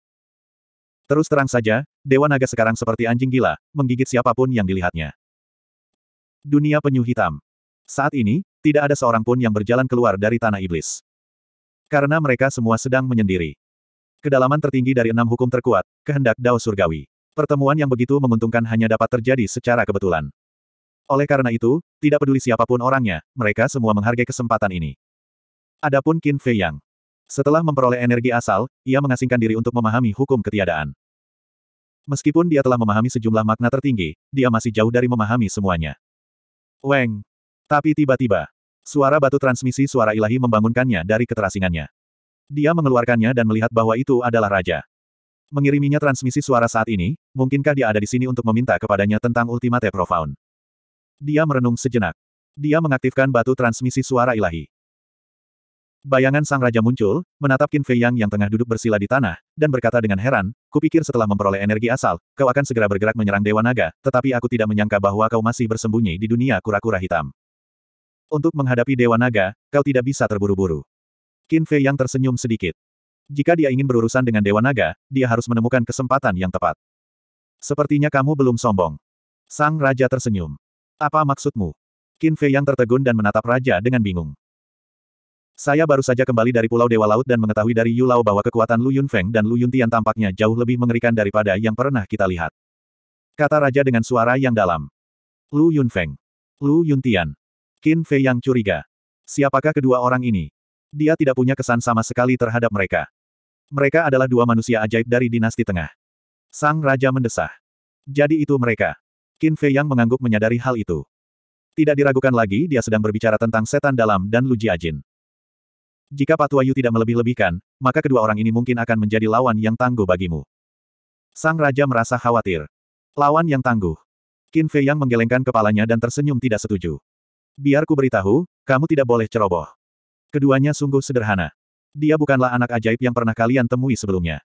Terus terang saja, Dewa Naga sekarang seperti anjing gila, menggigit siapapun yang dilihatnya. Dunia penyu hitam. Saat ini, tidak ada seorang pun yang berjalan keluar dari tanah iblis. Karena mereka semua sedang menyendiri. Kedalaman tertinggi dari enam hukum terkuat, kehendak Dao Surgawi. Pertemuan yang begitu menguntungkan hanya dapat terjadi secara kebetulan. Oleh karena itu, tidak peduli siapapun orangnya, mereka semua menghargai kesempatan ini. Adapun Qin Fei Yang. Setelah memperoleh energi asal, ia mengasingkan diri untuk memahami hukum ketiadaan. Meskipun dia telah memahami sejumlah makna tertinggi, dia masih jauh dari memahami semuanya. Weng. Tapi tiba-tiba, suara batu transmisi suara ilahi membangunkannya dari keterasingannya. Dia mengeluarkannya dan melihat bahwa itu adalah raja. Mengiriminya transmisi suara saat ini, mungkinkah dia ada di sini untuk meminta kepadanya tentang Ultimate Profound? Dia merenung sejenak. Dia mengaktifkan batu transmisi suara ilahi. Bayangan sang raja muncul, menatap Qin Fei Yang yang tengah duduk bersila di tanah, dan berkata dengan heran, kupikir setelah memperoleh energi asal, kau akan segera bergerak menyerang Dewa Naga, tetapi aku tidak menyangka bahwa kau masih bersembunyi di dunia kura-kura hitam. Untuk menghadapi Dewa Naga, kau tidak bisa terburu-buru. Qin Fei Yang tersenyum sedikit. Jika dia ingin berurusan dengan Dewa Naga, dia harus menemukan kesempatan yang tepat. Sepertinya kamu belum sombong. Sang Raja tersenyum. Apa maksudmu? Qin Fei Yang tertegun dan menatap Raja dengan bingung. Saya baru saja kembali dari Pulau Dewa Laut dan mengetahui dari Yu Lao bahwa kekuatan Lu Yun Feng dan Lu Yun tampaknya jauh lebih mengerikan daripada yang pernah kita lihat. Kata Raja dengan suara yang dalam. Lu Yun Feng. Lu Yun Qin Fei yang curiga. Siapakah kedua orang ini? Dia tidak punya kesan sama sekali terhadap mereka. Mereka adalah dua manusia ajaib dari dinasti tengah. Sang Raja mendesah. Jadi itu mereka. Qin Fei yang mengangguk menyadari hal itu. Tidak diragukan lagi dia sedang berbicara tentang setan dalam dan Lu Jiajin. Jika Patuayu tidak melebih-lebihkan, maka kedua orang ini mungkin akan menjadi lawan yang tangguh bagimu. Sang Raja merasa khawatir. Lawan yang tangguh. Qin Fei Yang menggelengkan kepalanya dan tersenyum tidak setuju. Biar ku beritahu, kamu tidak boleh ceroboh. Keduanya sungguh sederhana. Dia bukanlah anak ajaib yang pernah kalian temui sebelumnya.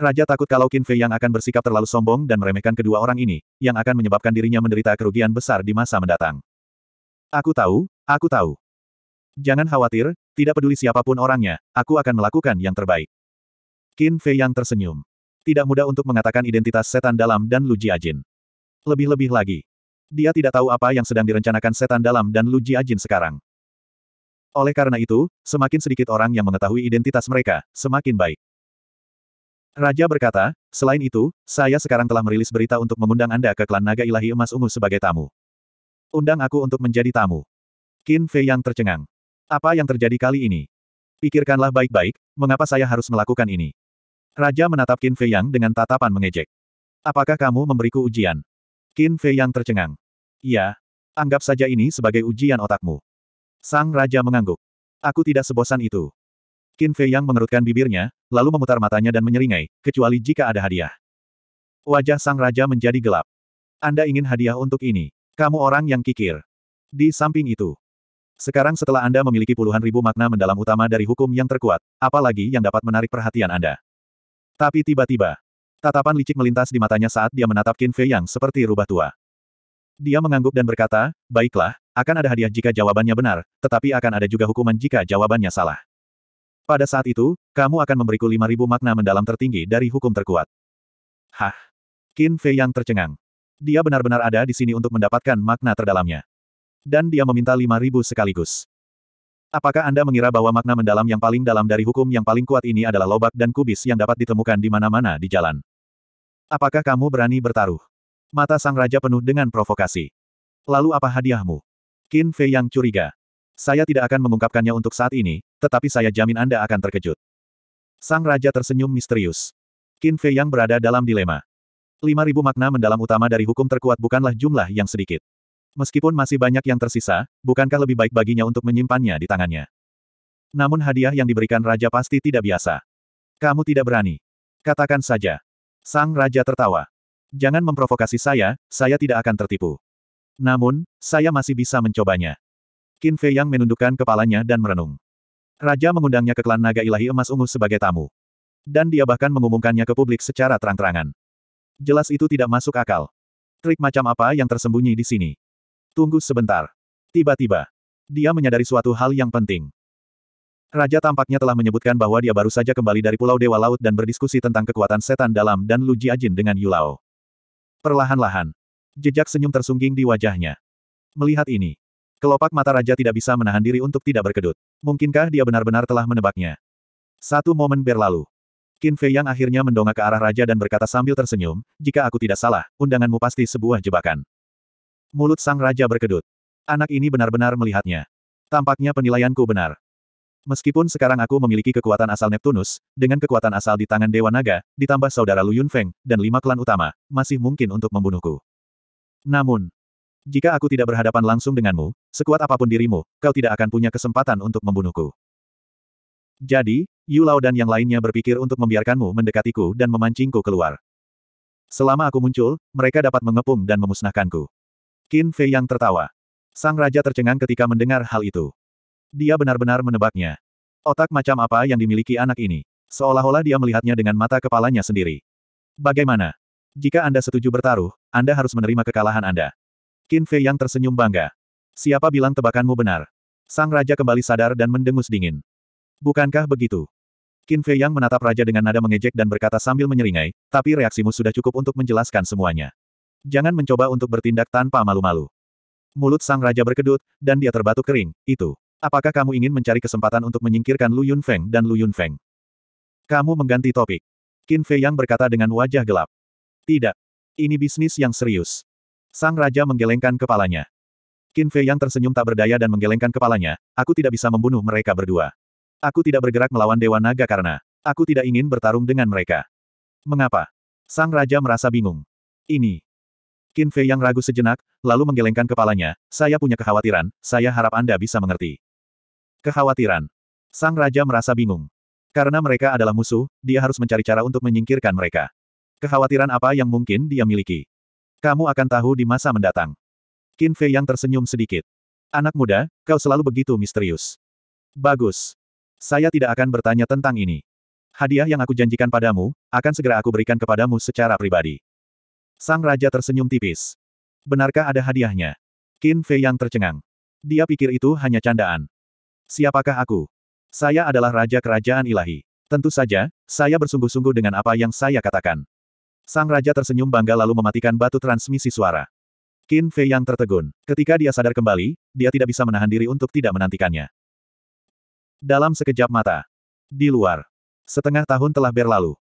Raja takut kalau Qin Fei Yang akan bersikap terlalu sombong dan meremehkan kedua orang ini, yang akan menyebabkan dirinya menderita kerugian besar di masa mendatang. Aku tahu, aku tahu. Jangan khawatir, tidak peduli siapapun orangnya, aku akan melakukan yang terbaik. Qin Fei yang tersenyum. Tidak mudah untuk mengatakan identitas setan dalam dan Lu Jiajin. Lebih-lebih lagi. Dia tidak tahu apa yang sedang direncanakan setan dalam dan Lu Jiajin sekarang. Oleh karena itu, semakin sedikit orang yang mengetahui identitas mereka, semakin baik. Raja berkata, selain itu, saya sekarang telah merilis berita untuk mengundang Anda ke klan Naga Ilahi Emas Ungu sebagai tamu. Undang aku untuk menjadi tamu. Qin Fei yang tercengang. Apa yang terjadi kali ini? Pikirkanlah baik-baik, mengapa saya harus melakukan ini? Raja menatap Qin Fei Yang dengan tatapan mengejek. Apakah kamu memberiku ujian? Qin Fei Yang tercengang. Ya, Anggap saja ini sebagai ujian otakmu. Sang Raja mengangguk. Aku tidak sebosan itu. Qin Fei Yang mengerutkan bibirnya, lalu memutar matanya dan menyeringai, kecuali jika ada hadiah. Wajah Sang Raja menjadi gelap. Anda ingin hadiah untuk ini. Kamu orang yang kikir. Di samping itu, sekarang setelah Anda memiliki puluhan ribu makna mendalam utama dari hukum yang terkuat, apalagi yang dapat menarik perhatian Anda. Tapi tiba-tiba, tatapan licik melintas di matanya saat dia menatap Qin Fei yang seperti rubah tua. Dia mengangguk dan berkata, baiklah, akan ada hadiah jika jawabannya benar, tetapi akan ada juga hukuman jika jawabannya salah. Pada saat itu, kamu akan memberiku lima ribu makna mendalam tertinggi dari hukum terkuat. Hah? Qin Fei yang tercengang. Dia benar-benar ada di sini untuk mendapatkan makna terdalamnya. Dan dia meminta lima ribu sekaligus. Apakah Anda mengira bahwa makna mendalam yang paling dalam dari hukum yang paling kuat ini adalah lobak dan kubis yang dapat ditemukan di mana-mana di jalan? Apakah kamu berani bertaruh? Mata sang raja penuh dengan provokasi. Lalu apa hadiahmu? Qin Fei yang curiga. Saya tidak akan mengungkapkannya untuk saat ini, tetapi saya jamin Anda akan terkejut. Sang raja tersenyum misterius. Qin Fei yang berada dalam dilema. 5000 makna mendalam utama dari hukum terkuat bukanlah jumlah yang sedikit. Meskipun masih banyak yang tersisa, bukankah lebih baik baginya untuk menyimpannya di tangannya? Namun hadiah yang diberikan raja pasti tidak biasa. Kamu tidak berani. Katakan saja. Sang raja tertawa. Jangan memprovokasi saya, saya tidak akan tertipu. Namun, saya masih bisa mencobanya. Qin Fei Yang menundukkan kepalanya dan merenung. Raja mengundangnya ke klan naga ilahi emas ungu sebagai tamu. Dan dia bahkan mengumumkannya ke publik secara terang-terangan. Jelas itu tidak masuk akal. Trik macam apa yang tersembunyi di sini? Tunggu sebentar. Tiba-tiba, dia menyadari suatu hal yang penting. Raja tampaknya telah menyebutkan bahwa dia baru saja kembali dari Pulau Dewa Laut dan berdiskusi tentang kekuatan setan dalam dan Lu Jiajin dengan Yulao. Perlahan-lahan, jejak senyum tersungging di wajahnya. Melihat ini, kelopak mata raja tidak bisa menahan diri untuk tidak berkedut. Mungkinkah dia benar-benar telah menebaknya? Satu momen berlalu. Qin Fei yang akhirnya mendongak ke arah raja dan berkata sambil tersenyum, jika aku tidak salah, undanganmu pasti sebuah jebakan. Mulut sang raja berkedut. Anak ini benar-benar melihatnya. Tampaknya penilaianku benar. Meskipun sekarang aku memiliki kekuatan asal Neptunus, dengan kekuatan asal di tangan Dewa Naga, ditambah saudara Lu Yunfeng, dan lima klan utama, masih mungkin untuk membunuhku. Namun, jika aku tidak berhadapan langsung denganmu, sekuat apapun dirimu, kau tidak akan punya kesempatan untuk membunuhku. Jadi, Yu Lao dan yang lainnya berpikir untuk membiarkanmu mendekatiku dan memancingku keluar. Selama aku muncul, mereka dapat mengepung dan memusnahkanku. Qin Fei yang tertawa. Sang raja tercengang ketika mendengar hal itu. Dia benar-benar menebaknya. Otak macam apa yang dimiliki anak ini? Seolah-olah dia melihatnya dengan mata kepalanya sendiri. Bagaimana? Jika Anda setuju bertaruh, Anda harus menerima kekalahan Anda. Qin Fei yang tersenyum bangga. Siapa bilang tebakanmu benar? Sang raja kembali sadar dan mendengus dingin. Bukankah begitu? Qin Fei yang menatap raja dengan nada mengejek dan berkata sambil menyeringai, tapi reaksimu sudah cukup untuk menjelaskan semuanya. Jangan mencoba untuk bertindak tanpa malu-malu. Mulut sang raja berkedut, dan dia terbatuk kering. Itu. Apakah kamu ingin mencari kesempatan untuk menyingkirkan Lu Yunfeng dan Lu Yunfeng? Kamu mengganti topik. Qin Fei Yang berkata dengan wajah gelap. Tidak. Ini bisnis yang serius. Sang raja menggelengkan kepalanya. Qin Fei Yang tersenyum tak berdaya dan menggelengkan kepalanya. Aku tidak bisa membunuh mereka berdua. Aku tidak bergerak melawan Dewa Naga karena aku tidak ingin bertarung dengan mereka. Mengapa? Sang raja merasa bingung. Ini Qin Fei yang ragu sejenak, lalu menggelengkan kepalanya, saya punya kekhawatiran, saya harap Anda bisa mengerti. Kekhawatiran. Sang Raja merasa bingung. Karena mereka adalah musuh, dia harus mencari cara untuk menyingkirkan mereka. Kekhawatiran apa yang mungkin dia miliki? Kamu akan tahu di masa mendatang. Qin Fei yang tersenyum sedikit. Anak muda, kau selalu begitu misterius. Bagus. Saya tidak akan bertanya tentang ini. Hadiah yang aku janjikan padamu, akan segera aku berikan kepadamu secara pribadi. Sang raja tersenyum tipis. Benarkah ada hadiahnya? Qin Fei yang tercengang. Dia pikir itu hanya candaan. Siapakah aku? Saya adalah raja kerajaan ilahi. Tentu saja, saya bersungguh-sungguh dengan apa yang saya katakan. Sang raja tersenyum bangga lalu mematikan batu transmisi suara. Qin Fei yang tertegun. Ketika dia sadar kembali, dia tidak bisa menahan diri untuk tidak menantikannya. Dalam sekejap mata. Di luar. Setengah tahun telah berlalu.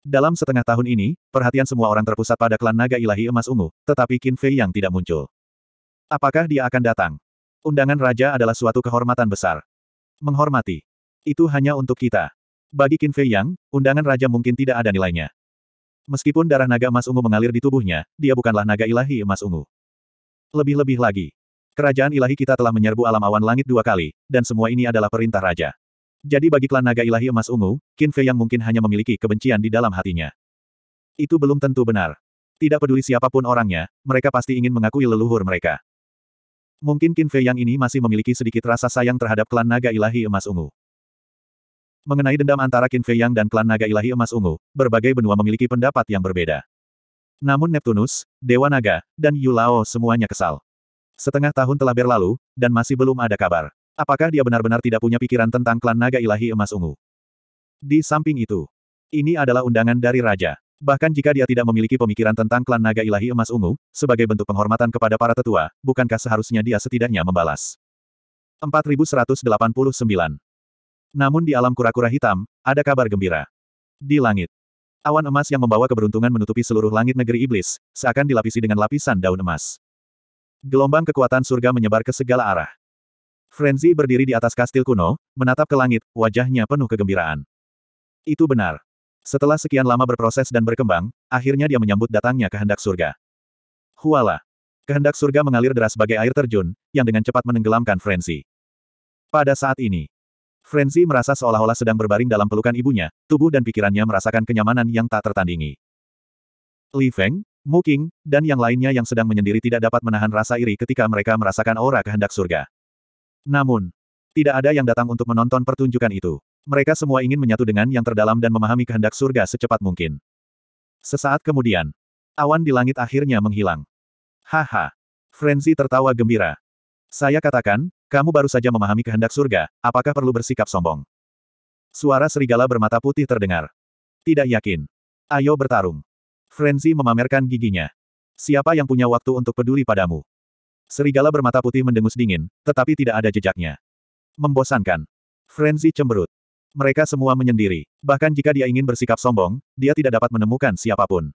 Dalam setengah tahun ini, perhatian semua orang terpusat pada klan naga ilahi emas ungu, tetapi Qin Fei yang tidak muncul. Apakah dia akan datang? Undangan raja adalah suatu kehormatan besar. Menghormati. Itu hanya untuk kita. Bagi Qin Fei Yang, undangan raja mungkin tidak ada nilainya. Meskipun darah naga emas ungu mengalir di tubuhnya, dia bukanlah naga ilahi emas ungu. Lebih-lebih lagi, kerajaan ilahi kita telah menyerbu alam awan langit dua kali, dan semua ini adalah perintah raja. Jadi bagi klan naga ilahi emas ungu, Qin Fei yang mungkin hanya memiliki kebencian di dalam hatinya. Itu belum tentu benar. Tidak peduli siapapun orangnya, mereka pasti ingin mengakui leluhur mereka. Mungkin Qin Fei yang ini masih memiliki sedikit rasa sayang terhadap klan naga ilahi emas ungu. Mengenai dendam antara Qin Fei yang dan klan naga ilahi emas ungu, berbagai benua memiliki pendapat yang berbeda. Namun Neptunus, Dewa Naga, dan Yulao semuanya kesal. Setengah tahun telah berlalu, dan masih belum ada kabar. Apakah dia benar-benar tidak punya pikiran tentang klan naga ilahi emas ungu? Di samping itu, ini adalah undangan dari raja. Bahkan jika dia tidak memiliki pemikiran tentang klan naga ilahi emas ungu, sebagai bentuk penghormatan kepada para tetua, bukankah seharusnya dia setidaknya membalas? 4189. Namun di alam kura-kura hitam, ada kabar gembira. Di langit. Awan emas yang membawa keberuntungan menutupi seluruh langit negeri iblis, seakan dilapisi dengan lapisan daun emas. Gelombang kekuatan surga menyebar ke segala arah. Frenzy berdiri di atas kastil kuno, menatap ke langit, wajahnya penuh kegembiraan. Itu benar. Setelah sekian lama berproses dan berkembang, akhirnya dia menyambut datangnya kehendak surga. Huala. Kehendak surga mengalir deras sebagai air terjun, yang dengan cepat menenggelamkan Frenzy. Pada saat ini, Frenzy merasa seolah-olah sedang berbaring dalam pelukan ibunya, tubuh dan pikirannya merasakan kenyamanan yang tak tertandingi. Li Feng, Mu Qing, dan yang lainnya yang sedang menyendiri tidak dapat menahan rasa iri ketika mereka merasakan aura kehendak surga. Namun, tidak ada yang datang untuk menonton pertunjukan itu. Mereka semua ingin menyatu dengan yang terdalam dan memahami kehendak surga secepat mungkin. Sesaat kemudian, awan di langit akhirnya menghilang. Haha. Frenzy tertawa gembira. Saya katakan, kamu baru saja memahami kehendak surga, apakah perlu bersikap sombong? Suara serigala bermata putih terdengar. Tidak yakin. Ayo bertarung. Frenzy memamerkan giginya. Siapa yang punya waktu untuk peduli padamu? Serigala bermata putih mendengus dingin, tetapi tidak ada jejaknya. Membosankan. Frenzy cemberut. Mereka semua menyendiri. Bahkan jika dia ingin bersikap sombong, dia tidak dapat menemukan siapapun.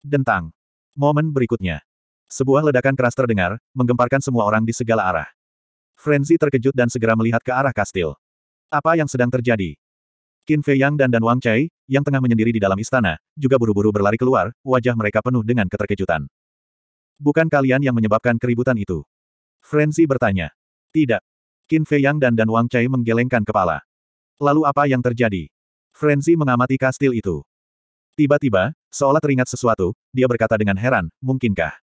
Dentang. Momen berikutnya. Sebuah ledakan keras terdengar, menggemparkan semua orang di segala arah. Frenzy terkejut dan segera melihat ke arah kastil. Apa yang sedang terjadi? Qin Fei Yang dan Dan Wang Chai, yang tengah menyendiri di dalam istana, juga buru-buru berlari keluar, wajah mereka penuh dengan keterkejutan. Bukan kalian yang menyebabkan keributan itu. Frenzy bertanya. Tidak. Qin Fei Yang dan Dan Wang Chai menggelengkan kepala. Lalu apa yang terjadi? Frenzy mengamati kastil itu. Tiba-tiba, seolah teringat sesuatu, dia berkata dengan heran, mungkinkah?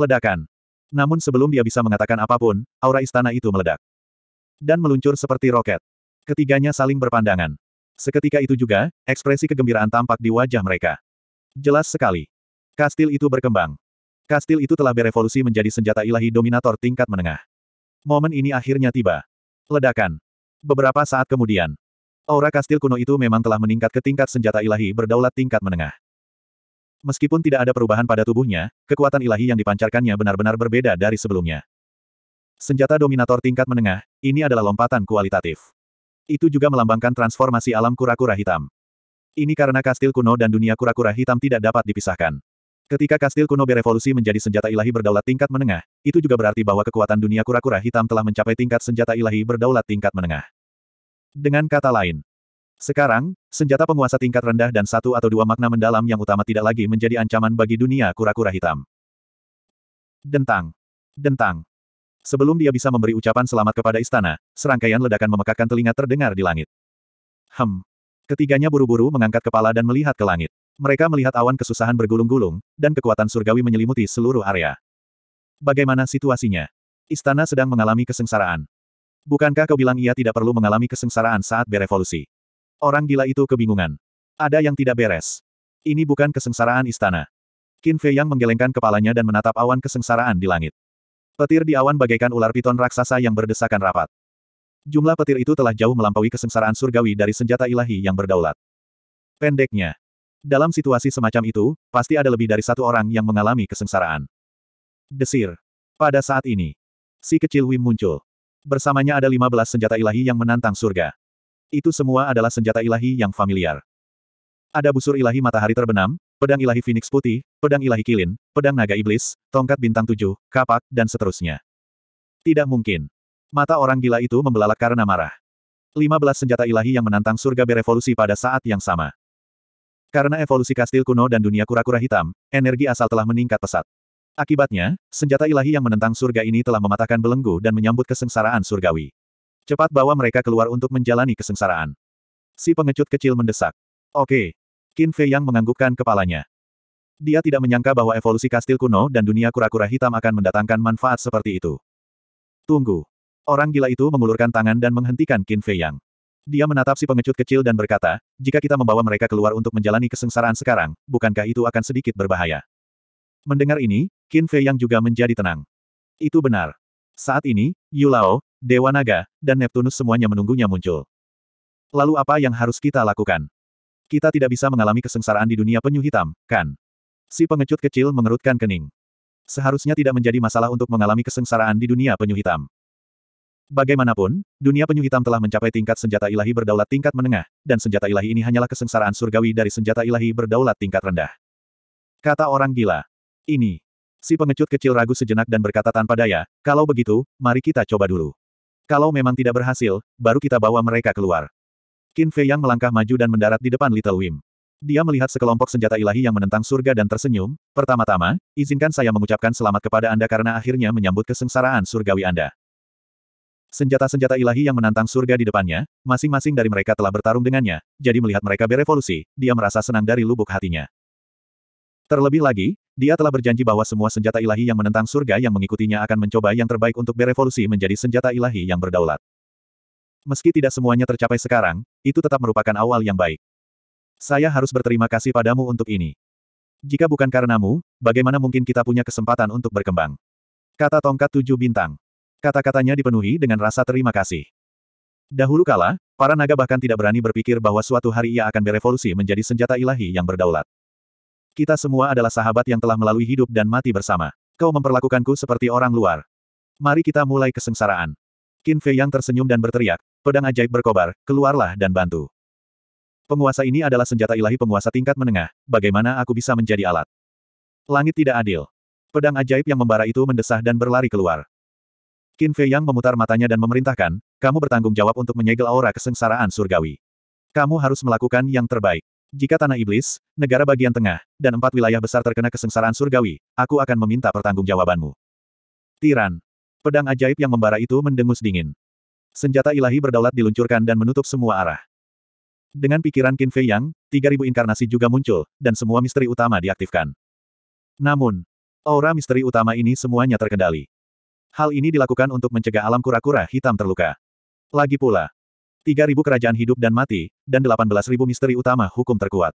Ledakan. Namun sebelum dia bisa mengatakan apapun, aura istana itu meledak. Dan meluncur seperti roket. Ketiganya saling berpandangan. Seketika itu juga, ekspresi kegembiraan tampak di wajah mereka. Jelas sekali. Kastil itu berkembang. Kastil itu telah berevolusi menjadi senjata ilahi dominator tingkat menengah. Momen ini akhirnya tiba. Ledakan. Beberapa saat kemudian. Aura kastil kuno itu memang telah meningkat ke tingkat senjata ilahi berdaulat tingkat menengah. Meskipun tidak ada perubahan pada tubuhnya, kekuatan ilahi yang dipancarkannya benar-benar berbeda dari sebelumnya. Senjata dominator tingkat menengah, ini adalah lompatan kualitatif. Itu juga melambangkan transformasi alam kura-kura hitam. Ini karena kastil kuno dan dunia kura-kura hitam tidak dapat dipisahkan. Ketika kastil kuno berevolusi menjadi senjata ilahi berdaulat tingkat menengah, itu juga berarti bahwa kekuatan dunia kura-kura hitam telah mencapai tingkat senjata ilahi berdaulat tingkat menengah. Dengan kata lain, sekarang, senjata penguasa tingkat rendah dan satu atau dua makna mendalam yang utama tidak lagi menjadi ancaman bagi dunia kura-kura hitam. Dentang. Dentang. Sebelum dia bisa memberi ucapan selamat kepada istana, serangkaian ledakan memekakkan telinga terdengar di langit. Hem. Ketiganya buru-buru mengangkat kepala dan melihat ke langit. Mereka melihat awan kesusahan bergulung-gulung, dan kekuatan surgawi menyelimuti seluruh area. Bagaimana situasinya? Istana sedang mengalami kesengsaraan. Bukankah kau bilang ia tidak perlu mengalami kesengsaraan saat berevolusi? Orang gila itu kebingungan. Ada yang tidak beres. Ini bukan kesengsaraan istana. Qin Fei yang menggelengkan kepalanya dan menatap awan kesengsaraan di langit. Petir di awan bagaikan ular piton raksasa yang berdesakan rapat. Jumlah petir itu telah jauh melampaui kesengsaraan surgawi dari senjata ilahi yang berdaulat. Pendeknya, dalam situasi semacam itu, pasti ada lebih dari satu orang yang mengalami kesengsaraan. Desir. Pada saat ini, si kecil Wim muncul. Bersamanya ada 15 senjata ilahi yang menantang surga. Itu semua adalah senjata ilahi yang familiar. Ada busur ilahi matahari terbenam, pedang ilahi Phoenix putih, pedang ilahi kilin, pedang naga iblis, tongkat bintang tujuh, kapak, dan seterusnya. Tidak mungkin. Mata orang gila itu membelalak karena marah. 15 senjata ilahi yang menantang surga berevolusi pada saat yang sama. Karena evolusi kastil kuno dan dunia kura-kura hitam, energi asal telah meningkat pesat. Akibatnya, senjata ilahi yang menentang surga ini telah mematahkan belenggu dan menyambut kesengsaraan surgawi. Cepat bawa mereka keluar untuk menjalani kesengsaraan. Si pengecut kecil mendesak. Oke. Qin Fei yang menganggukkan kepalanya. Dia tidak menyangka bahwa evolusi kastil kuno dan dunia kura-kura hitam akan mendatangkan manfaat seperti itu. Tunggu. Orang gila itu mengulurkan tangan dan menghentikan Qin Fei Yang. Dia menatap si pengecut kecil dan berkata, jika kita membawa mereka keluar untuk menjalani kesengsaraan sekarang, bukankah itu akan sedikit berbahaya? Mendengar ini, Qin Fei yang juga menjadi tenang. Itu benar. Saat ini, Yulao, Dewa Naga, dan Neptunus semuanya menunggunya muncul. Lalu apa yang harus kita lakukan? Kita tidak bisa mengalami kesengsaraan di dunia penyu hitam, kan? Si pengecut kecil mengerutkan kening. Seharusnya tidak menjadi masalah untuk mengalami kesengsaraan di dunia penyu hitam. Bagaimanapun, dunia penyu hitam telah mencapai tingkat senjata ilahi berdaulat tingkat menengah, dan senjata ilahi ini hanyalah kesengsaraan surgawi dari senjata ilahi berdaulat tingkat rendah. Kata orang gila. Ini. Si pengecut kecil ragu sejenak dan berkata tanpa daya, kalau begitu, mari kita coba dulu. Kalau memang tidak berhasil, baru kita bawa mereka keluar. Qin Fei yang melangkah maju dan mendarat di depan Little Wim. Dia melihat sekelompok senjata ilahi yang menentang surga dan tersenyum, pertama-tama, izinkan saya mengucapkan selamat kepada Anda karena akhirnya menyambut kesengsaraan surgawi Anda. Senjata-senjata ilahi yang menantang surga di depannya, masing-masing dari mereka telah bertarung dengannya, jadi melihat mereka berevolusi, dia merasa senang dari lubuk hatinya. Terlebih lagi, dia telah berjanji bahwa semua senjata ilahi yang menentang surga yang mengikutinya akan mencoba yang terbaik untuk berevolusi menjadi senjata ilahi yang berdaulat. Meski tidak semuanya tercapai sekarang, itu tetap merupakan awal yang baik. Saya harus berterima kasih padamu untuk ini. Jika bukan karenamu, bagaimana mungkin kita punya kesempatan untuk berkembang? Kata tongkat tujuh bintang. Kata-katanya dipenuhi dengan rasa terima kasih. Dahulu kala, para naga bahkan tidak berani berpikir bahwa suatu hari ia akan berevolusi menjadi senjata ilahi yang berdaulat. Kita semua adalah sahabat yang telah melalui hidup dan mati bersama. Kau memperlakukanku seperti orang luar. Mari kita mulai kesengsaraan. Qin Fei yang tersenyum dan berteriak, pedang ajaib berkobar, keluarlah dan bantu. Penguasa ini adalah senjata ilahi penguasa tingkat menengah, bagaimana aku bisa menjadi alat? Langit tidak adil. Pedang ajaib yang membara itu mendesah dan berlari keluar. Qin Fei Yang memutar matanya dan memerintahkan, kamu bertanggung jawab untuk menyegel aura kesengsaraan surgawi. Kamu harus melakukan yang terbaik. Jika Tanah Iblis, negara bagian tengah, dan empat wilayah besar terkena kesengsaraan surgawi, aku akan meminta pertanggungjawabanmu. Tiran. Pedang ajaib yang membara itu mendengus dingin. Senjata ilahi berdaulat diluncurkan dan menutup semua arah. Dengan pikiran Qin Fei Yang, 3000 inkarnasi juga muncul, dan semua misteri utama diaktifkan. Namun, aura misteri utama ini semuanya terkendali. Hal ini dilakukan untuk mencegah alam kura-kura hitam terluka. Lagi pula, 3.000 kerajaan hidup dan mati, dan 18.000 misteri utama hukum terkuat.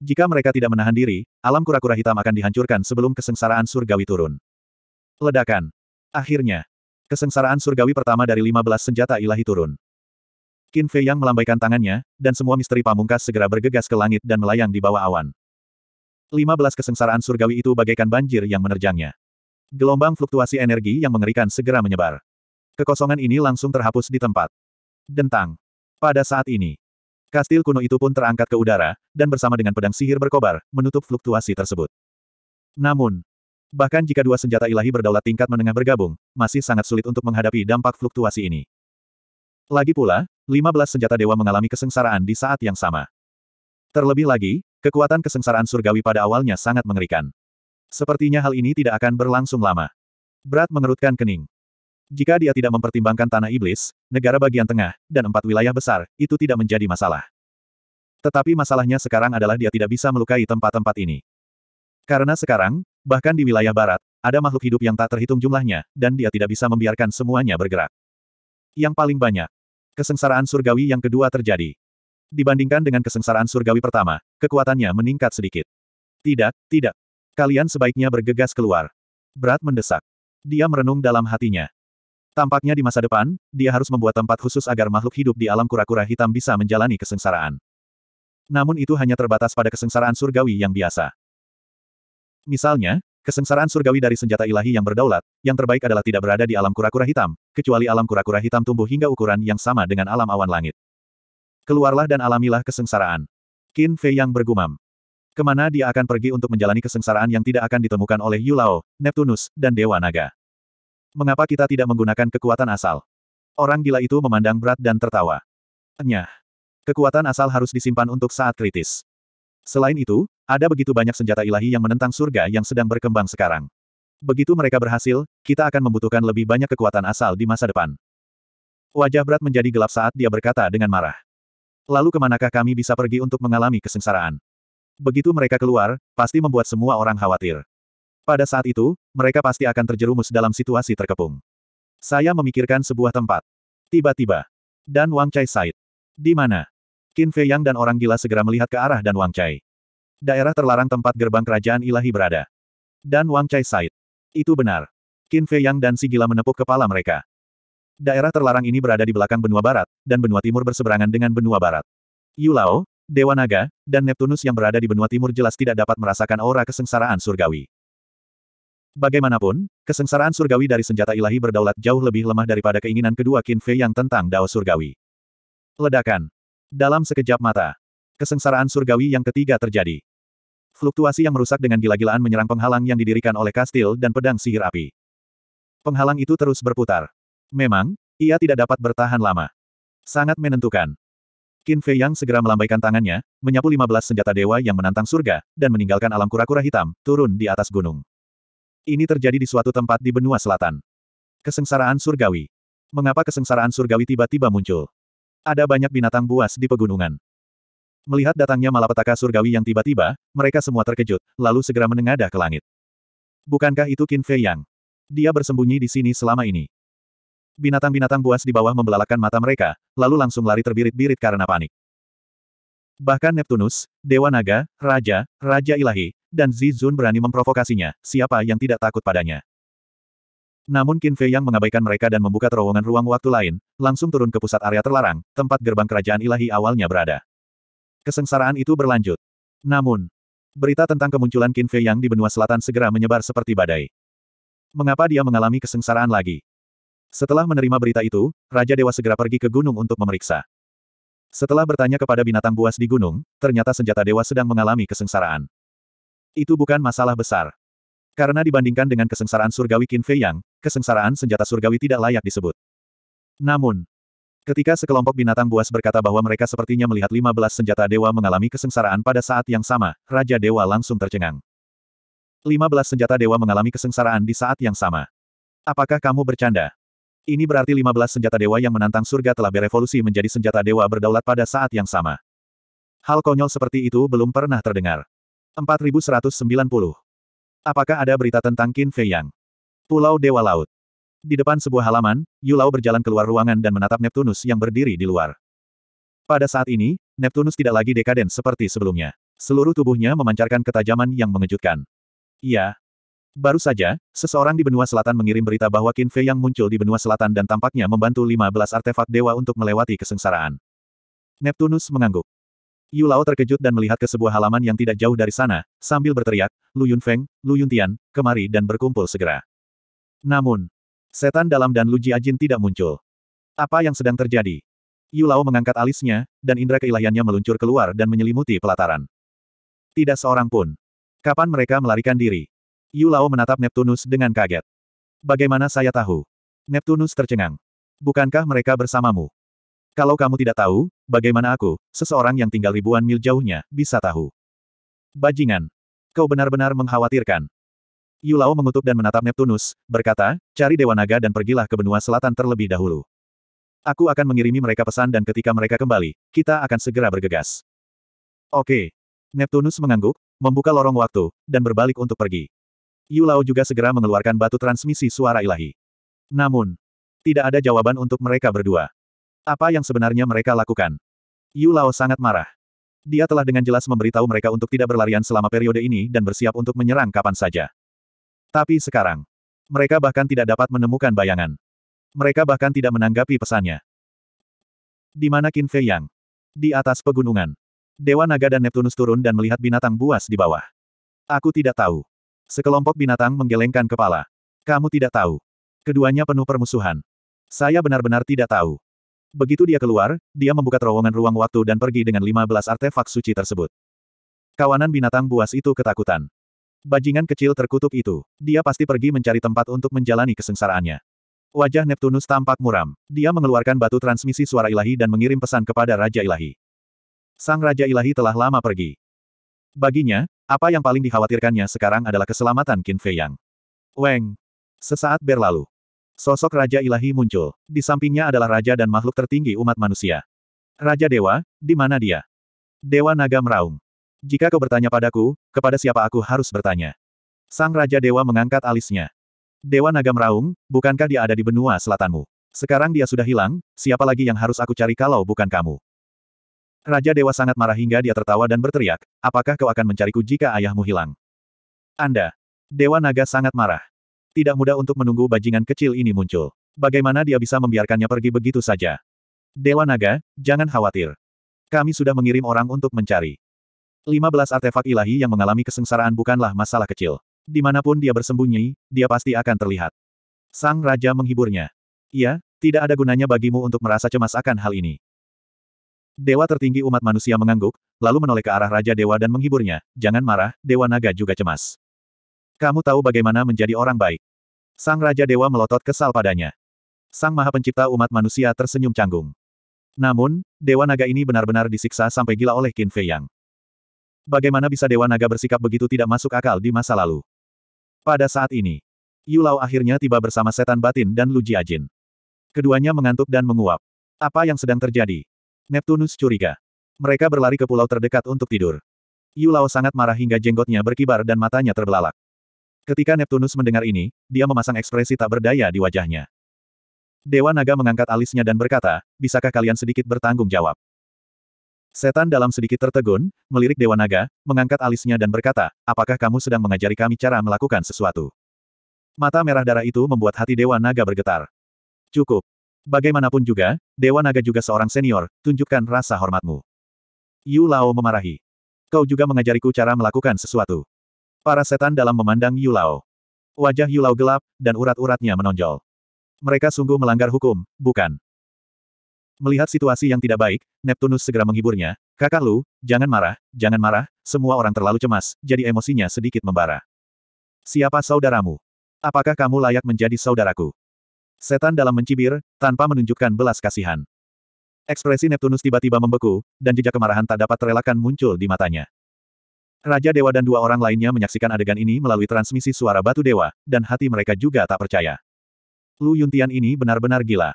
Jika mereka tidak menahan diri, alam kura-kura hitam akan dihancurkan sebelum kesengsaraan surgawi turun. Ledakan. Akhirnya, kesengsaraan surgawi pertama dari 15 senjata ilahi turun. Qin Fei yang melambaikan tangannya, dan semua misteri pamungkas segera bergegas ke langit dan melayang di bawah awan. 15 kesengsaraan surgawi itu bagaikan banjir yang menerjangnya. Gelombang fluktuasi energi yang mengerikan segera menyebar. Kekosongan ini langsung terhapus di tempat. Dentang. Pada saat ini, kastil kuno itu pun terangkat ke udara, dan bersama dengan pedang sihir berkobar, menutup fluktuasi tersebut. Namun, bahkan jika dua senjata ilahi berdaulat tingkat menengah bergabung, masih sangat sulit untuk menghadapi dampak fluktuasi ini. Lagi pula, 15 senjata dewa mengalami kesengsaraan di saat yang sama. Terlebih lagi, kekuatan kesengsaraan surgawi pada awalnya sangat mengerikan. Sepertinya hal ini tidak akan berlangsung lama. Brad mengerutkan kening. Jika dia tidak mempertimbangkan tanah iblis, negara bagian tengah, dan empat wilayah besar, itu tidak menjadi masalah. Tetapi masalahnya sekarang adalah dia tidak bisa melukai tempat-tempat ini. Karena sekarang, bahkan di wilayah barat, ada makhluk hidup yang tak terhitung jumlahnya, dan dia tidak bisa membiarkan semuanya bergerak. Yang paling banyak, kesengsaraan surgawi yang kedua terjadi. Dibandingkan dengan kesengsaraan surgawi pertama, kekuatannya meningkat sedikit. Tidak, tidak, Kalian sebaiknya bergegas keluar. Berat mendesak. Dia merenung dalam hatinya. Tampaknya di masa depan, dia harus membuat tempat khusus agar makhluk hidup di alam kura-kura hitam bisa menjalani kesengsaraan. Namun itu hanya terbatas pada kesengsaraan surgawi yang biasa. Misalnya, kesengsaraan surgawi dari senjata ilahi yang berdaulat, yang terbaik adalah tidak berada di alam kura-kura hitam, kecuali alam kura-kura hitam tumbuh hingga ukuran yang sama dengan alam awan langit. Keluarlah dan alamilah kesengsaraan. Qin Fei yang bergumam. Kemana dia akan pergi untuk menjalani kesengsaraan yang tidak akan ditemukan oleh Yulao, Neptunus, dan Dewa Naga? Mengapa kita tidak menggunakan kekuatan asal? Orang gila itu memandang berat dan tertawa. Enyah. Kekuatan asal harus disimpan untuk saat kritis. Selain itu, ada begitu banyak senjata ilahi yang menentang surga yang sedang berkembang sekarang. Begitu mereka berhasil, kita akan membutuhkan lebih banyak kekuatan asal di masa depan. Wajah berat menjadi gelap saat dia berkata dengan marah. Lalu kemanakah kami bisa pergi untuk mengalami kesengsaraan? Begitu mereka keluar, pasti membuat semua orang khawatir. Pada saat itu, mereka pasti akan terjerumus dalam situasi terkepung. Saya memikirkan sebuah tempat. Tiba-tiba. Dan Wang Chai Said. Di mana? Qin Fei Yang dan orang gila segera melihat ke arah Dan Wang Chai. Daerah terlarang tempat gerbang kerajaan ilahi berada. Dan Wang Chai Said. Itu benar. Qin Fei Yang dan si gila menepuk kepala mereka. Daerah terlarang ini berada di belakang benua barat, dan benua timur berseberangan dengan benua barat. Yulao, Dewa Naga, dan Neptunus yang berada di benua timur jelas tidak dapat merasakan aura kesengsaraan surgawi. Bagaimanapun, kesengsaraan surgawi dari senjata ilahi berdaulat jauh lebih lemah daripada keinginan kedua Qin Fei yang tentang Dao surgawi. Ledakan. Dalam sekejap mata. Kesengsaraan surgawi yang ketiga terjadi. Fluktuasi yang merusak dengan gila-gilaan menyerang penghalang yang didirikan oleh kastil dan pedang sihir api. Penghalang itu terus berputar. Memang, ia tidak dapat bertahan lama. Sangat menentukan. Qin Fei Yang segera melambaikan tangannya, menyapu 15 senjata dewa yang menantang surga, dan meninggalkan alam kura-kura hitam, turun di atas gunung. Ini terjadi di suatu tempat di benua selatan. Kesengsaraan surgawi. Mengapa kesengsaraan surgawi tiba-tiba muncul? Ada banyak binatang buas di pegunungan. Melihat datangnya malapetaka surgawi yang tiba-tiba, mereka semua terkejut, lalu segera menengadah ke langit. Bukankah itu Qin Fei Yang? Dia bersembunyi di sini selama ini. Binatang-binatang buas di bawah membelalakan mata mereka, lalu langsung lari terbirit-birit karena panik. Bahkan Neptunus, Dewa Naga, Raja, Raja Ilahi, dan Zizun berani memprovokasinya, siapa yang tidak takut padanya. Namun Qin Fei yang mengabaikan mereka dan membuka terowongan ruang waktu lain, langsung turun ke pusat area terlarang, tempat gerbang kerajaan ilahi awalnya berada. Kesengsaraan itu berlanjut. Namun, berita tentang kemunculan Qin Fei yang di benua selatan segera menyebar seperti badai. Mengapa dia mengalami kesengsaraan lagi? Setelah menerima berita itu, Raja Dewa segera pergi ke gunung untuk memeriksa. Setelah bertanya kepada binatang buas di gunung, ternyata senjata dewa sedang mengalami kesengsaraan. Itu bukan masalah besar. Karena dibandingkan dengan kesengsaraan surgawi Qin Fei Yang, kesengsaraan senjata surgawi tidak layak disebut. Namun, ketika sekelompok binatang buas berkata bahwa mereka sepertinya melihat 15 senjata dewa mengalami kesengsaraan pada saat yang sama, Raja Dewa langsung tercengang. 15 senjata dewa mengalami kesengsaraan di saat yang sama. Apakah kamu bercanda? Ini berarti 15 senjata dewa yang menantang surga telah berevolusi menjadi senjata dewa berdaulat pada saat yang sama. Hal konyol seperti itu belum pernah terdengar. 4190. Apakah ada berita tentang Qin Fei Yang? Pulau Dewa Laut. Di depan sebuah halaman, Yu Lao berjalan keluar ruangan dan menatap Neptunus yang berdiri di luar. Pada saat ini, Neptunus tidak lagi dekaden seperti sebelumnya. Seluruh tubuhnya memancarkan ketajaman yang mengejutkan. Ia, Baru saja, seseorang di benua selatan mengirim berita bahwa Qin Fei yang muncul di benua selatan dan tampaknya membantu 15 artefak dewa untuk melewati kesengsaraan. Neptunus mengangguk. Yu Lao terkejut dan melihat ke sebuah halaman yang tidak jauh dari sana, sambil berteriak, Lu Yun Feng, Lu Yun Tian, kemari dan berkumpul segera. Namun, setan dalam dan Lu Ajin tidak muncul. Apa yang sedang terjadi? Yu Lao mengangkat alisnya, dan indera keilahiannya meluncur keluar dan menyelimuti pelataran. Tidak seorang pun. Kapan mereka melarikan diri? Yu Lao menatap Neptunus dengan kaget. Bagaimana saya tahu? Neptunus tercengang. Bukankah mereka bersamamu? Kalau kamu tidak tahu, bagaimana aku, seseorang yang tinggal ribuan mil jauhnya, bisa tahu? Bajingan. Kau benar-benar mengkhawatirkan. Yu Lao mengutuk dan menatap Neptunus, berkata, cari Dewa Naga dan pergilah ke benua selatan terlebih dahulu. Aku akan mengirimi mereka pesan dan ketika mereka kembali, kita akan segera bergegas. Oke. Neptunus mengangguk, membuka lorong waktu, dan berbalik untuk pergi. Yulao juga segera mengeluarkan batu transmisi suara ilahi. Namun, tidak ada jawaban untuk mereka berdua. Apa yang sebenarnya mereka lakukan? Yulao sangat marah. Dia telah dengan jelas memberitahu mereka untuk tidak berlarian selama periode ini dan bersiap untuk menyerang kapan saja. Tapi sekarang, mereka bahkan tidak dapat menemukan bayangan. Mereka bahkan tidak menanggapi pesannya. Di mana Qin Fei Yang? Di atas pegunungan. Dewa Naga dan Neptunus turun dan melihat binatang buas di bawah. Aku tidak tahu. Sekelompok binatang menggelengkan kepala. Kamu tidak tahu. Keduanya penuh permusuhan. Saya benar-benar tidak tahu. Begitu dia keluar, dia membuka terowongan ruang waktu dan pergi dengan 15 artefak suci tersebut. Kawanan binatang buas itu ketakutan. Bajingan kecil terkutuk itu. Dia pasti pergi mencari tempat untuk menjalani kesengsaraannya. Wajah Neptunus tampak muram. Dia mengeluarkan batu transmisi suara ilahi dan mengirim pesan kepada Raja Ilahi. Sang Raja Ilahi telah lama pergi. Baginya, apa yang paling dikhawatirkannya sekarang adalah keselamatan Qin Fei Yang. Weng. Sesaat berlalu. Sosok Raja Ilahi muncul. Di sampingnya adalah raja dan makhluk tertinggi umat manusia. Raja Dewa, di mana dia? Dewa Naga Meraung. Jika kau bertanya padaku, kepada siapa aku harus bertanya? Sang Raja Dewa mengangkat alisnya. Dewa Naga Meraung, bukankah dia ada di benua selatanmu? Sekarang dia sudah hilang, siapa lagi yang harus aku cari kalau bukan kamu? Raja Dewa sangat marah hingga dia tertawa dan berteriak, apakah kau akan mencariku jika ayahmu hilang? Anda. Dewa Naga sangat marah. Tidak mudah untuk menunggu bajingan kecil ini muncul. Bagaimana dia bisa membiarkannya pergi begitu saja? Dewa Naga, jangan khawatir. Kami sudah mengirim orang untuk mencari. 15 artefak ilahi yang mengalami kesengsaraan bukanlah masalah kecil. Dimanapun dia bersembunyi, dia pasti akan terlihat. Sang Raja menghiburnya. Ya, tidak ada gunanya bagimu untuk merasa cemas akan hal ini. Dewa tertinggi umat manusia mengangguk, lalu menoleh ke arah Raja Dewa dan menghiburnya, jangan marah, Dewa Naga juga cemas. Kamu tahu bagaimana menjadi orang baik. Sang Raja Dewa melotot kesal padanya. Sang Maha Pencipta umat manusia tersenyum canggung. Namun, Dewa Naga ini benar-benar disiksa sampai gila oleh Qin Fei Yang. Bagaimana bisa Dewa Naga bersikap begitu tidak masuk akal di masa lalu? Pada saat ini, Yulao akhirnya tiba bersama setan batin dan Lu Jiajin. Keduanya mengantuk dan menguap. Apa yang sedang terjadi? Neptunus curiga. Mereka berlari ke pulau terdekat untuk tidur. Yu sangat marah hingga jenggotnya berkibar dan matanya terbelalak. Ketika Neptunus mendengar ini, dia memasang ekspresi tak berdaya di wajahnya. Dewa Naga mengangkat alisnya dan berkata, bisakah kalian sedikit bertanggung jawab? Setan dalam sedikit tertegun, melirik Dewa Naga, mengangkat alisnya dan berkata, apakah kamu sedang mengajari kami cara melakukan sesuatu? Mata merah darah itu membuat hati Dewa Naga bergetar. Cukup. Bagaimanapun juga, Dewa Naga juga seorang senior, tunjukkan rasa hormatmu. Yu Lao memarahi. Kau juga mengajariku cara melakukan sesuatu. Para setan dalam memandang Yu Lao. Wajah Yu Lao gelap, dan urat-uratnya menonjol. Mereka sungguh melanggar hukum, bukan? Melihat situasi yang tidak baik, Neptunus segera menghiburnya, kakak lu, jangan marah, jangan marah, semua orang terlalu cemas, jadi emosinya sedikit membara. Siapa saudaramu? Apakah kamu layak menjadi saudaraku? Setan dalam mencibir, tanpa menunjukkan belas kasihan. Ekspresi Neptunus tiba-tiba membeku, dan jejak kemarahan tak dapat terelakkan muncul di matanya. Raja Dewa dan dua orang lainnya menyaksikan adegan ini melalui transmisi suara batu dewa, dan hati mereka juga tak percaya. Lu Yuntian ini benar-benar gila.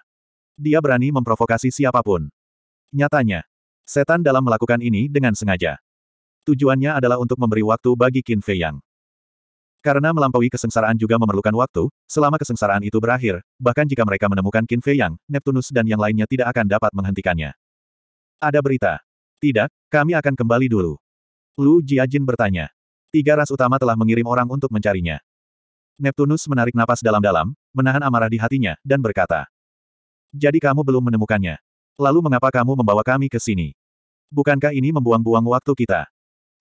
Dia berani memprovokasi siapapun. Nyatanya, setan dalam melakukan ini dengan sengaja. Tujuannya adalah untuk memberi waktu bagi Qin Fei Yang. Karena melampaui kesengsaraan juga memerlukan waktu, selama kesengsaraan itu berakhir, bahkan jika mereka menemukan Qin Fei Yang, Neptunus dan yang lainnya tidak akan dapat menghentikannya. Ada berita. Tidak, kami akan kembali dulu. Lu Jiajin bertanya. Tiga ras utama telah mengirim orang untuk mencarinya. Neptunus menarik napas dalam-dalam, menahan amarah di hatinya, dan berkata. Jadi kamu belum menemukannya. Lalu mengapa kamu membawa kami ke sini? Bukankah ini membuang-buang waktu kita?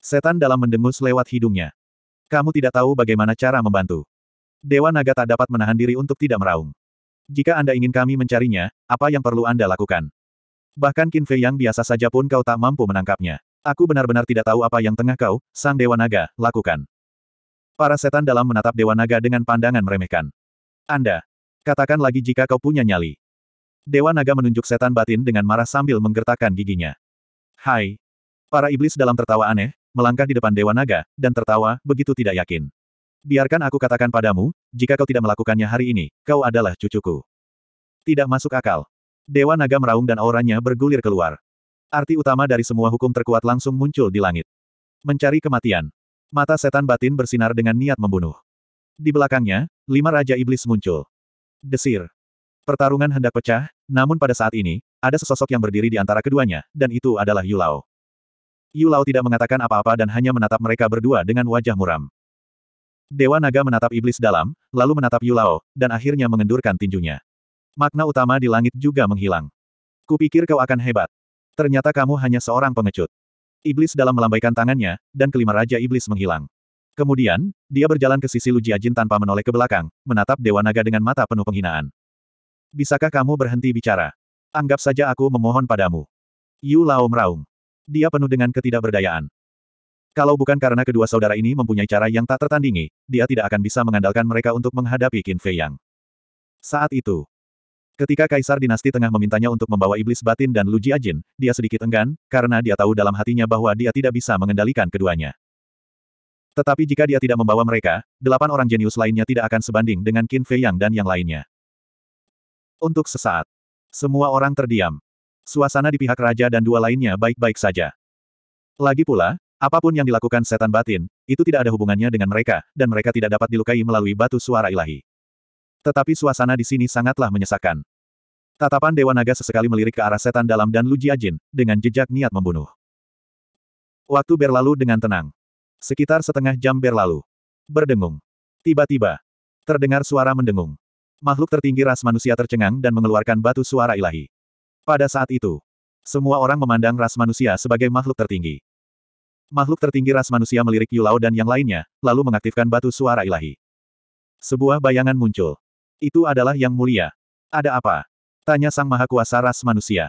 Setan dalam mendengus lewat hidungnya. Kamu tidak tahu bagaimana cara membantu. Dewa Naga tak dapat menahan diri untuk tidak meraung. Jika Anda ingin kami mencarinya, apa yang perlu Anda lakukan? Bahkan Qin Fei yang biasa saja pun kau tak mampu menangkapnya. Aku benar-benar tidak tahu apa yang tengah kau, Sang Dewa Naga, lakukan. Para setan dalam menatap Dewa Naga dengan pandangan meremehkan. Anda. Katakan lagi jika kau punya nyali. Dewa Naga menunjuk setan batin dengan marah sambil menggertakkan giginya. Hai. Para iblis dalam tertawa aneh, melangkah di depan Dewa Naga, dan tertawa, begitu tidak yakin. Biarkan aku katakan padamu, jika kau tidak melakukannya hari ini, kau adalah cucuku. Tidak masuk akal. Dewa Naga meraung dan auranya bergulir keluar. Arti utama dari semua hukum terkuat langsung muncul di langit. Mencari kematian. Mata setan batin bersinar dengan niat membunuh. Di belakangnya, lima raja iblis muncul. Desir. Pertarungan hendak pecah, namun pada saat ini, ada sesosok yang berdiri di antara keduanya, dan itu adalah Yulao. Yu Lao tidak mengatakan apa-apa dan hanya menatap mereka berdua dengan wajah muram. Dewa Naga menatap iblis dalam, lalu menatap Yu Lao, dan akhirnya mengendurkan tinjunya. Makna utama di langit juga menghilang. Kupikir kau akan hebat. Ternyata kamu hanya seorang pengecut. Iblis dalam melambaikan tangannya, dan kelima raja iblis menghilang. Kemudian, dia berjalan ke sisi Lu Jiajin tanpa menoleh ke belakang, menatap Dewa Naga dengan mata penuh penghinaan. Bisakah kamu berhenti bicara? Anggap saja aku memohon padamu. Yu Lao meraung dia penuh dengan ketidakberdayaan. Kalau bukan karena kedua saudara ini mempunyai cara yang tak tertandingi, dia tidak akan bisa mengandalkan mereka untuk menghadapi Qin Fei Yang. Saat itu, ketika Kaisar Dinasti Tengah memintanya untuk membawa iblis batin dan Lu Jiajin, dia sedikit enggan, karena dia tahu dalam hatinya bahwa dia tidak bisa mengendalikan keduanya. Tetapi jika dia tidak membawa mereka, delapan orang jenius lainnya tidak akan sebanding dengan Qin Fei Yang dan yang lainnya. Untuk sesaat, semua orang terdiam suasana di pihak raja dan dua lainnya baik-baik saja. Lagi pula, apapun yang dilakukan setan batin, itu tidak ada hubungannya dengan mereka, dan mereka tidak dapat dilukai melalui batu suara ilahi. Tetapi suasana di sini sangatlah menyesakkan. Tatapan Dewa Naga sesekali melirik ke arah setan dalam dan Lu Jiajin, dengan jejak niat membunuh. Waktu berlalu dengan tenang. Sekitar setengah jam berlalu. Berdengung. Tiba-tiba. Terdengar suara mendengung. Makhluk tertinggi ras manusia tercengang dan mengeluarkan batu suara ilahi. Pada saat itu, semua orang memandang ras manusia sebagai makhluk tertinggi. Makhluk tertinggi ras manusia melirik Yulao dan yang lainnya, lalu mengaktifkan batu suara ilahi. Sebuah bayangan muncul. Itu adalah yang mulia. Ada apa? Tanya sang maha kuasa ras manusia.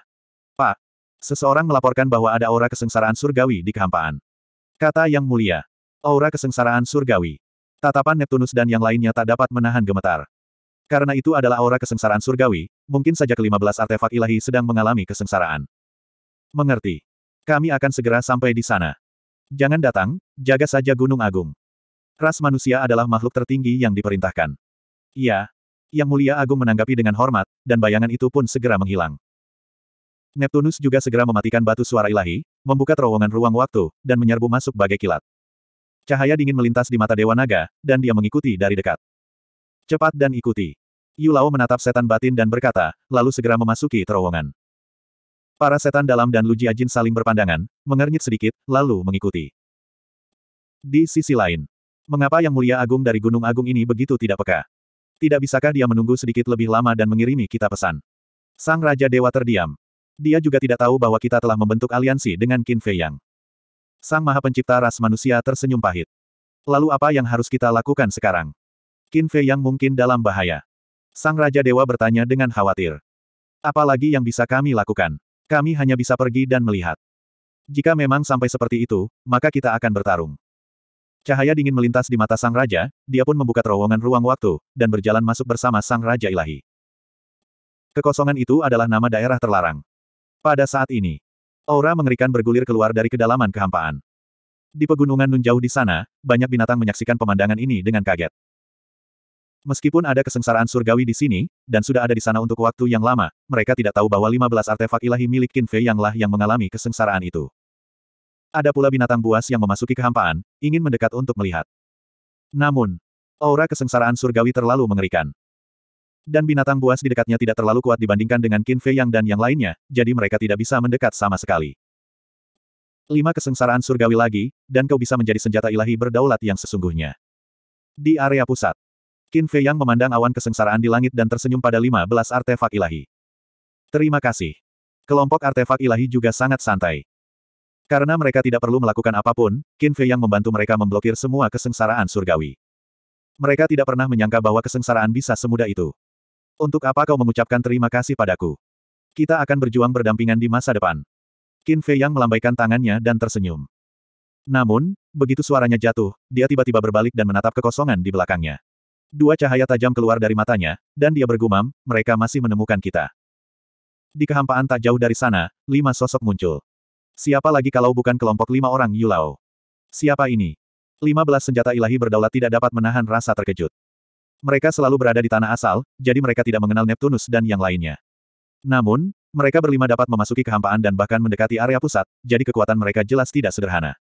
Pak, seseorang melaporkan bahwa ada aura kesengsaraan surgawi di kehampaan. Kata yang mulia. Aura kesengsaraan surgawi. Tatapan Neptunus dan yang lainnya tak dapat menahan gemetar. Karena itu adalah aura kesengsaraan surgawi, mungkin saja kelima belas artefak ilahi sedang mengalami kesengsaraan. Mengerti. Kami akan segera sampai di sana. Jangan datang, jaga saja Gunung Agung. Ras manusia adalah makhluk tertinggi yang diperintahkan. Iya. Yang Mulia Agung menanggapi dengan hormat, dan bayangan itu pun segera menghilang. Neptunus juga segera mematikan batu suara ilahi, membuka terowongan ruang waktu, dan menyerbu masuk bagai kilat. Cahaya dingin melintas di mata Dewa Naga, dan dia mengikuti dari dekat. Cepat dan ikuti. Yulao menatap setan batin dan berkata, lalu segera memasuki terowongan. Para setan dalam dan Lu Jiajin saling berpandangan, mengernyit sedikit, lalu mengikuti. Di sisi lain, mengapa Yang Mulia Agung dari Gunung Agung ini begitu tidak peka? Tidak bisakah dia menunggu sedikit lebih lama dan mengirimi kita pesan? Sang Raja Dewa terdiam. Dia juga tidak tahu bahwa kita telah membentuk aliansi dengan Qin Fei Yang. Sang Maha Pencipta Ras Manusia tersenyum pahit. Lalu apa yang harus kita lakukan sekarang? Kinfe yang mungkin dalam bahaya. Sang Raja Dewa bertanya dengan khawatir. Apalagi yang bisa kami lakukan? Kami hanya bisa pergi dan melihat. Jika memang sampai seperti itu, maka kita akan bertarung. Cahaya dingin melintas di mata Sang Raja, dia pun membuka terowongan ruang waktu, dan berjalan masuk bersama Sang Raja Ilahi. Kekosongan itu adalah nama daerah terlarang. Pada saat ini, aura mengerikan bergulir keluar dari kedalaman kehampaan. Di pegunungan nun jauh di sana, banyak binatang menyaksikan pemandangan ini dengan kaget. Meskipun ada kesengsaraan surgawi di sini, dan sudah ada di sana untuk waktu yang lama, mereka tidak tahu bahwa 15 artefak ilahi milik Qin Fei yang lah yang mengalami kesengsaraan itu. Ada pula binatang buas yang memasuki kehampaan, ingin mendekat untuk melihat. Namun, aura kesengsaraan surgawi terlalu mengerikan. Dan binatang buas di dekatnya tidak terlalu kuat dibandingkan dengan Qin Fei Yang dan yang lainnya, jadi mereka tidak bisa mendekat sama sekali. Lima kesengsaraan surgawi lagi, dan kau bisa menjadi senjata ilahi berdaulat yang sesungguhnya. Di area pusat, Qin Fei Yang memandang awan kesengsaraan di langit dan tersenyum pada 15 artefak ilahi. Terima kasih. Kelompok artefak ilahi juga sangat santai. Karena mereka tidak perlu melakukan apapun, Qin Fei Yang membantu mereka memblokir semua kesengsaraan surgawi. Mereka tidak pernah menyangka bahwa kesengsaraan bisa semudah itu. Untuk apa kau mengucapkan terima kasih padaku? Kita akan berjuang berdampingan di masa depan. Qin Fei Yang melambaikan tangannya dan tersenyum. Namun, begitu suaranya jatuh, dia tiba-tiba berbalik dan menatap kekosongan di belakangnya. Dua cahaya tajam keluar dari matanya, dan dia bergumam, mereka masih menemukan kita. Di kehampaan tak jauh dari sana, lima sosok muncul. Siapa lagi kalau bukan kelompok lima orang Yulao? Siapa ini? Lima belas senjata ilahi berdaulat tidak dapat menahan rasa terkejut. Mereka selalu berada di tanah asal, jadi mereka tidak mengenal Neptunus dan yang lainnya. Namun, mereka berlima dapat memasuki kehampaan dan bahkan mendekati area pusat, jadi kekuatan mereka jelas tidak sederhana.